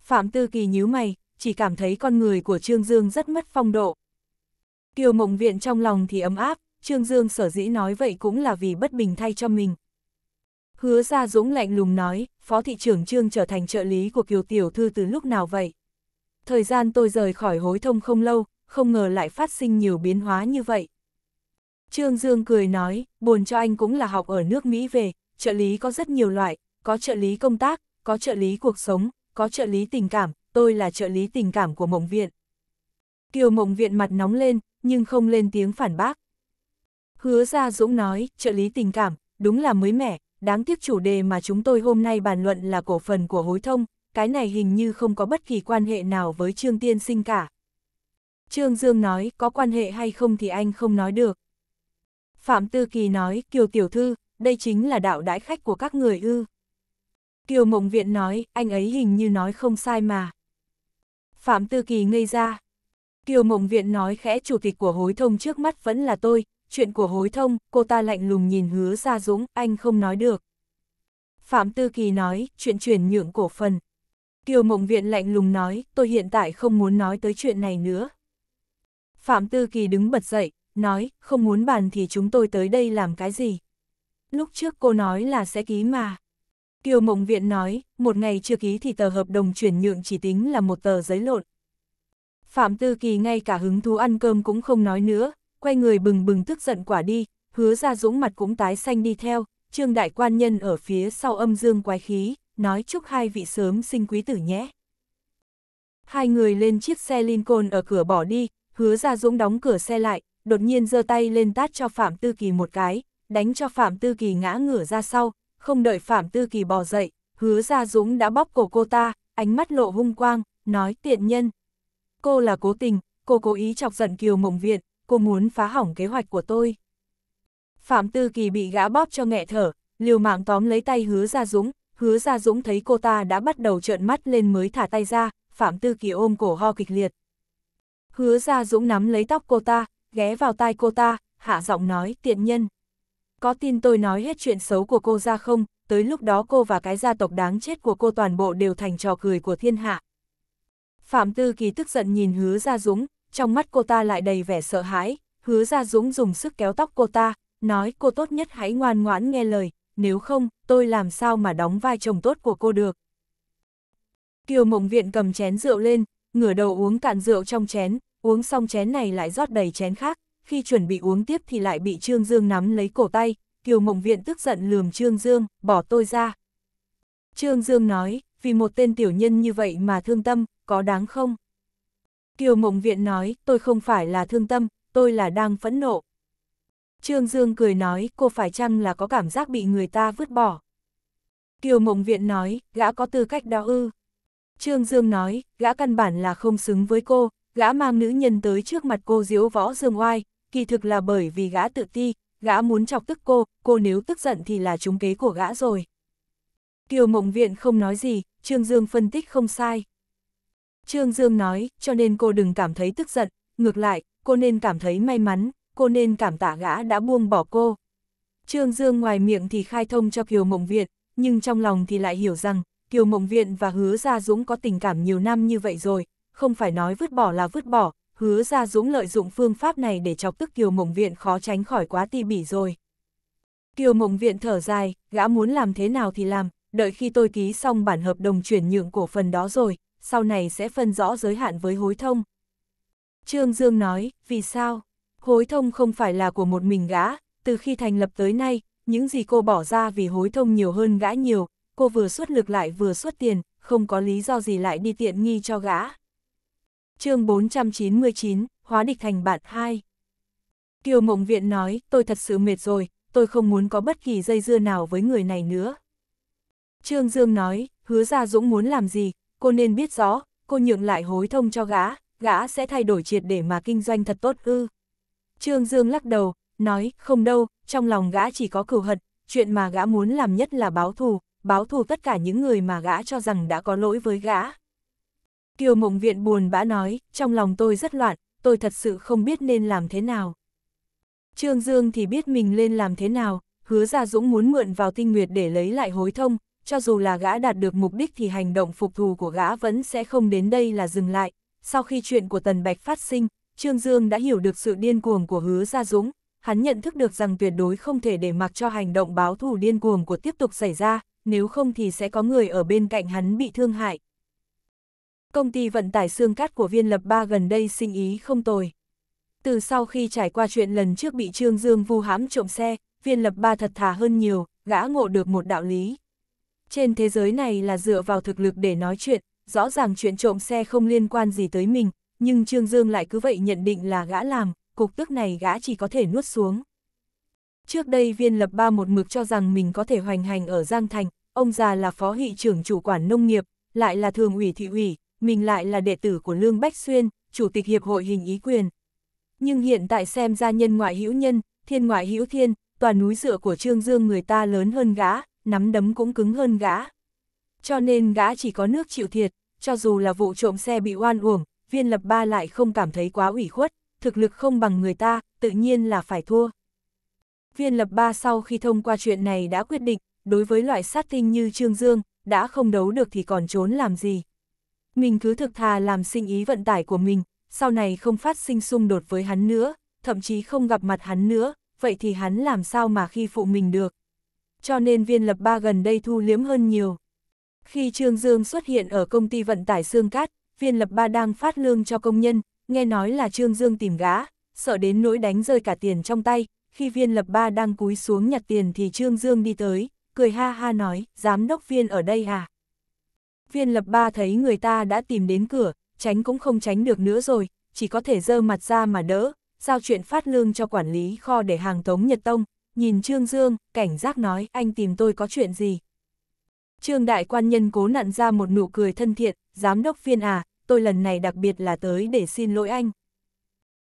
Phạm Tư Kỳ nhíu mày, chỉ cảm thấy con người của Trương Dương rất mất phong độ. Kiều Mộng Viện trong lòng thì ấm áp, Trương Dương sở dĩ nói vậy cũng là vì bất bình thay cho mình. Hứa Gia Dũng lạnh lùng nói, Phó Thị trưởng Trương trở thành trợ lý của Kiều Tiểu Thư từ lúc nào vậy? Thời gian tôi rời khỏi hối thông không lâu, không ngờ lại phát sinh nhiều biến hóa như vậy. Trương Dương cười nói, buồn cho anh cũng là học ở nước Mỹ về, trợ lý có rất nhiều loại, có trợ lý công tác, có trợ lý cuộc sống, có trợ lý tình cảm, tôi là trợ lý tình cảm của mộng viện. Kiều mộng viện mặt nóng lên, nhưng không lên tiếng phản bác. Hứa Gia Dũng nói, trợ lý tình cảm, đúng là mới mẻ, đáng tiếc chủ đề mà chúng tôi hôm nay bàn luận là cổ phần của hối thông, cái này hình như không có bất kỳ quan hệ nào với Trương Tiên Sinh cả. Trương Dương nói, có quan hệ hay không thì anh không nói được. Phạm Tư Kỳ nói, Kiều Tiểu Thư, đây chính là đạo đãi khách của các người ư. Kiều Mộng Viện nói, anh ấy hình như nói không sai mà. Phạm Tư Kỳ ngây ra. Kiều Mộng Viện nói khẽ chủ tịch của hối thông trước mắt vẫn là tôi, chuyện của hối thông, cô ta lạnh lùng nhìn hứa Gia Dũng, anh không nói được. Phạm Tư Kỳ nói, chuyện chuyển nhượng cổ phần. Kiều Mộng Viện lạnh lùng nói, tôi hiện tại không muốn nói tới chuyện này nữa. Phạm Tư Kỳ đứng bật dậy, nói, không muốn bàn thì chúng tôi tới đây làm cái gì. Lúc trước cô nói là sẽ ký mà. Kiều Mộng Viện nói, một ngày chưa ký thì tờ hợp đồng chuyển nhượng chỉ tính là một tờ giấy lộn. Phạm Tư Kỳ ngay cả hứng thú ăn cơm cũng không nói nữa, quay người bừng bừng tức giận quả đi, hứa ra dũng mặt cũng tái xanh đi theo, trương đại quan nhân ở phía sau âm dương quái khí, nói chúc hai vị sớm sinh quý tử nhé. Hai người lên chiếc xe Lincoln ở cửa bỏ đi, hứa ra dũng đóng cửa xe lại, đột nhiên giơ tay lên tát cho Phạm Tư Kỳ một cái, đánh cho Phạm Tư Kỳ ngã ngửa ra sau, không đợi Phạm Tư Kỳ bò dậy, hứa ra dũng đã bóp cổ cô ta, ánh mắt lộ hung quang, nói tiện nhân. Cô là cố tình, cô cố ý chọc giận Kiều Mộng Viện, cô muốn phá hỏng kế hoạch của tôi. Phạm Tư Kỳ bị gã bóp cho nghẹ thở, liều mạng tóm lấy tay hứa ra dũng, hứa ra dũng thấy cô ta đã bắt đầu trợn mắt lên mới thả tay ra, Phạm Tư Kỳ ôm cổ ho kịch liệt. Hứa ra dũng nắm lấy tóc cô ta, ghé vào tai cô ta, hạ giọng nói tiện nhân. Có tin tôi nói hết chuyện xấu của cô ra không, tới lúc đó cô và cái gia tộc đáng chết của cô toàn bộ đều thành trò cười của thiên hạ. Phạm Tư Kỳ tức giận nhìn hứa ra dũng, trong mắt cô ta lại đầy vẻ sợ hãi, hứa ra dũng dùng sức kéo tóc cô ta, nói cô tốt nhất hãy ngoan ngoãn nghe lời, nếu không, tôi làm sao mà đóng vai chồng tốt của cô được. Kiều mộng viện cầm chén rượu lên, ngửa đầu uống cạn rượu trong chén, uống xong chén này lại rót đầy chén khác, khi chuẩn bị uống tiếp thì lại bị Trương Dương nắm lấy cổ tay, Kiều Mộng Viện tức giận lườm Trương Dương, bỏ tôi ra. Trương Dương nói, vì một tên tiểu nhân như vậy mà thương tâm, có đáng không? Kiều Mộng Viện nói, tôi không phải là thương tâm, tôi là đang phẫn nộ. Trương Dương cười nói, cô phải chăng là có cảm giác bị người ta vứt bỏ. Kiều Mộng Viện nói, gã có tư cách đó ư. Trương Dương nói, gã căn bản là không xứng với cô, gã mang nữ nhân tới trước mặt cô diếu võ Dương Oai, kỳ thực là bởi vì gã tự ti, gã muốn chọc tức cô, cô nếu tức giận thì là trúng kế của gã rồi. Kiều Mộng Viện không nói gì, Trương Dương phân tích không sai. Trương Dương nói, cho nên cô đừng cảm thấy tức giận, ngược lại, cô nên cảm thấy may mắn, cô nên cảm tạ gã đã buông bỏ cô. Trương Dương ngoài miệng thì khai thông cho Kiều Mộng Viện, nhưng trong lòng thì lại hiểu rằng, Kiều Mộng Viện và Hứa Gia Dũng có tình cảm nhiều năm như vậy rồi, không phải nói vứt bỏ là vứt bỏ, Hứa Gia Dũng lợi dụng phương pháp này để chọc tức Kiều Mộng Viện khó tránh khỏi quá ti bỉ rồi. Kiều Mộng Viện thở dài, gã muốn làm thế nào thì làm, đợi khi tôi ký xong bản hợp đồng chuyển nhượng cổ phần đó rồi, sau này sẽ phân rõ giới hạn với hối thông. Trương Dương nói, vì sao? Hối thông không phải là của một mình gã, từ khi thành lập tới nay, những gì cô bỏ ra vì hối thông nhiều hơn gã nhiều, cô vừa xuất lực lại vừa xuất tiền, không có lý do gì lại đi tiện nghi cho gã. chương 499, Hóa địch thành bạn 2 Kiều Mộng Viện nói, tôi thật sự mệt rồi, tôi không muốn có bất kỳ dây dưa nào với người này nữa. Trương Dương nói, hứa ra Dũng muốn làm gì, cô nên biết rõ, cô nhượng lại hối thông cho gã, gã sẽ thay đổi triệt để mà kinh doanh thật tốt ư. Trương Dương lắc đầu, nói, không đâu, trong lòng gã chỉ có cửu hận, chuyện mà gã muốn làm nhất là báo thù, báo thù tất cả những người mà gã cho rằng đã có lỗi với gã. Kiều Mộng Viện buồn bã nói, trong lòng tôi rất loạn, tôi thật sự không biết nên làm thế nào. Trương Dương thì biết mình nên làm thế nào, hứa ra Dũng muốn mượn vào tinh nguyệt để lấy lại hối thông, cho dù là gã đạt được mục đích thì hành động phục thù của gã vẫn sẽ không đến đây là dừng lại. Sau khi chuyện của Tần Bạch phát sinh, Trương Dương đã hiểu được sự điên cuồng của hứa Gia Dũng, hắn nhận thức được rằng tuyệt đối không thể để mặc cho hành động báo thù điên cuồng của tiếp tục xảy ra, nếu không thì sẽ có người ở bên cạnh hắn bị thương hại. Công ty vận tải xương cát của viên lập ba gần đây sinh ý không tồi. Từ sau khi trải qua chuyện lần trước bị Trương Dương vu hãm trộm xe, viên lập ba thật thà hơn nhiều, gã ngộ được một đạo lý trên thế giới này là dựa vào thực lực để nói chuyện, rõ ràng chuyện trộm xe không liên quan gì tới mình, nhưng Trương Dương lại cứ vậy nhận định là gã làm, cục tức này gã chỉ có thể nuốt xuống. Trước đây viên lập ba một mực cho rằng mình có thể hoành hành ở Giang Thành, ông già là phó thị trưởng chủ quản nông nghiệp, lại là thường ủy thị ủy, mình lại là đệ tử của Lương Bách Xuyên, chủ tịch hiệp hội hình ý quyền. Nhưng hiện tại xem ra nhân ngoại hữu nhân, thiên ngoại hữu thiên, toàn núi dựa của Trương Dương người ta lớn hơn gã, nắm đấm cũng cứng hơn gã. Cho nên gã chỉ có nước chịu thiệt, cho dù là vụ trộm xe bị oan uổng, viên lập ba lại không cảm thấy quá ủy khuất, thực lực không bằng người ta, tự nhiên là phải thua. Viên lập ba sau khi thông qua chuyện này đã quyết định, đối với loại sát tinh như Trương Dương, đã không đấu được thì còn trốn làm gì. Mình cứ thực thà làm sinh ý vận tải của mình, sau này không phát sinh xung đột với hắn nữa, thậm chí không gặp mặt hắn nữa, vậy thì hắn làm sao mà khi phụ mình được cho nên viên lập ba gần đây thu liếm hơn nhiều. Khi Trương Dương xuất hiện ở công ty vận tải xương Cát, viên lập ba đang phát lương cho công nhân, nghe nói là Trương Dương tìm gã, sợ đến nỗi đánh rơi cả tiền trong tay, khi viên lập ba đang cúi xuống nhặt tiền thì Trương Dương đi tới, cười ha ha nói, giám đốc viên ở đây à? Viên lập ba thấy người ta đã tìm đến cửa, tránh cũng không tránh được nữa rồi, chỉ có thể dơ mặt ra mà đỡ, giao chuyện phát lương cho quản lý kho để hàng thống Nhật Tông, nhìn Trương Dương, cảnh giác nói, anh tìm tôi có chuyện gì? Trương đại quan nhân cố nặn ra một nụ cười thân thiện, giám đốc viên à, tôi lần này đặc biệt là tới để xin lỗi anh.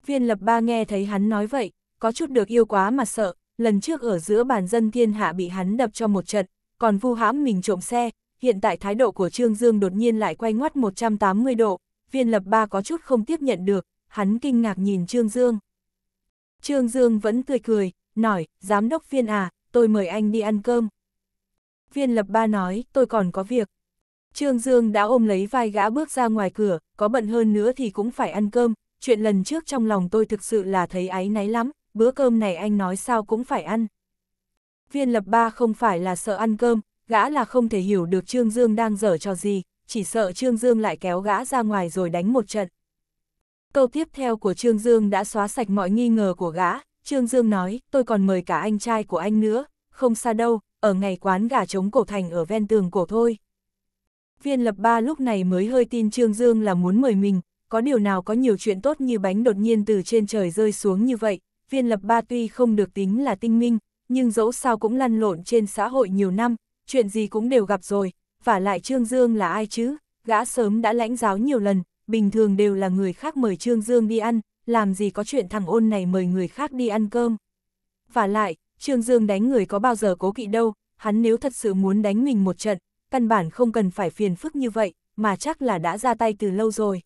Viên lập ba nghe thấy hắn nói vậy, có chút được yêu quá mà sợ, lần trước ở giữa bàn dân thiên hạ bị hắn đập cho một trận, còn vu hãm mình trộm xe, hiện tại thái độ của Trương Dương đột nhiên lại quay ngoắt 180 độ, viên lập ba có chút không tiếp nhận được, hắn kinh ngạc nhìn Trương Dương. Trương Dương vẫn tươi cười, nói, giám đốc viên à, tôi mời anh đi ăn cơm. Viên lập ba nói, tôi còn có việc. Trương Dương đã ôm lấy vai gã bước ra ngoài cửa, có bận hơn nữa thì cũng phải ăn cơm, chuyện lần trước trong lòng tôi thực sự là thấy áy náy lắm, bữa cơm này anh nói sao cũng phải ăn. Viên lập ba không phải là sợ ăn cơm, gã là không thể hiểu được Trương Dương đang dở cho gì, chỉ sợ Trương Dương lại kéo gã ra ngoài rồi đánh một trận. Câu tiếp theo của Trương Dương đã xóa sạch mọi nghi ngờ của gã, Trương Dương nói, tôi còn mời cả anh trai của anh nữa, không xa đâu, ở ngày quán gà trống cổ thành ở ven tường cổ thôi. Viên lập ba lúc này mới hơi tin Trương Dương là muốn mời mình, có điều nào có nhiều chuyện tốt như bánh đột nhiên từ trên trời rơi xuống như vậy, viên lập ba tuy không được tính là tinh minh, nhưng dẫu sao cũng lăn lộn trên xã hội nhiều năm, chuyện gì cũng đều gặp rồi, và lại Trương Dương là ai chứ, gã sớm đã lãnh giáo nhiều lần, bình thường đều là người khác mời Trương Dương đi ăn, làm gì có chuyện thằng ôn này mời người khác đi ăn cơm. Và lại, Trương Dương đánh người có bao giờ cố kỵ đâu, hắn nếu thật sự muốn đánh mình một trận, căn bản không cần phải phiền phức như vậy, mà chắc là đã ra tay từ lâu rồi.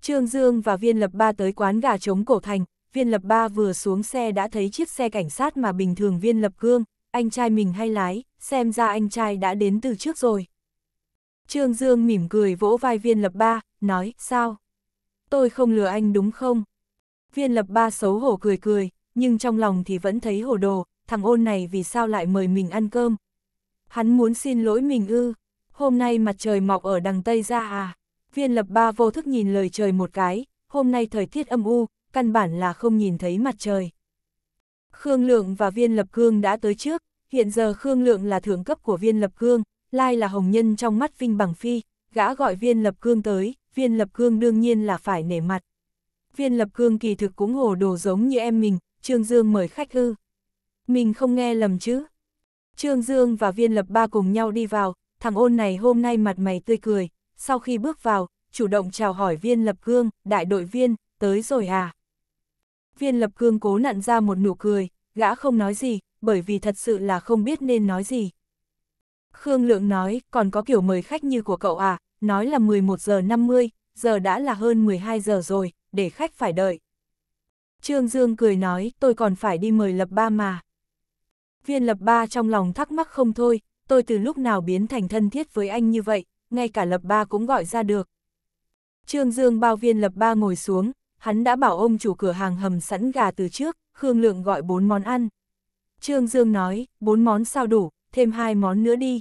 Trương Dương và Viên Lập Ba tới quán gà trống cổ thành, Viên Lập Ba vừa xuống xe đã thấy chiếc xe cảnh sát mà bình thường Viên Lập Cương, anh trai mình hay lái, xem ra anh trai đã đến từ trước rồi. Trương Dương mỉm cười vỗ vai Viên Lập Ba, nói, sao? tôi không lừa anh đúng không? Viên lập ba xấu hổ cười cười, nhưng trong lòng thì vẫn thấy hồ đồ, thằng ôn này vì sao lại mời mình ăn cơm? Hắn muốn xin lỗi mình ư, hôm nay mặt trời mọc ở đằng Tây ra à? Viên lập ba vô thức nhìn lời trời một cái, hôm nay thời tiết âm u, căn bản là không nhìn thấy mặt trời. Khương Lượng và Viên Lập Cương đã tới trước, hiện giờ Khương Lượng là thượng cấp của Viên Lập Cương, Lai là hồng nhân trong mắt Vinh Bằng Phi, gã gọi Viên Lập Cương tới, viên lập cương đương nhiên là phải nể mặt. Viên lập cương kỳ thực cũng hồ đồ giống như em mình, Trương Dương mời khách ư. Mình không nghe lầm chứ. Trương Dương và viên lập ba cùng nhau đi vào, thằng ôn này hôm nay mặt mày tươi cười, sau khi bước vào, chủ động chào hỏi viên lập cương, đại đội viên, tới rồi à. Viên lập cương cố nặn ra một nụ cười, gã không nói gì, bởi vì thật sự là không biết nên nói gì. Khương Lượng nói, còn có kiểu mời khách như của cậu à, nói là 11 giờ 50, giờ đã là hơn 12 giờ rồi, để khách phải đợi. Trương Dương cười nói, tôi còn phải đi mời lập ba mà. Viên lập ba trong lòng thắc mắc không thôi, tôi từ lúc nào biến thành thân thiết với anh như vậy, ngay cả lập ba cũng gọi ra được. Trương Dương bao viên lập ba ngồi xuống, hắn đã bảo ông chủ cửa hàng hầm sẵn gà từ trước, Khương Lượng gọi bốn món ăn. Trương Dương nói, bốn món sao đủ, thêm hai món nữa đi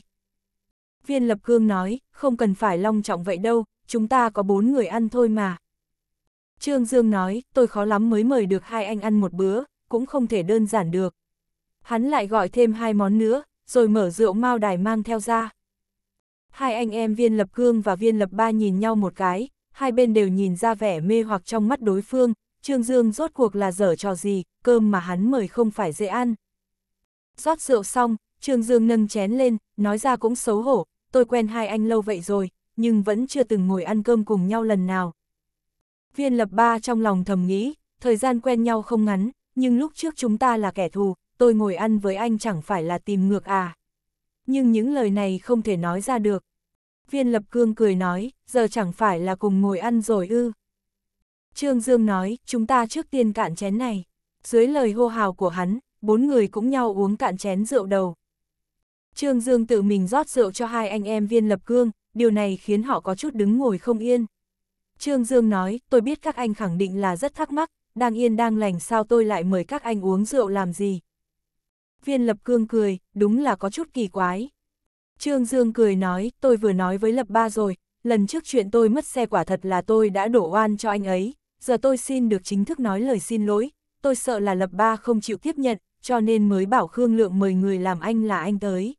viên lập cương nói, không cần phải long trọng vậy đâu, chúng ta có bốn người ăn thôi mà. Trương Dương nói, tôi khó lắm mới mời được hai anh ăn một bữa, cũng không thể đơn giản được. Hắn lại gọi thêm hai món nữa, rồi mở rượu mao đài mang theo ra. Hai anh em viên lập cương và viên lập ba nhìn nhau một cái, hai bên đều nhìn ra vẻ mê hoặc trong mắt đối phương, Trương Dương rốt cuộc là dở trò gì, cơm mà hắn mời không phải dễ ăn. rót rượu xong, Trương Dương nâng chén lên, nói ra cũng xấu hổ, tôi quen hai anh lâu vậy rồi, nhưng vẫn chưa từng ngồi ăn cơm cùng nhau lần nào. Viên lập ba trong lòng thầm nghĩ, thời gian quen nhau không ngắn, nhưng lúc trước chúng ta là kẻ thù, tôi ngồi ăn với anh chẳng phải là tìm ngược à. Nhưng những lời này không thể nói ra được. Viên lập cương cười nói, giờ chẳng phải là cùng ngồi ăn rồi ư. Trương Dương nói, chúng ta trước tiên cạn chén này. Dưới lời hô hào của hắn, bốn người cũng nhau uống cạn chén rượu đầu. Trương Dương tự mình rót rượu cho hai anh em viên lập cương, điều này khiến họ có chút đứng ngồi không yên. Trương Dương nói, tôi biết các anh khẳng định là rất thắc mắc, đang yên đang lành sao tôi lại mời các anh uống rượu làm gì. Viên lập cương cười, đúng là có chút kỳ quái. Trương Dương cười nói, tôi vừa nói với lập ba rồi, lần trước chuyện tôi mất xe quả thật là tôi đã đổ oan cho anh ấy, giờ tôi xin được chính thức nói lời xin lỗi, tôi sợ là lập ba không chịu tiếp nhận, cho nên mới bảo Khương Lượng mời người làm anh là anh tới.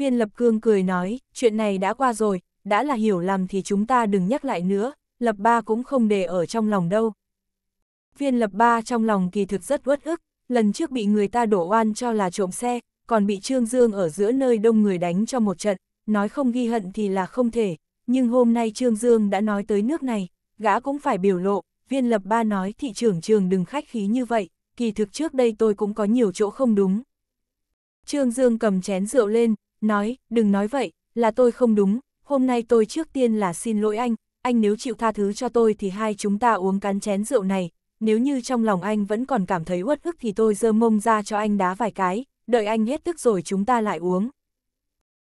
Viên Lập Cương cười nói, chuyện này đã qua rồi, đã là hiểu lầm thì chúng ta đừng nhắc lại nữa, Lập Ba cũng không để ở trong lòng đâu. Viên Lập Ba trong lòng kỳ thực rất uất ức, lần trước bị người ta đổ oan cho là trộm xe, còn bị Trương Dương ở giữa nơi đông người đánh cho một trận, nói không ghi hận thì là không thể, nhưng hôm nay Trương Dương đã nói tới nước này, gã cũng phải biểu lộ, Viên Lập Ba nói thị trưởng trường đừng khách khí như vậy, kỳ thực trước đây tôi cũng có nhiều chỗ không đúng. Trương Dương cầm chén rượu lên, nói, đừng nói vậy, là tôi không đúng, hôm nay tôi trước tiên là xin lỗi anh, anh nếu chịu tha thứ cho tôi thì hai chúng ta uống cắn chén rượu này, nếu như trong lòng anh vẫn còn cảm thấy uất ức thì tôi dơ mông ra cho anh đá vài cái, đợi anh hết tức rồi chúng ta lại uống.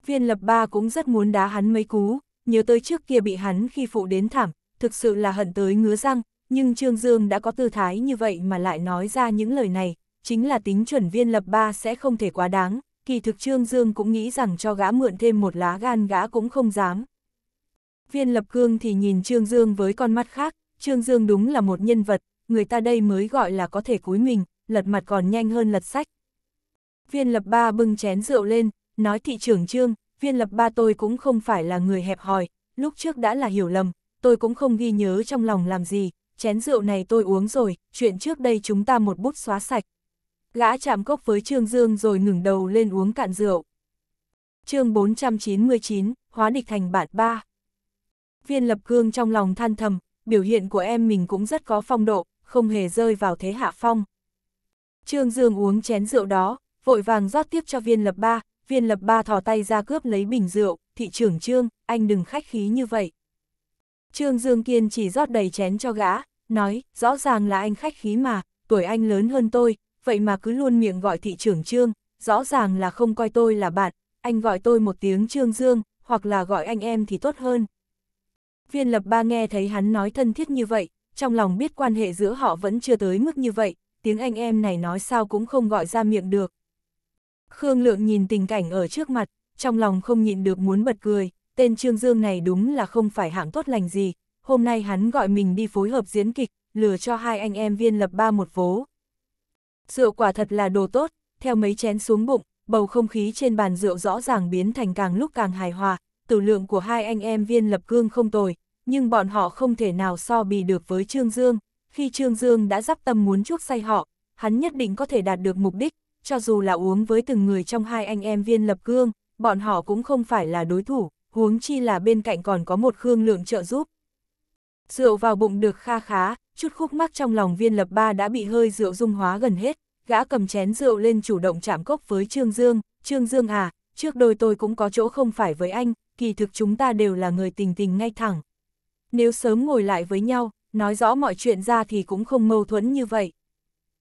Viên lập ba cũng rất muốn đá hắn mấy cú, nhớ tới trước kia bị hắn khi phụ đến thảm, thực sự là hận tới ngứa răng, nhưng Trương Dương đã có tư thái như vậy mà lại nói ra những lời này, chính là tính chuẩn viên lập ba sẽ không thể quá đáng, kỳ thực Trương Dương cũng nghĩ rằng cho gã mượn thêm một lá gan gã cũng không dám. Viên lập cương thì nhìn Trương Dương với con mắt khác, Trương Dương đúng là một nhân vật, người ta đây mới gọi là có thể cúi mình, lật mặt còn nhanh hơn lật sách. Viên lập ba bưng chén rượu lên, nói thị trưởng Trương, viên lập ba tôi cũng không phải là người hẹp hòi, lúc trước đã là hiểu lầm, tôi cũng không ghi nhớ trong lòng làm gì, chén rượu này tôi uống rồi, chuyện trước đây chúng ta một bút xóa sạch. Gã chạm cốc với Trương Dương rồi ngừng đầu lên uống cạn rượu. chương 499, hóa địch thành bản ba. Viên lập cương trong lòng than thầm, biểu hiện của em mình cũng rất có phong độ, không hề rơi vào thế hạ phong. Trương Dương uống chén rượu đó, vội vàng rót tiếp cho viên lập ba, viên lập ba thò tay ra cướp lấy bình rượu, thị trưởng Trương, anh đừng khách khí như vậy. Trương Dương Kiên chỉ rót đầy chén cho gã, nói, rõ ràng là anh khách khí mà, tuổi anh lớn hơn tôi, vậy mà cứ luôn miệng gọi thị trưởng Trương, rõ ràng là không coi tôi là bạn, anh gọi tôi một tiếng Trương Dương, hoặc là gọi anh em thì tốt hơn. Viên lập ba nghe thấy hắn nói thân thiết như vậy, trong lòng biết quan hệ giữa họ vẫn chưa tới mức như vậy, tiếng anh em này nói sao cũng không gọi ra miệng được. Khương Lượng nhìn tình cảnh ở trước mặt, trong lòng không nhịn được muốn bật cười, tên Trương Dương này đúng là không phải hạng tốt lành gì, hôm nay hắn gọi mình đi phối hợp diễn kịch, lừa cho hai anh em viên lập ba một vố, rượu quả thật là đồ tốt, theo mấy chén xuống bụng, bầu không khí trên bàn rượu rõ ràng biến thành càng lúc càng hài hòa, tử lượng của hai anh em viên lập cương không tồi, nhưng bọn họ không thể nào so bì được với Trương Dương, khi Trương Dương đã dắp tâm muốn chuốc say họ, hắn nhất định có thể đạt được mục đích, cho dù là uống với từng người trong hai anh em viên lập cương, bọn họ cũng không phải là đối thủ, huống chi là bên cạnh còn có một khương lượng trợ giúp. Rượu vào bụng được kha khá, chút khúc mắc trong lòng viên lập ba đã bị hơi rượu dung hóa gần hết, gã cầm chén rượu lên chủ động chạm cốc với Trương Dương, Trương Dương à, trước đôi tôi cũng có chỗ không phải với anh, kỳ thực chúng ta đều là người tình tình ngay thẳng. Nếu sớm ngồi lại với nhau, nói rõ mọi chuyện ra thì cũng không mâu thuẫn như vậy.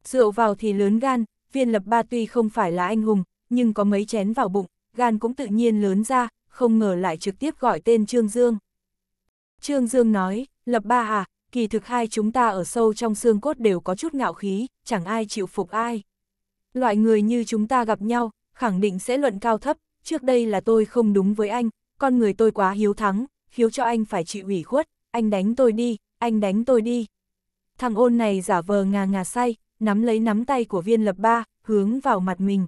Rượu vào thì lớn gan, viên lập ba tuy không phải là anh hùng, nhưng có mấy chén vào bụng, gan cũng tự nhiên lớn ra, không ngờ lại trực tiếp gọi tên Trương Dương. Trương Dương nói, lập ba à, kỳ thực hai chúng ta ở sâu trong xương cốt đều có chút ngạo khí, chẳng ai chịu phục ai. Loại người như chúng ta gặp nhau, khẳng định sẽ luận cao thấp, trước đây là tôi không đúng với anh, con người tôi quá hiếu thắng, hiếu cho anh phải chịu ủy khuất, anh đánh tôi đi, anh đánh tôi đi. Thằng ôn này giả vờ ngà ngà say, nắm lấy nắm tay của viên lập ba, hướng vào mặt mình.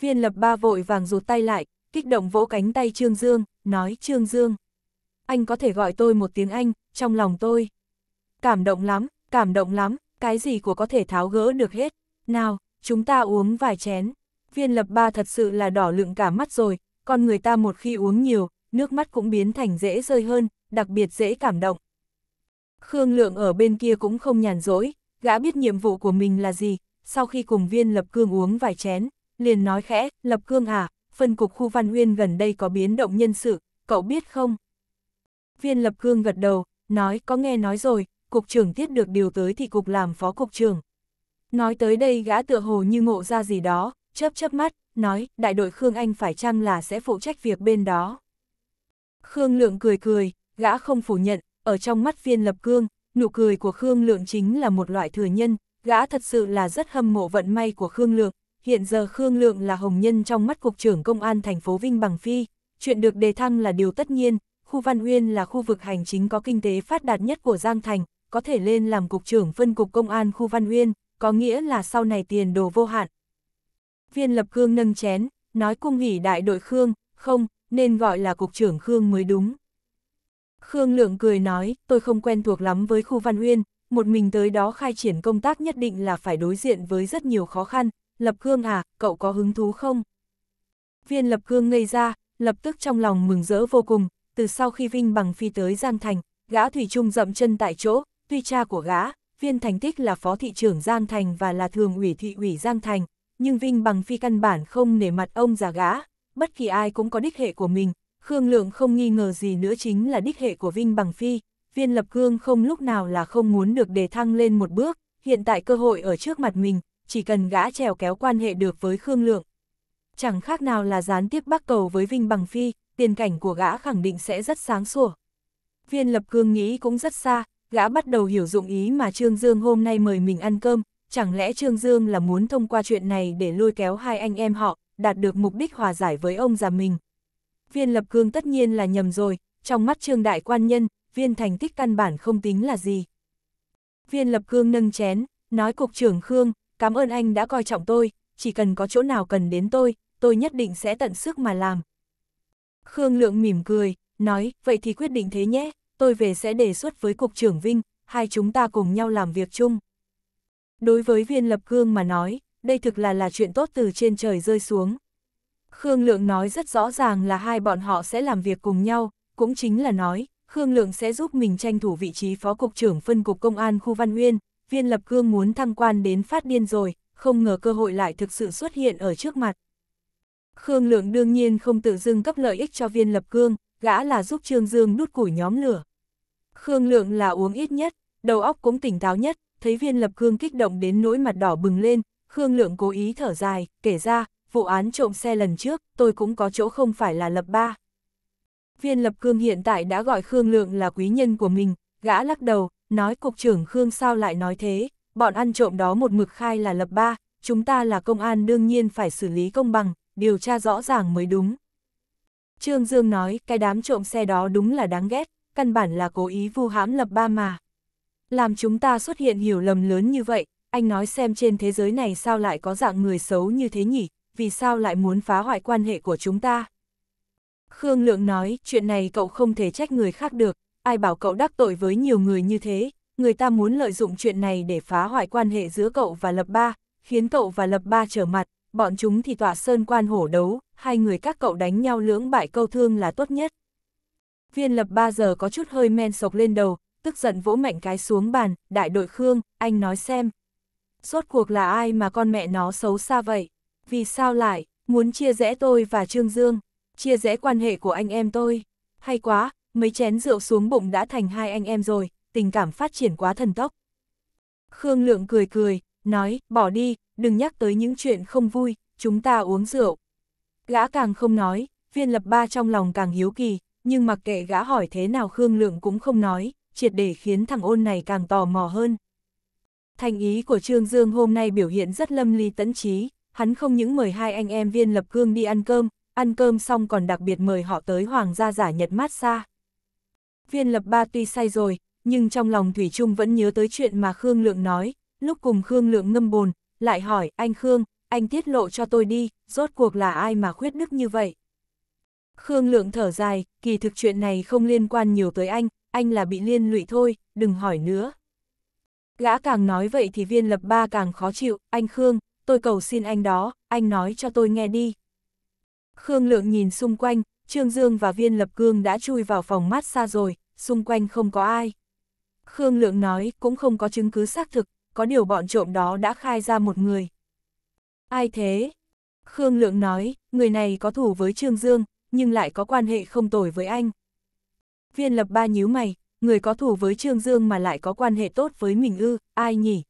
Viên lập ba vội vàng rụt tay lại, kích động vỗ cánh tay Trương Dương, nói Trương Dương anh có thể gọi tôi một tiếng anh, trong lòng tôi. Cảm động lắm, cảm động lắm, cái gì của có thể tháo gỡ được hết. Nào, chúng ta uống vài chén. Viên lập ba thật sự là đỏ lượng cả mắt rồi, Con người ta một khi uống nhiều, nước mắt cũng biến thành dễ rơi hơn, đặc biệt dễ cảm động. Khương Lượng ở bên kia cũng không nhàn rỗi, gã biết nhiệm vụ của mình là gì, sau khi cùng viên Lập Cương uống vài chén, liền nói khẽ, Lập Cương à, phân cục khu Văn Uyên gần đây có biến động nhân sự, cậu biết không? Viên lập cương gật đầu, nói có nghe nói rồi, cục trưởng tiết được điều tới thì cục làm phó cục trưởng. Nói tới đây gã tựa hồ như ngộ ra gì đó, chớp chớp mắt, nói đại đội Khương Anh phải chăng là sẽ phụ trách việc bên đó. Khương Lượng cười cười, gã không phủ nhận, ở trong mắt viên lập cương, nụ cười của Khương Lượng chính là một loại thừa nhân, gã thật sự là rất hâm mộ vận may của Khương Lượng, hiện giờ Khương Lượng là hồng nhân trong mắt Cục trưởng Công an thành phố Vinh Bằng Phi, chuyện được đề thăng là điều tất nhiên, khu Văn Uyên là khu vực hành chính có kinh tế phát đạt nhất của Giang Thành, có thể lên làm cục trưởng phân cục công an khu Văn Uyên, có nghĩa là sau này tiền đồ vô hạn. Viên Lập Cương nâng chén, nói cung nghỉ đại đội Khương, không, nên gọi là cục trưởng Khương mới đúng. Khương Lượng cười nói, tôi không quen thuộc lắm với khu Văn Uyên, một mình tới đó khai triển công tác nhất định là phải đối diện với rất nhiều khó khăn, Lập Cương à, cậu có hứng thú không? Viên Lập Cương ngây ra, lập tức trong lòng mừng rỡ vô cùng, từ sau khi Vinh Bằng phi tới Giang Thành, gã Thủy Trung dậm chân tại chỗ, tuy cha của gã, viên thành tích là phó thị trưởng Giang Thành và là thường ủy thị ủy Giang Thành, nhưng Vinh Bằng phi căn bản không nể mặt ông già gã, bất kỳ ai cũng có đích hệ của mình, Khương Lượng không nghi ngờ gì nữa chính là đích hệ của Vinh Bằng phi, viên lập cương không lúc nào là không muốn được đề thăng lên một bước, hiện tại cơ hội ở trước mặt mình, chỉ cần gã trèo kéo quan hệ được với Khương Lượng. Chẳng khác nào là gián tiếp bắc cầu với Vinh Bằng Phi, tiền cảnh của gã khẳng định sẽ rất sáng sủa. Viên lập cương nghĩ cũng rất xa, gã bắt đầu hiểu dụng ý mà Trương Dương hôm nay mời mình ăn cơm, chẳng lẽ Trương Dương là muốn thông qua chuyện này để lôi kéo hai anh em họ, đạt được mục đích hòa giải với ông già mình. Viên lập cương tất nhiên là nhầm rồi, trong mắt Trương Đại Quan Nhân, viên thành tích căn bản không tính là gì. Viên lập cương nâng chén, nói cục trưởng Khương, cảm ơn anh đã coi trọng tôi, chỉ cần có chỗ nào cần đến tôi, tôi nhất định sẽ tận sức mà làm, Khương Lượng mỉm cười, nói, vậy thì quyết định thế nhé, tôi về sẽ đề xuất với Cục trưởng Vinh, hai chúng ta cùng nhau làm việc chung. Đối với viên lập cương mà nói, đây thực là là chuyện tốt từ trên trời rơi xuống. Khương Lượng nói rất rõ ràng là hai bọn họ sẽ làm việc cùng nhau, cũng chính là nói, Khương Lượng sẽ giúp mình tranh thủ vị trí Phó Cục trưởng Phân Cục Công an Khu Văn Uyên, viên lập cương muốn thăng quan đến phát điên rồi, không ngờ cơ hội lại thực sự xuất hiện ở trước mặt. Khương Lượng đương nhiên không tự dưng cấp lợi ích cho viên lập cương, gã là giúp Trương Dương đút củi nhóm lửa. Khương Lượng là uống ít nhất, đầu óc cũng tỉnh táo nhất, thấy viên lập cương kích động đến nỗi mặt đỏ bừng lên, Khương Lượng cố ý thở dài, kể ra, vụ án trộm xe lần trước, tôi cũng có chỗ không phải là lập ba. Viên lập cương hiện tại đã gọi Khương Lượng là quý nhân của mình, gã lắc đầu, nói cục trưởng Khương sao lại nói thế, bọn ăn trộm đó một mực khai là lập ba, chúng ta là công an đương nhiên phải xử lý công bằng, điều tra rõ ràng mới đúng. Trương Dương nói, cái đám trộm xe đó đúng là đáng ghét, căn bản là cố ý vu hãm lập ba mà. Làm chúng ta xuất hiện hiểu lầm lớn như vậy, anh nói xem trên thế giới này sao lại có dạng người xấu như thế nhỉ, vì sao lại muốn phá hoại quan hệ của chúng ta. Khương Lượng nói, chuyện này cậu không thể trách người khác được, ai bảo cậu đắc tội với nhiều người như thế, người ta muốn lợi dụng chuyện này để phá hoại quan hệ giữa cậu và Lập Ba, khiến cậu và Lập Ba trở mặt, bọn chúng thì tỏa sơn quan hổ đấu, hai người các cậu đánh nhau lưỡng bại câu thương là tốt nhất. Viên lập ba giờ có chút hơi men sộc lên đầu, tức giận vỗ mạnh cái xuống bàn, đại đội Khương, anh nói xem. Rốt cuộc là ai mà con mẹ nó xấu xa vậy? Vì sao lại, muốn chia rẽ tôi và Trương Dương, chia rẽ quan hệ của anh em tôi? Hay quá, mấy chén rượu xuống bụng đã thành hai anh em rồi, tình cảm phát triển quá thần tốc. Khương Lượng cười cười, nói, bỏ đi, đừng nhắc tới những chuyện không vui, chúng ta uống rượu. Gã càng không nói, viên lập ba trong lòng càng hiếu kỳ, nhưng mặc kệ gã hỏi thế nào Khương Lượng cũng không nói, triệt để khiến thằng ôn này càng tò mò hơn. Thành ý của Trương Dương hôm nay biểu hiện rất lâm ly tấn trí, hắn không những mời hai anh em viên lập cương đi ăn cơm, ăn cơm xong còn đặc biệt mời họ tới Hoàng gia giả Nhật mát xa. Viên lập ba tuy say rồi, nhưng trong lòng Thủy Trung vẫn nhớ tới chuyện mà Khương Lượng nói, lúc cùng Khương Lượng ngâm bồn, lại hỏi, anh Khương, anh tiết lộ cho tôi đi, rốt cuộc là ai mà khuyết đức như vậy? Khương Lượng thở dài, kỳ thực chuyện này không liên quan nhiều tới anh, anh là bị liên lụy thôi, đừng hỏi nữa. Gã càng nói vậy thì viên lập ba càng khó chịu, anh Khương, tôi cầu xin anh đó, anh nói cho tôi nghe đi. Khương Lượng nhìn xung quanh, Trương Dương và viên lập cương đã chui vào phòng mát xa rồi, xung quanh không có ai. Khương Lượng nói cũng không có chứng cứ xác thực, có điều bọn trộm đó đã khai ra một người. Ai thế? Khương Lượng nói, người này có thủ với Trương Dương, nhưng lại có quan hệ không tồi với anh. Viên lập ba nhíu mày, người có thủ với Trương Dương mà lại có quan hệ tốt với mình ư, ai nhỉ?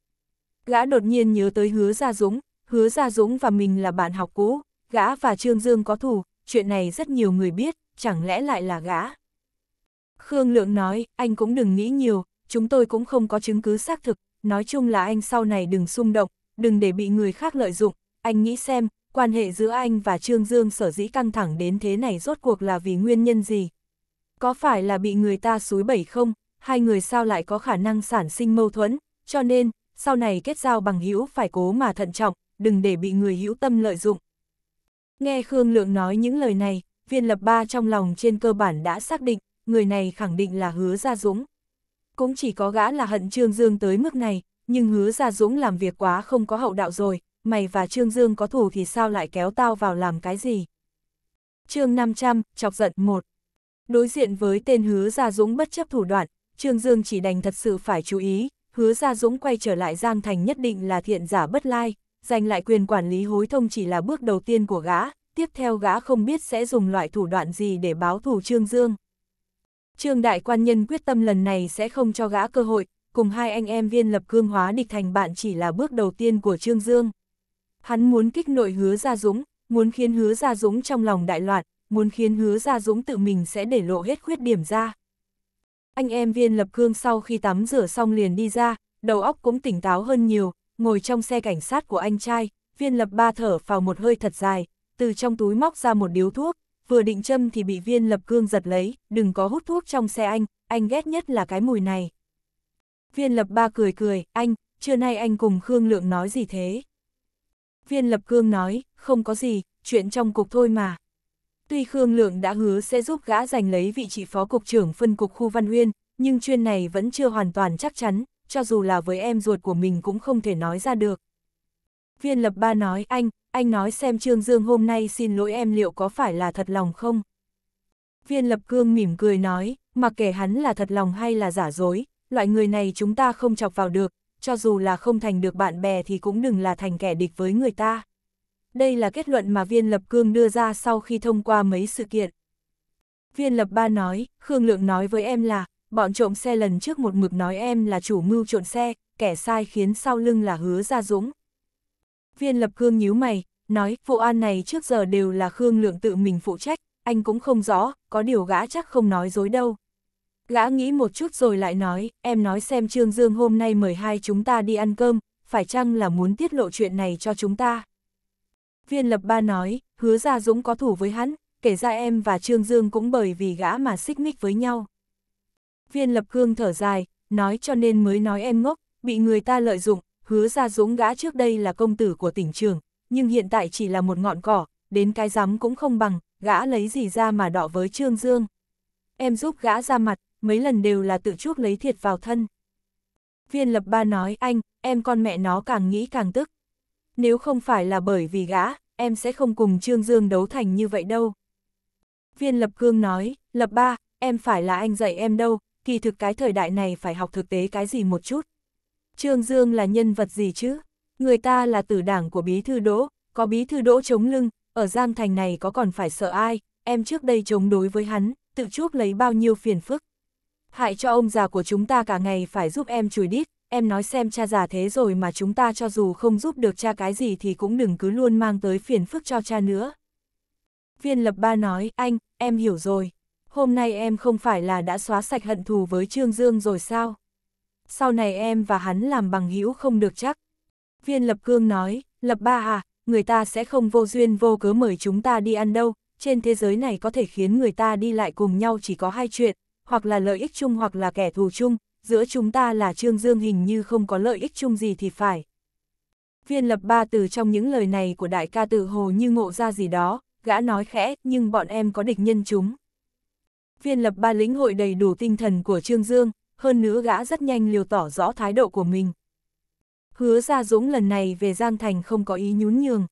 Gã đột nhiên nhớ tới Hứa Gia Dũng, Hứa Gia Dũng và mình là bạn học cũ, gã và Trương Dương có thủ, chuyện này rất nhiều người biết, chẳng lẽ lại là gã? Khương Lượng nói, anh cũng đừng nghĩ nhiều, chúng tôi cũng không có chứng cứ xác thực, nói chung là anh sau này đừng xung động, đừng để bị người khác lợi dụng, anh nghĩ xem, quan hệ giữa anh và Trương Dương sở dĩ căng thẳng đến thế này rốt cuộc là vì nguyên nhân gì? Có phải là bị người ta xúi bẩy không? Hai người sao lại có khả năng sản sinh mâu thuẫn, cho nên, sau này kết giao bằng hữu phải cố mà thận trọng, đừng để bị người hữu tâm lợi dụng. Nghe Khương Lượng nói những lời này, viên lập ba trong lòng trên cơ bản đã xác định, người này khẳng định là hứa ra dũng cũng chỉ có gã là hận Trương Dương tới mức này, nhưng hứa ra Dũng làm việc quá không có hậu đạo rồi, mày và Trương Dương có thù thì sao lại kéo tao vào làm cái gì? chương 500, chọc giận một Đối diện với tên hứa gia Dũng bất chấp thủ đoạn, Trương Dương chỉ đành thật sự phải chú ý, hứa gia Dũng quay trở lại Giang Thành nhất định là thiện giả bất lai, giành lại quyền quản lý hối thông chỉ là bước đầu tiên của gã, tiếp theo gã không biết sẽ dùng loại thủ đoạn gì để báo thù Trương Dương. Trương Đại Quan Nhân quyết tâm lần này sẽ không cho gã cơ hội, cùng hai anh em viên lập cương hóa địch thành bạn chỉ là bước đầu tiên của Trương Dương. Hắn muốn kích nội hứa Ra Dũng, muốn khiến hứa Ra Dũng trong lòng đại loạn, muốn khiến hứa Ra Dũng tự mình sẽ để lộ hết khuyết điểm ra. Anh em viên lập cương sau khi tắm rửa xong liền đi ra, đầu óc cũng tỉnh táo hơn nhiều, ngồi trong xe cảnh sát của anh trai, viên lập ba thở vào một hơi thật dài, từ trong túi móc ra một điếu thuốc, vừa định châm thì bị viên lập cương giật lấy, đừng có hút thuốc trong xe anh, anh ghét nhất là cái mùi này. Viên lập ba cười cười, anh, trưa nay anh cùng Khương Lượng nói gì thế? Viên lập cương nói, không có gì, chuyện trong cục thôi mà. Tuy Khương Lượng đã hứa sẽ giúp gã giành lấy vị trí phó cục trưởng phân cục khu Văn Uyên, nhưng chuyên này vẫn chưa hoàn toàn chắc chắn, cho dù là với em ruột của mình cũng không thể nói ra được. Viên lập ba nói, anh, anh nói xem Trương Dương hôm nay xin lỗi em liệu có phải là thật lòng không? Viên lập cương mỉm cười nói, mặc kể hắn là thật lòng hay là giả dối, loại người này chúng ta không chọc vào được, cho dù là không thành được bạn bè thì cũng đừng là thành kẻ địch với người ta. Đây là kết luận mà viên lập cương đưa ra sau khi thông qua mấy sự kiện. Viên lập ba nói, Khương Lượng nói với em là, bọn trộm xe lần trước một mực nói em là chủ mưu trộn xe, kẻ sai khiến sau lưng là hứa ra dũng, Viên lập Khương nhíu mày, nói vụ an này trước giờ đều là Khương lượng tự mình phụ trách, anh cũng không rõ, có điều gã chắc không nói dối đâu. Gã nghĩ một chút rồi lại nói, em nói xem Trương Dương hôm nay mời hai chúng ta đi ăn cơm, phải chăng là muốn tiết lộ chuyện này cho chúng ta? Viên lập ba nói, hứa ra Dũng có thủ với hắn, kể ra em và Trương Dương cũng bởi vì gã mà xích mích với nhau. Viên lập cương thở dài, nói cho nên mới nói em ngốc, bị người ta lợi dụng, hứa ra dũng gã trước đây là công tử của tỉnh trường, nhưng hiện tại chỉ là một ngọn cỏ, đến cái rắm cũng không bằng, gã lấy gì ra mà đọ với Trương Dương. Em giúp gã ra mặt, mấy lần đều là tự chuốc lấy thiệt vào thân. Viên lập ba nói anh, em con mẹ nó càng nghĩ càng tức. Nếu không phải là bởi vì gã, em sẽ không cùng Trương Dương đấu thành như vậy đâu. Viên lập cương nói, lập ba, em phải là anh dạy em đâu, kỳ thực cái thời đại này phải học thực tế cái gì một chút. Trương Dương là nhân vật gì chứ? Người ta là tử đảng của bí thư đỗ, có bí thư đỗ chống lưng, ở Giang Thành này có còn phải sợ ai, em trước đây chống đối với hắn, tự chuốc lấy bao nhiêu phiền phức. Hại cho ông già của chúng ta cả ngày phải giúp em chùi đít, em nói xem cha già thế rồi mà chúng ta cho dù không giúp được cha cái gì thì cũng đừng cứ luôn mang tới phiền phức cho cha nữa. Viên lập ba nói, anh, em hiểu rồi, hôm nay em không phải là đã xóa sạch hận thù với Trương Dương rồi sao? sau này em và hắn làm bằng hữu không được chắc. Viên Lập Cương nói, Lập Ba à, người ta sẽ không vô duyên vô cớ mời chúng ta đi ăn đâu, trên thế giới này có thể khiến người ta đi lại cùng nhau chỉ có hai chuyện, hoặc là lợi ích chung hoặc là kẻ thù chung, giữa chúng ta là Trương Dương hình như không có lợi ích chung gì thì phải. Viên Lập Ba từ trong những lời này của đại ca tự hồ như ngộ ra gì đó, gã nói khẽ, nhưng bọn em có địch nhân chúng. Viên Lập Ba lĩnh hội đầy đủ tinh thần của Trương Dương, hơn nữa gã rất nhanh liều tỏ rõ thái độ của mình. Hứa ra Dũng lần này về Giang Thành không có ý nhún nhường.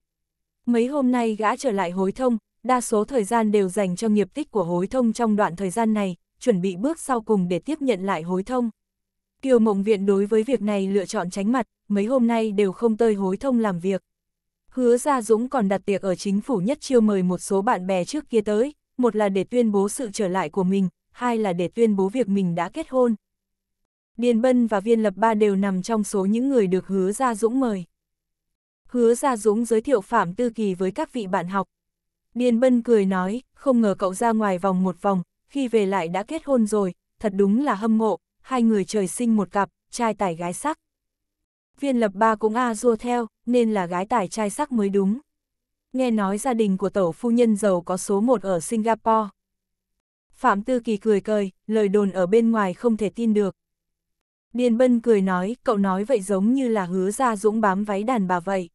Mấy hôm nay gã trở lại hối thông, đa số thời gian đều dành cho nghiệp tích của hối thông trong đoạn thời gian này, chuẩn bị bước sau cùng để tiếp nhận lại hối thông. Kiều Mộng Viện đối với việc này lựa chọn tránh mặt, mấy hôm nay đều không tơi hối thông làm việc. Hứa ra Dũng còn đặt tiệc ở chính phủ nhất chiêu mời một số bạn bè trước kia tới, một là để tuyên bố sự trở lại của mình, hai là để tuyên bố việc mình đã kết hôn. Điền Bân và Viên Lập Ba đều nằm trong số những người được Hứa Gia Dũng mời. Hứa Gia Dũng giới thiệu Phạm Tư Kỳ với các vị bạn học. Điền Bân cười nói, không ngờ cậu ra ngoài vòng một vòng, khi về lại đã kết hôn rồi, thật đúng là hâm mộ, hai người trời sinh một cặp, trai tài gái sắc. Viên Lập Ba cũng a à dua theo, nên là gái tài trai sắc mới đúng. Nghe nói gia đình của tổ phu nhân giàu có số một ở Singapore. Phạm Tư Kỳ cười cười, lời đồn ở bên ngoài không thể tin được. Điền Bân cười nói, cậu nói vậy giống như là hứa ra dũng bám váy đàn bà vậy.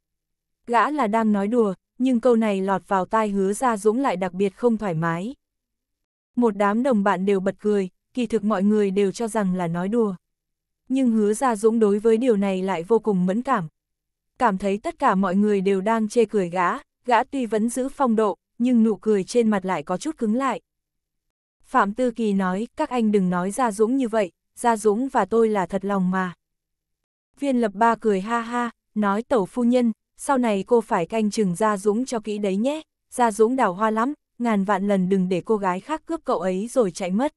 Gã là đang nói đùa, nhưng câu này lọt vào tai hứa ra dũng lại đặc biệt không thoải mái. Một đám đồng bạn đều bật cười, kỳ thực mọi người đều cho rằng là nói đùa. Nhưng hứa ra dũng đối với điều này lại vô cùng mẫn cảm. Cảm thấy tất cả mọi người đều đang chê cười gã, gã tuy vẫn giữ phong độ, nhưng nụ cười trên mặt lại có chút cứng lại. Phạm Tư Kỳ nói, các anh đừng nói ra dũng như vậy, Gia Dũng và tôi là thật lòng mà. Viên lập ba cười ha ha, nói tẩu phu nhân, sau này cô phải canh chừng Gia Dũng cho kỹ đấy nhé, Gia Dũng đào hoa lắm, ngàn vạn lần đừng để cô gái khác cướp cậu ấy rồi chạy mất.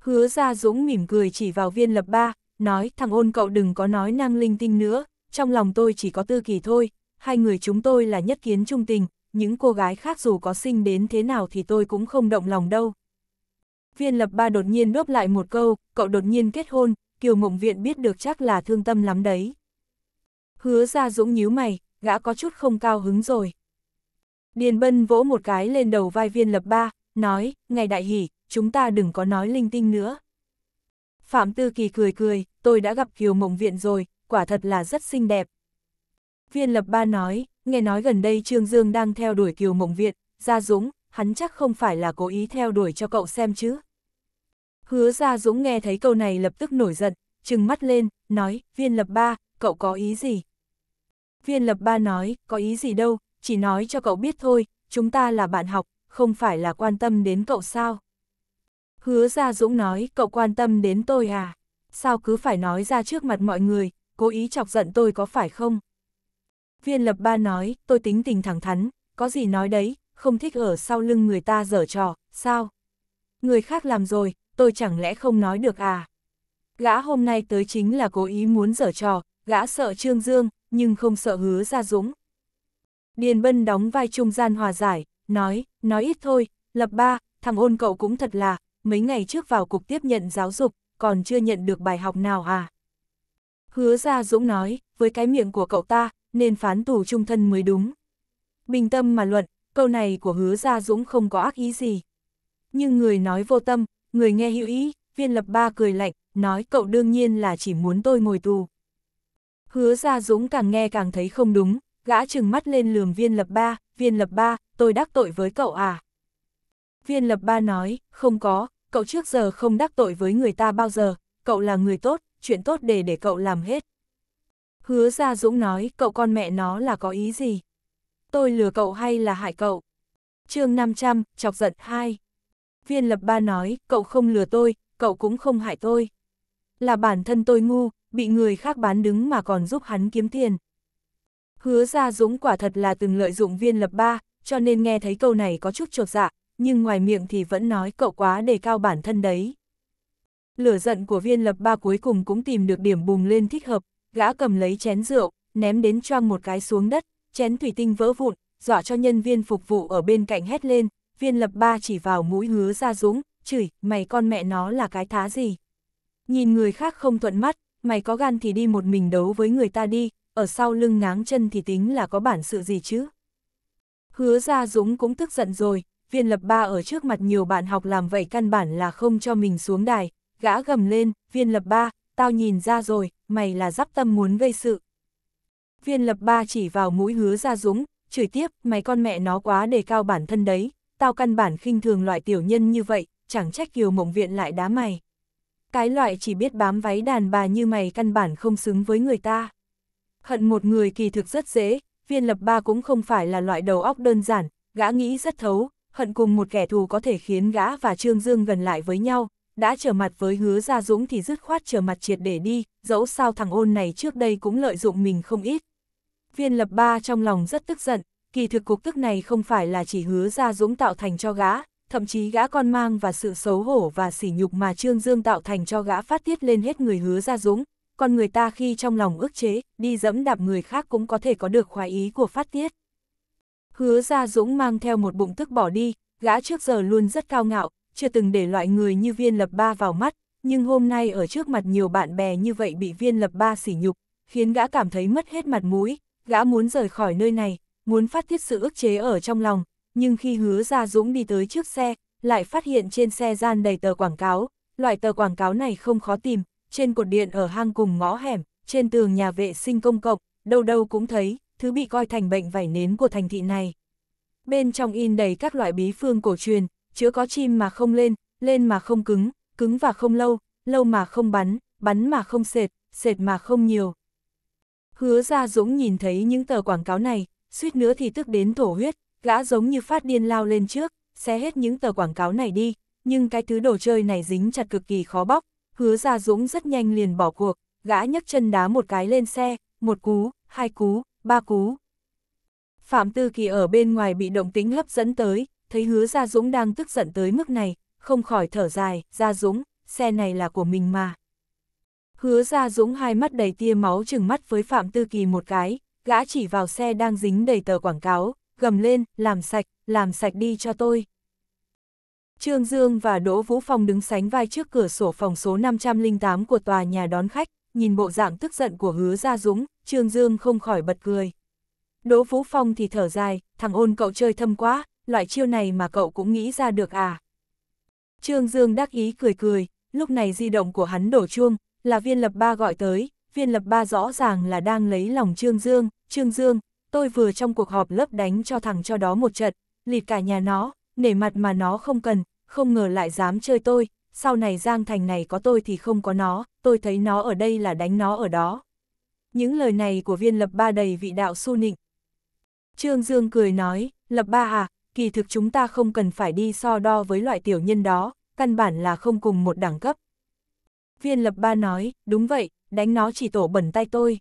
Hứa Gia Dũng mỉm cười chỉ vào viên lập ba, nói thằng ôn cậu đừng có nói năng linh tinh nữa, trong lòng tôi chỉ có tư kỳ thôi, hai người chúng tôi là nhất kiến trung tình, những cô gái khác dù có sinh đến thế nào thì tôi cũng không động lòng đâu. Viên lập ba đột nhiên đốp lại một câu, cậu đột nhiên kết hôn, Kiều Mộng Viện biết được chắc là thương tâm lắm đấy. Hứa ra dũng nhíu mày, gã có chút không cao hứng rồi. Điền Bân vỗ một cái lên đầu vai viên lập ba, nói, ngày đại hỷ, chúng ta đừng có nói linh tinh nữa. Phạm Tư Kỳ cười cười, tôi đã gặp Kiều Mộng Viện rồi, quả thật là rất xinh đẹp. Viên lập ba nói, nghe nói gần đây Trương Dương đang theo đuổi Kiều Mộng Viện, Gia Dũng, hắn chắc không phải là cố ý theo đuổi cho cậu xem chứ. Hứa ra Dũng nghe thấy câu này lập tức nổi giận, trừng mắt lên, nói, viên lập ba, cậu có ý gì? Viên lập ba nói, có ý gì đâu, chỉ nói cho cậu biết thôi, chúng ta là bạn học, không phải là quan tâm đến cậu sao? Hứa ra Dũng nói, cậu quan tâm đến tôi à? Sao cứ phải nói ra trước mặt mọi người, cố ý chọc giận tôi có phải không? Viên lập ba nói, tôi tính tình thẳng thắn, có gì nói đấy, không thích ở sau lưng người ta dở trò, sao? Người khác làm rồi, tôi chẳng lẽ không nói được à? Gã hôm nay tới chính là cố ý muốn dở trò, gã sợ Trương Dương, nhưng không sợ hứa ra dũng. Điền Bân đóng vai trung gian hòa giải, nói, nói ít thôi, lập ba, thằng ôn cậu cũng thật là, mấy ngày trước vào cục tiếp nhận giáo dục, còn chưa nhận được bài học nào à? Hứa ra dũng nói, với cái miệng của cậu ta, nên phán tù trung thân mới đúng. Bình tâm mà luận, câu này của hứa ra dũng không có ác ý gì. Nhưng người nói vô tâm, người nghe hữu ý, viên lập ba cười lạnh, nói cậu đương nhiên là chỉ muốn tôi ngồi tù. Hứa ra dũng càng nghe càng thấy không đúng, gã trừng mắt lên lườm viên lập ba, viên lập ba, tôi đắc tội với cậu à? Viên lập ba nói, không có, cậu trước giờ không đắc tội với người ta bao giờ, cậu là người tốt, chuyện tốt để để cậu làm hết. Hứa ra dũng nói, cậu con mẹ nó là có ý gì? Tôi lừa cậu hay là hại cậu? chương 500, chọc giận 2 Viên lập ba nói, cậu không lừa tôi, cậu cũng không hại tôi. Là bản thân tôi ngu, bị người khác bán đứng mà còn giúp hắn kiếm tiền. Hứa ra dũng quả thật là từng lợi dụng viên lập ba, cho nên nghe thấy câu này có chút trột dạ, nhưng ngoài miệng thì vẫn nói cậu quá đề cao bản thân đấy. Lửa giận của viên lập ba cuối cùng cũng tìm được điểm bùng lên thích hợp, gã cầm lấy chén rượu, ném đến choang một cái xuống đất, chén thủy tinh vỡ vụn, dọa cho nhân viên phục vụ ở bên cạnh hét lên, viên lập ba chỉ vào mũi hứa ra dũng, chửi, mày con mẹ nó là cái thá gì. Nhìn người khác không thuận mắt, mày có gan thì đi một mình đấu với người ta đi, ở sau lưng ngáng chân thì tính là có bản sự gì chứ. Hứa ra dũng cũng tức giận rồi, viên lập ba ở trước mặt nhiều bạn học làm vậy căn bản là không cho mình xuống đài, gã gầm lên, viên lập ba, tao nhìn ra rồi, mày là giáp tâm muốn gây sự. Viên lập ba chỉ vào mũi hứa ra dũng, chửi tiếp, mày con mẹ nó quá đề cao bản thân đấy, tao căn bản khinh thường loại tiểu nhân như vậy, chẳng trách kiều mộng viện lại đá mày. Cái loại chỉ biết bám váy đàn bà như mày căn bản không xứng với người ta. Hận một người kỳ thực rất dễ, viên lập ba cũng không phải là loại đầu óc đơn giản, gã nghĩ rất thấu, hận cùng một kẻ thù có thể khiến gã và Trương Dương gần lại với nhau, đã trở mặt với hứa Gia Dũng thì dứt khoát trở mặt triệt để đi, dẫu sao thằng ôn này trước đây cũng lợi dụng mình không ít. Viên lập ba trong lòng rất tức giận, kỳ thực cục tức này không phải là chỉ hứa ra dũng tạo thành cho gã, thậm chí gã con mang và sự xấu hổ và sỉ nhục mà Trương Dương tạo thành cho gã phát tiết lên hết người hứa ra dũng, con người ta khi trong lòng ức chế, đi dẫm đạp người khác cũng có thể có được khoái ý của phát tiết. Hứa ra dũng mang theo một bụng tức bỏ đi, gã trước giờ luôn rất cao ngạo, chưa từng để loại người như viên lập ba vào mắt, nhưng hôm nay ở trước mặt nhiều bạn bè như vậy bị viên lập ba sỉ nhục, khiến gã cảm thấy mất hết mặt mũi, gã muốn rời khỏi nơi này, muốn phát tiết sự ức chế ở trong lòng, nhưng khi hứa ra Dũng đi tới trước xe, lại phát hiện trên xe gian đầy tờ quảng cáo, loại tờ quảng cáo này không khó tìm, trên cột điện ở hang cùng ngõ hẻm, trên tường nhà vệ sinh công cộng, đâu đâu cũng thấy, thứ bị coi thành bệnh vảy nến của thành thị này. Bên trong in đầy các loại bí phương cổ truyền, chứa có chim mà không lên, lên mà không cứng, cứng và không lâu, lâu mà không bắn, bắn mà không sệt, sệt mà không nhiều. Hứa ra Dũng nhìn thấy những tờ quảng cáo này, suýt nữa thì tức đến thổ huyết, gã giống như phát điên lao lên trước, xé hết những tờ quảng cáo này đi, nhưng cái thứ đồ chơi này dính chặt cực kỳ khó bóc, hứa ra dũng rất nhanh liền bỏ cuộc, gã nhấc chân đá một cái lên xe, một cú, hai cú, ba cú. Phạm Tư Kỳ ở bên ngoài bị động tính hấp dẫn tới, thấy hứa Gia Dũng đang tức giận tới mức này, không khỏi thở dài, Gia Dũng, xe này là của mình mà. Hứa Gia Dũng hai mắt đầy tia máu chừng mắt với Phạm Tư Kỳ một cái, gã chỉ vào xe đang dính đầy tờ quảng cáo, gầm lên, làm sạch, làm sạch đi cho tôi. Trương Dương và Đỗ Vũ Phong đứng sánh vai trước cửa sổ phòng số 508 của tòa nhà đón khách, nhìn bộ dạng tức giận của hứa Gia Dũng, Trương Dương không khỏi bật cười. Đỗ Vũ Phong thì thở dài, thằng ôn cậu chơi thâm quá, loại chiêu này mà cậu cũng nghĩ ra được à. Trương Dương đắc ý cười cười, lúc này di động của hắn đổ chuông, là viên lập ba gọi tới, viên lập ba rõ ràng là đang lấy lòng Trương Dương, Trương Dương, tôi vừa trong cuộc họp lớp đánh cho thằng cho đó một trận, lịt cả nhà nó, nể mặt mà nó không cần, không ngờ lại dám chơi tôi, sau này Giang Thành này có tôi thì không có nó, tôi thấy nó ở đây là đánh nó ở đó. Những lời này của viên lập ba đầy vị đạo su nịnh. Trương Dương cười nói, lập ba à, kỳ thực chúng ta không cần phải đi so đo với loại tiểu nhân đó, căn bản là không cùng một đẳng cấp, Viên lập ba nói, đúng vậy, đánh nó chỉ tổ bẩn tay tôi.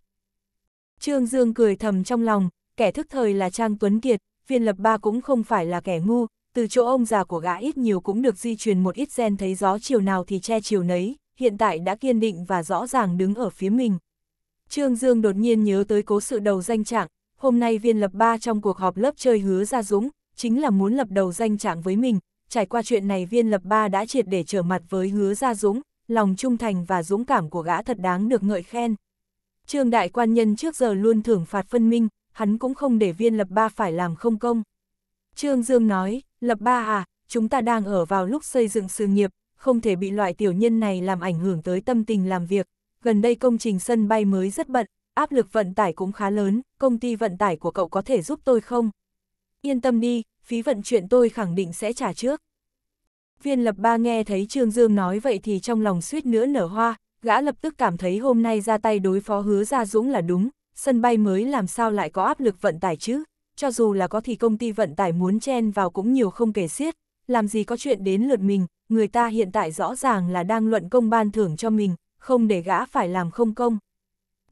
Trương Dương cười thầm trong lòng, kẻ thức thời là Trang Tuấn Kiệt, viên lập ba cũng không phải là kẻ ngu, từ chỗ ông già của gã ít nhiều cũng được di truyền một ít gen thấy gió chiều nào thì che chiều nấy, hiện tại đã kiên định và rõ ràng đứng ở phía mình. Trương Dương đột nhiên nhớ tới cố sự đầu danh trạng, hôm nay viên lập ba trong cuộc họp lớp chơi hứa ra dũng, chính là muốn lập đầu danh trạng với mình, trải qua chuyện này viên lập ba đã triệt để trở mặt với hứa ra dũng, lòng trung thành và dũng cảm của gã thật đáng được ngợi khen. Trương đại quan nhân trước giờ luôn thưởng phạt phân minh, hắn cũng không để viên lập ba phải làm không công. Trương Dương nói, lập ba à, chúng ta đang ở vào lúc xây dựng sự nghiệp, không thể bị loại tiểu nhân này làm ảnh hưởng tới tâm tình làm việc. Gần đây công trình sân bay mới rất bận, áp lực vận tải cũng khá lớn, công ty vận tải của cậu có thể giúp tôi không? Yên tâm đi, phí vận chuyển tôi khẳng định sẽ trả trước. Viên lập ba nghe thấy Trương Dương nói vậy thì trong lòng suýt nữa nở hoa, gã lập tức cảm thấy hôm nay ra tay đối phó hứa ra dũng là đúng, sân bay mới làm sao lại có áp lực vận tải chứ, cho dù là có thì công ty vận tải muốn chen vào cũng nhiều không kể xiết, làm gì có chuyện đến lượt mình, người ta hiện tại rõ ràng là đang luận công ban thưởng cho mình, không để gã phải làm không công.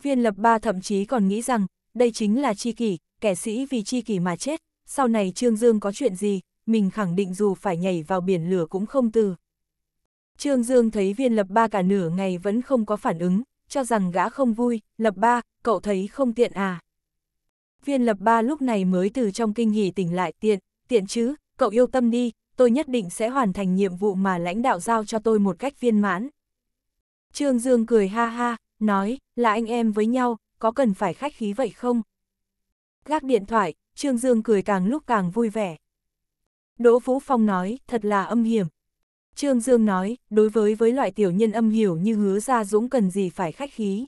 Viên lập ba thậm chí còn nghĩ rằng, đây chính là chi kỷ, kẻ sĩ vì chi kỷ mà chết, sau này Trương Dương có chuyện gì, mình khẳng định dù phải nhảy vào biển lửa cũng không từ. Trương Dương thấy viên lập ba cả nửa ngày vẫn không có phản ứng, cho rằng gã không vui, lập ba, cậu thấy không tiện à. Viên lập ba lúc này mới từ trong kinh hỉ tỉnh lại tiện, tiện chứ, cậu yêu tâm đi, tôi nhất định sẽ hoàn thành nhiệm vụ mà lãnh đạo giao cho tôi một cách viên mãn. Trương Dương cười ha ha, nói, là anh em với nhau, có cần phải khách khí vậy không? Gác điện thoại, Trương Dương cười càng lúc càng vui vẻ. Đỗ Vũ Phong nói, thật là âm hiểm. Trương Dương nói, đối với với loại tiểu nhân âm hiểu như hứa Gia Dũng cần gì phải khách khí.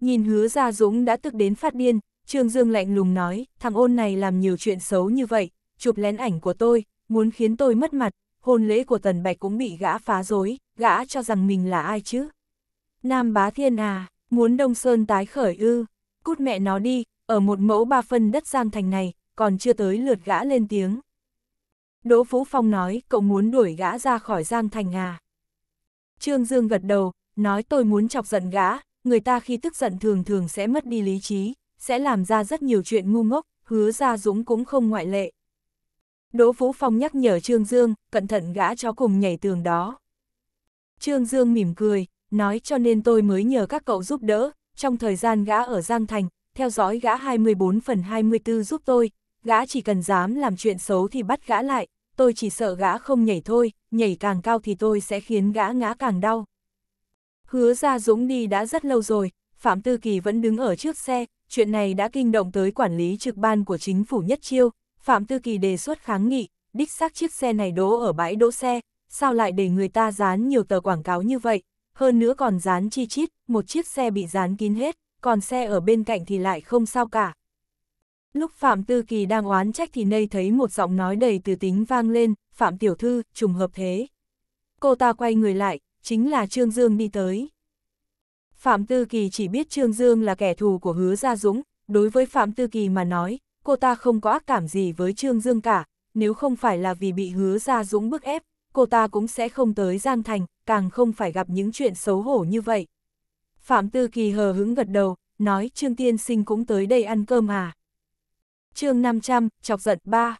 Nhìn hứa Gia Dũng đã tức đến phát điên, Trương Dương lạnh lùng nói, thằng ôn này làm nhiều chuyện xấu như vậy, chụp lén ảnh của tôi, muốn khiến tôi mất mặt, hôn lễ của Tần Bạch cũng bị gã phá rối, gã cho rằng mình là ai chứ. Nam Bá Thiên à, muốn Đông Sơn tái khởi ư, cút mẹ nó đi, ở một mẫu ba phân đất Giang Thành này, còn chưa tới lượt gã lên tiếng. Đỗ Phú Phong nói, cậu muốn đuổi gã ra khỏi Giang Thành à? Trương Dương gật đầu, nói tôi muốn chọc giận gã, người ta khi tức giận thường thường sẽ mất đi lý trí, sẽ làm ra rất nhiều chuyện ngu ngốc, hứa ra Dũng cũng không ngoại lệ. Đỗ Phú Phong nhắc nhở Trương Dương, cẩn thận gã chó cùng nhảy tường đó. Trương Dương mỉm cười, nói cho nên tôi mới nhờ các cậu giúp đỡ, trong thời gian gã ở Giang Thành, theo dõi gã 24 phần 24 giúp tôi, gã chỉ cần dám làm chuyện xấu thì bắt gã lại, tôi chỉ sợ gã không nhảy thôi, nhảy càng cao thì tôi sẽ khiến gã ngã càng đau. Hứa ra Dũng đi đã rất lâu rồi, Phạm Tư Kỳ vẫn đứng ở trước xe, chuyện này đã kinh động tới quản lý trực ban của chính phủ Nhất Chiêu, Phạm Tư Kỳ đề xuất kháng nghị, đích xác chiếc xe này đỗ ở bãi đỗ xe, sao lại để người ta dán nhiều tờ quảng cáo như vậy, hơn nữa còn dán chi chít, một chiếc xe bị dán kín hết, còn xe ở bên cạnh thì lại không sao cả, Lúc Phạm Tư Kỳ đang oán trách thì nay thấy một giọng nói đầy từ tính vang lên, Phạm Tiểu Thư, trùng hợp thế. Cô ta quay người lại, chính là Trương Dương đi tới. Phạm Tư Kỳ chỉ biết Trương Dương là kẻ thù của hứa Gia Dũng, đối với Phạm Tư Kỳ mà nói, cô ta không có ác cảm gì với Trương Dương cả, nếu không phải là vì bị hứa Gia Dũng bức ép, cô ta cũng sẽ không tới Giang Thành, càng không phải gặp những chuyện xấu hổ như vậy. Phạm Tư Kỳ hờ hứng gật đầu, nói Trương Tiên Sinh cũng tới đây ăn cơm à chương 500, chọc giận ba.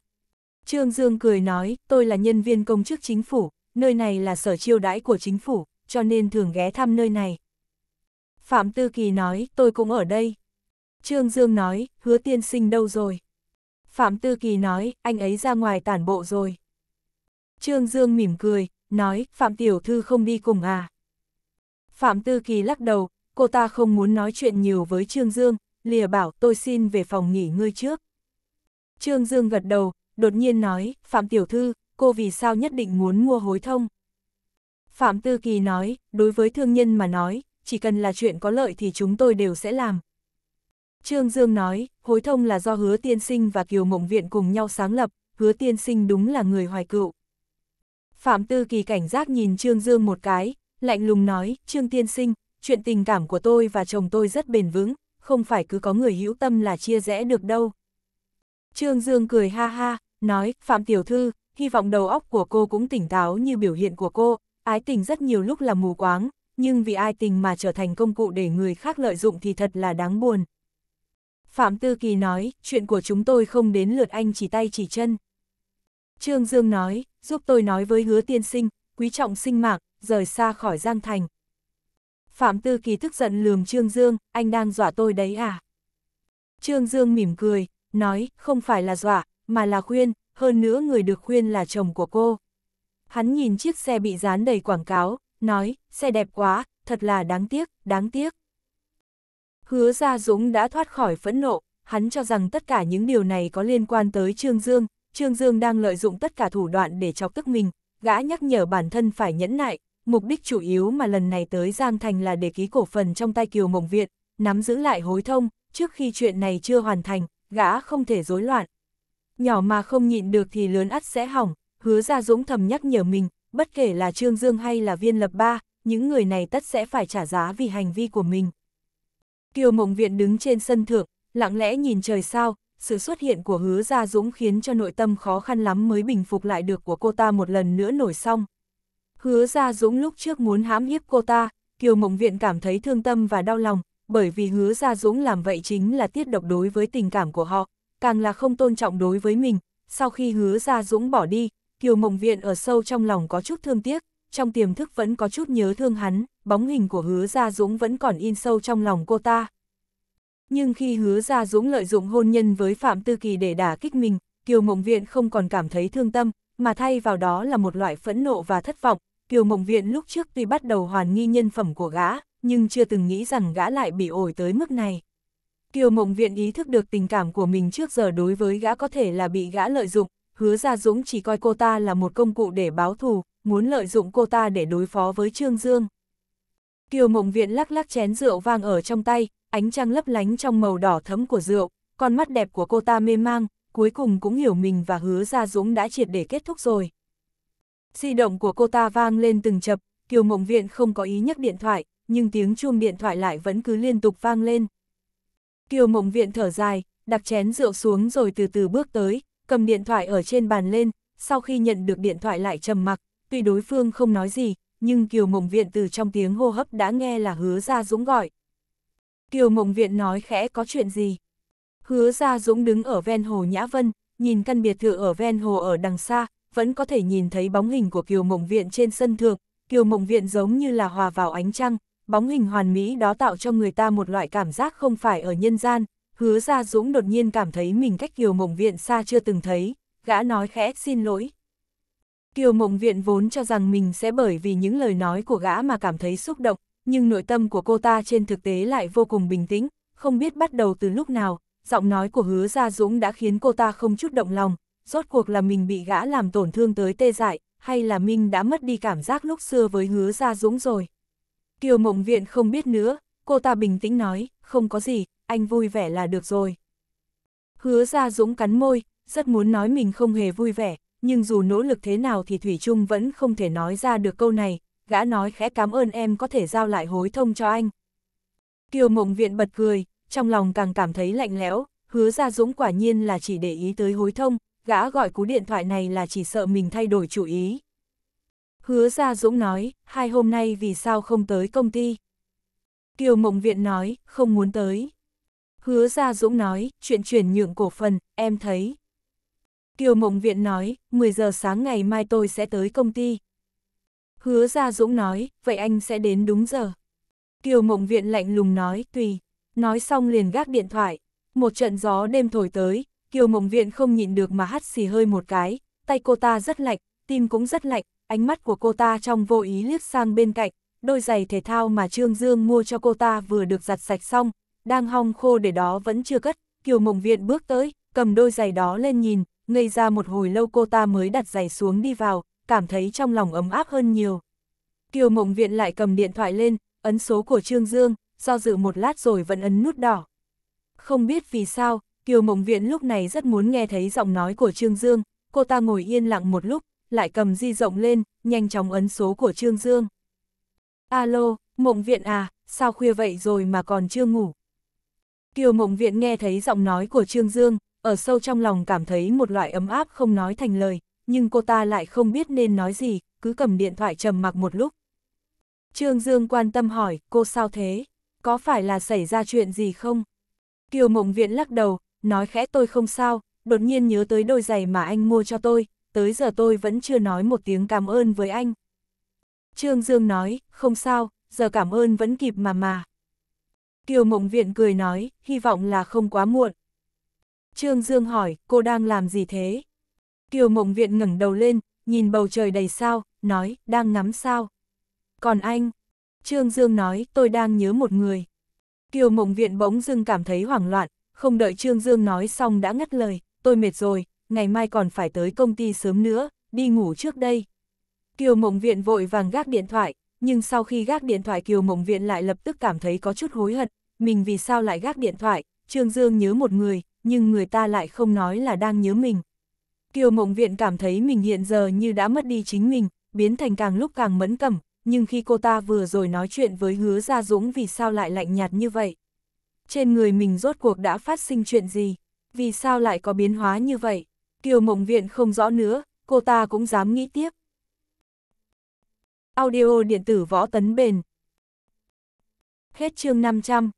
Trương Dương cười nói, tôi là nhân viên công chức chính phủ, nơi này là sở chiêu đãi của chính phủ, cho nên thường ghé thăm nơi này. Phạm Tư Kỳ nói, tôi cũng ở đây. Trương Dương nói, hứa tiên sinh đâu rồi? Phạm Tư Kỳ nói, anh ấy ra ngoài tản bộ rồi. Trương Dương mỉm cười, nói, Phạm Tiểu Thư không đi cùng à? Phạm Tư Kỳ lắc đầu, cô ta không muốn nói chuyện nhiều với Trương Dương, lìa bảo tôi xin về phòng nghỉ ngơi trước. Trương Dương gật đầu, đột nhiên nói, Phạm Tiểu Thư, cô vì sao nhất định muốn mua hối thông? Phạm Tư Kỳ nói, đối với thương nhân mà nói, chỉ cần là chuyện có lợi thì chúng tôi đều sẽ làm. Trương Dương nói, hối thông là do hứa tiên sinh và Kiều Mộng Viện cùng nhau sáng lập, hứa tiên sinh đúng là người hoài cựu. Phạm Tư Kỳ cảnh giác nhìn Trương Dương một cái, lạnh lùng nói, Trương tiên sinh, chuyện tình cảm của tôi và chồng tôi rất bền vững, không phải cứ có người hữu tâm là chia rẽ được đâu. Trương Dương cười ha ha, nói, Phạm Tiểu Thư, hy vọng đầu óc của cô cũng tỉnh táo như biểu hiện của cô, ái tình rất nhiều lúc là mù quáng, nhưng vì ai tình mà trở thành công cụ để người khác lợi dụng thì thật là đáng buồn. Phạm Tư Kỳ nói, chuyện của chúng tôi không đến lượt anh chỉ tay chỉ chân. Trương Dương nói, giúp tôi nói với hứa tiên sinh, quý trọng sinh mạng, rời xa khỏi Giang Thành. Phạm Tư Kỳ tức giận lườm Trương Dương, anh đang dọa tôi đấy à? Trương Dương mỉm cười, nói, không phải là dọa, mà là khuyên, hơn nữa người được khuyên là chồng của cô. Hắn nhìn chiếc xe bị dán đầy quảng cáo, nói, xe đẹp quá, thật là đáng tiếc, đáng tiếc. Hứa Gia Dũng đã thoát khỏi phẫn nộ, hắn cho rằng tất cả những điều này có liên quan tới Trương Dương, Trương Dương đang lợi dụng tất cả thủ đoạn để chọc tức mình, gã nhắc nhở bản thân phải nhẫn nại, mục đích chủ yếu mà lần này tới Giang Thành là để ký cổ phần trong tay Kiều Mộng Viện, nắm giữ lại hối thông, trước khi chuyện này chưa hoàn thành, gã không thể rối loạn. Nhỏ mà không nhịn được thì lớn ắt sẽ hỏng, hứa ra dũng thầm nhắc nhở mình, bất kể là Trương Dương hay là viên lập ba, những người này tất sẽ phải trả giá vì hành vi của mình. Kiều Mộng Viện đứng trên sân thượng, lặng lẽ nhìn trời sao, sự xuất hiện của hứa Gia Dũng khiến cho nội tâm khó khăn lắm mới bình phục lại được của cô ta một lần nữa nổi xong. Hứa Gia Dũng lúc trước muốn hãm hiếp cô ta, Kiều Mộng Viện cảm thấy thương tâm và đau lòng, bởi vì hứa Gia Dũng làm vậy chính là tiết độc đối với tình cảm của họ, càng là không tôn trọng đối với mình. Sau khi hứa Gia Dũng bỏ đi, Kiều Mộng Viện ở sâu trong lòng có chút thương tiếc, trong tiềm thức vẫn có chút nhớ thương hắn, bóng hình của hứa Gia Dũng vẫn còn in sâu trong lòng cô ta. Nhưng khi hứa Gia Dũng lợi dụng hôn nhân với Phạm Tư Kỳ để đả kích mình, Kiều Mộng Viện không còn cảm thấy thương tâm, mà thay vào đó là một loại phẫn nộ và thất vọng. Kiều Mộng Viện lúc trước tuy bắt đầu hoàn nghi nhân phẩm của gã, nhưng chưa từng nghĩ rằng gã lại bị ổi tới mức này. Kiều Mộng Viện ý thức được tình cảm của mình trước giờ đối với gã có thể là bị gã lợi dụng, hứa ra Dũng chỉ coi cô ta là một công cụ để báo thù, muốn lợi dụng cô ta để đối phó với Trương Dương. Kiều Mộng Viện lắc lắc chén rượu vang ở trong tay, ánh trăng lấp lánh trong màu đỏ thấm của rượu, con mắt đẹp của cô ta mê mang, cuối cùng cũng hiểu mình và hứa ra Dũng đã triệt để kết thúc rồi. Di động của cô ta vang lên từng chập, Kiều Mộng Viện không có ý nhắc điện thoại, nhưng tiếng chuông điện thoại lại vẫn cứ liên tục vang lên. Kiều mộng viện thở dài, đặt chén rượu xuống rồi từ từ bước tới, cầm điện thoại ở trên bàn lên, sau khi nhận được điện thoại lại trầm mặc, tuy đối phương không nói gì, nhưng Kiều mộng viện từ trong tiếng hô hấp đã nghe là hứa gia dũng gọi. Kiều mộng viện nói khẽ có chuyện gì? Hứa gia dũng đứng ở ven hồ Nhã Vân, nhìn căn biệt thự ở ven hồ ở đằng xa, vẫn có thể nhìn thấy bóng hình của Kiều Mộng Viện trên sân thượng, Kiều Mộng Viện giống như là hòa vào ánh trăng, bóng hình hoàn mỹ đó tạo cho người ta một loại cảm giác không phải ở nhân gian, hứa ra Dũng đột nhiên cảm thấy mình cách Kiều Mộng Viện xa chưa từng thấy, gã nói khẽ xin lỗi. Kiều Mộng Viện vốn cho rằng mình sẽ bởi vì những lời nói của gã mà cảm thấy xúc động, nhưng nội tâm của cô ta trên thực tế lại vô cùng bình tĩnh, không biết bắt đầu từ lúc nào, giọng nói của hứa Gia Dũng đã khiến cô ta không chút động lòng, rốt cuộc là mình bị gã làm tổn thương tới tê dại, hay là Minh đã mất đi cảm giác lúc xưa với hứa Gia Dũng rồi. Kiều Mộng Viện không biết nữa, cô ta bình tĩnh nói, không có gì, anh vui vẻ là được rồi. Hứa ra dũng cắn môi, rất muốn nói mình không hề vui vẻ, nhưng dù nỗ lực thế nào thì Thủy Trung vẫn không thể nói ra được câu này, gã nói khẽ cảm ơn em có thể giao lại hối thông cho anh. Kiều Mộng Viện bật cười, trong lòng càng cảm thấy lạnh lẽo, hứa ra dũng quả nhiên là chỉ để ý tới hối thông, gã gọi cú điện thoại này là chỉ sợ mình thay đổi chủ ý. Hứa Gia Dũng nói, hai hôm nay vì sao không tới công ty? Kiều Mộng Viện nói, không muốn tới. Hứa Gia Dũng nói, chuyện chuyển nhượng cổ phần, em thấy. Kiều Mộng Viện nói, 10 giờ sáng ngày mai tôi sẽ tới công ty. Hứa Gia Dũng nói, vậy anh sẽ đến đúng giờ. Kiều Mộng Viện lạnh lùng nói, tùy. Nói xong liền gác điện thoại. Một trận gió đêm thổi tới, Kiều Mộng Viện không nhịn được mà hắt xì hơi một cái. Tay cô ta rất lạnh, tim cũng rất lạnh, ánh mắt của cô ta trong vô ý liếc sang bên cạnh, đôi giày thể thao mà Trương Dương mua cho cô ta vừa được giặt sạch xong, đang hong khô để đó vẫn chưa cất, Kiều Mộng Viện bước tới, cầm đôi giày đó lên nhìn, ngây ra một hồi lâu cô ta mới đặt giày xuống đi vào, cảm thấy trong lòng ấm áp hơn nhiều. Kiều Mộng Viện lại cầm điện thoại lên, ấn số của Trương Dương, do dự một lát rồi vẫn ấn nút đỏ. Không biết vì sao, Kiều Mộng Viện lúc này rất muốn nghe thấy giọng nói của Trương Dương, cô ta ngồi yên lặng một lúc, lại cầm di rộng lên, nhanh chóng ấn số của Trương Dương. Alo, mộng viện à, sao khuya vậy rồi mà còn chưa ngủ? Kiều mộng viện nghe thấy giọng nói của Trương Dương, ở sâu trong lòng cảm thấy một loại ấm áp không nói thành lời, nhưng cô ta lại không biết nên nói gì, cứ cầm điện thoại trầm mặc một lúc. Trương Dương quan tâm hỏi, cô sao thế? Có phải là xảy ra chuyện gì không? Kiều mộng viện lắc đầu, nói khẽ tôi không sao, đột nhiên nhớ tới đôi giày mà anh mua cho tôi, tới giờ tôi vẫn chưa nói một tiếng cảm ơn với anh. Trương Dương nói, không sao, giờ cảm ơn vẫn kịp mà mà. Kiều Mộng Viện cười nói, hy vọng là không quá muộn. Trương Dương hỏi, cô đang làm gì thế? Kiều Mộng Viện ngẩng đầu lên, nhìn bầu trời đầy sao, nói, đang ngắm sao. Còn anh? Trương Dương nói, tôi đang nhớ một người. Kiều Mộng Viện bỗng dưng cảm thấy hoảng loạn, không đợi Trương Dương nói xong đã ngắt lời, tôi mệt rồi, ngày mai còn phải tới công ty sớm nữa, đi ngủ trước đây. Kiều Mộng Viện vội vàng gác điện thoại, nhưng sau khi gác điện thoại Kiều Mộng Viện lại lập tức cảm thấy có chút hối hận, mình vì sao lại gác điện thoại, Trương Dương nhớ một người, nhưng người ta lại không nói là đang nhớ mình. Kiều Mộng Viện cảm thấy mình hiện giờ như đã mất đi chính mình, biến thành càng lúc càng mẫn cầm, nhưng khi cô ta vừa rồi nói chuyện với hứa Gia Dũng vì sao lại lạnh nhạt như vậy? Trên người mình rốt cuộc đã phát sinh chuyện gì? Vì sao lại có biến hóa như vậy? Kiều Mộng Viện không rõ nữa, cô ta cũng dám nghĩ tiếp. Audio điện tử võ tấn bền. Hết chương 500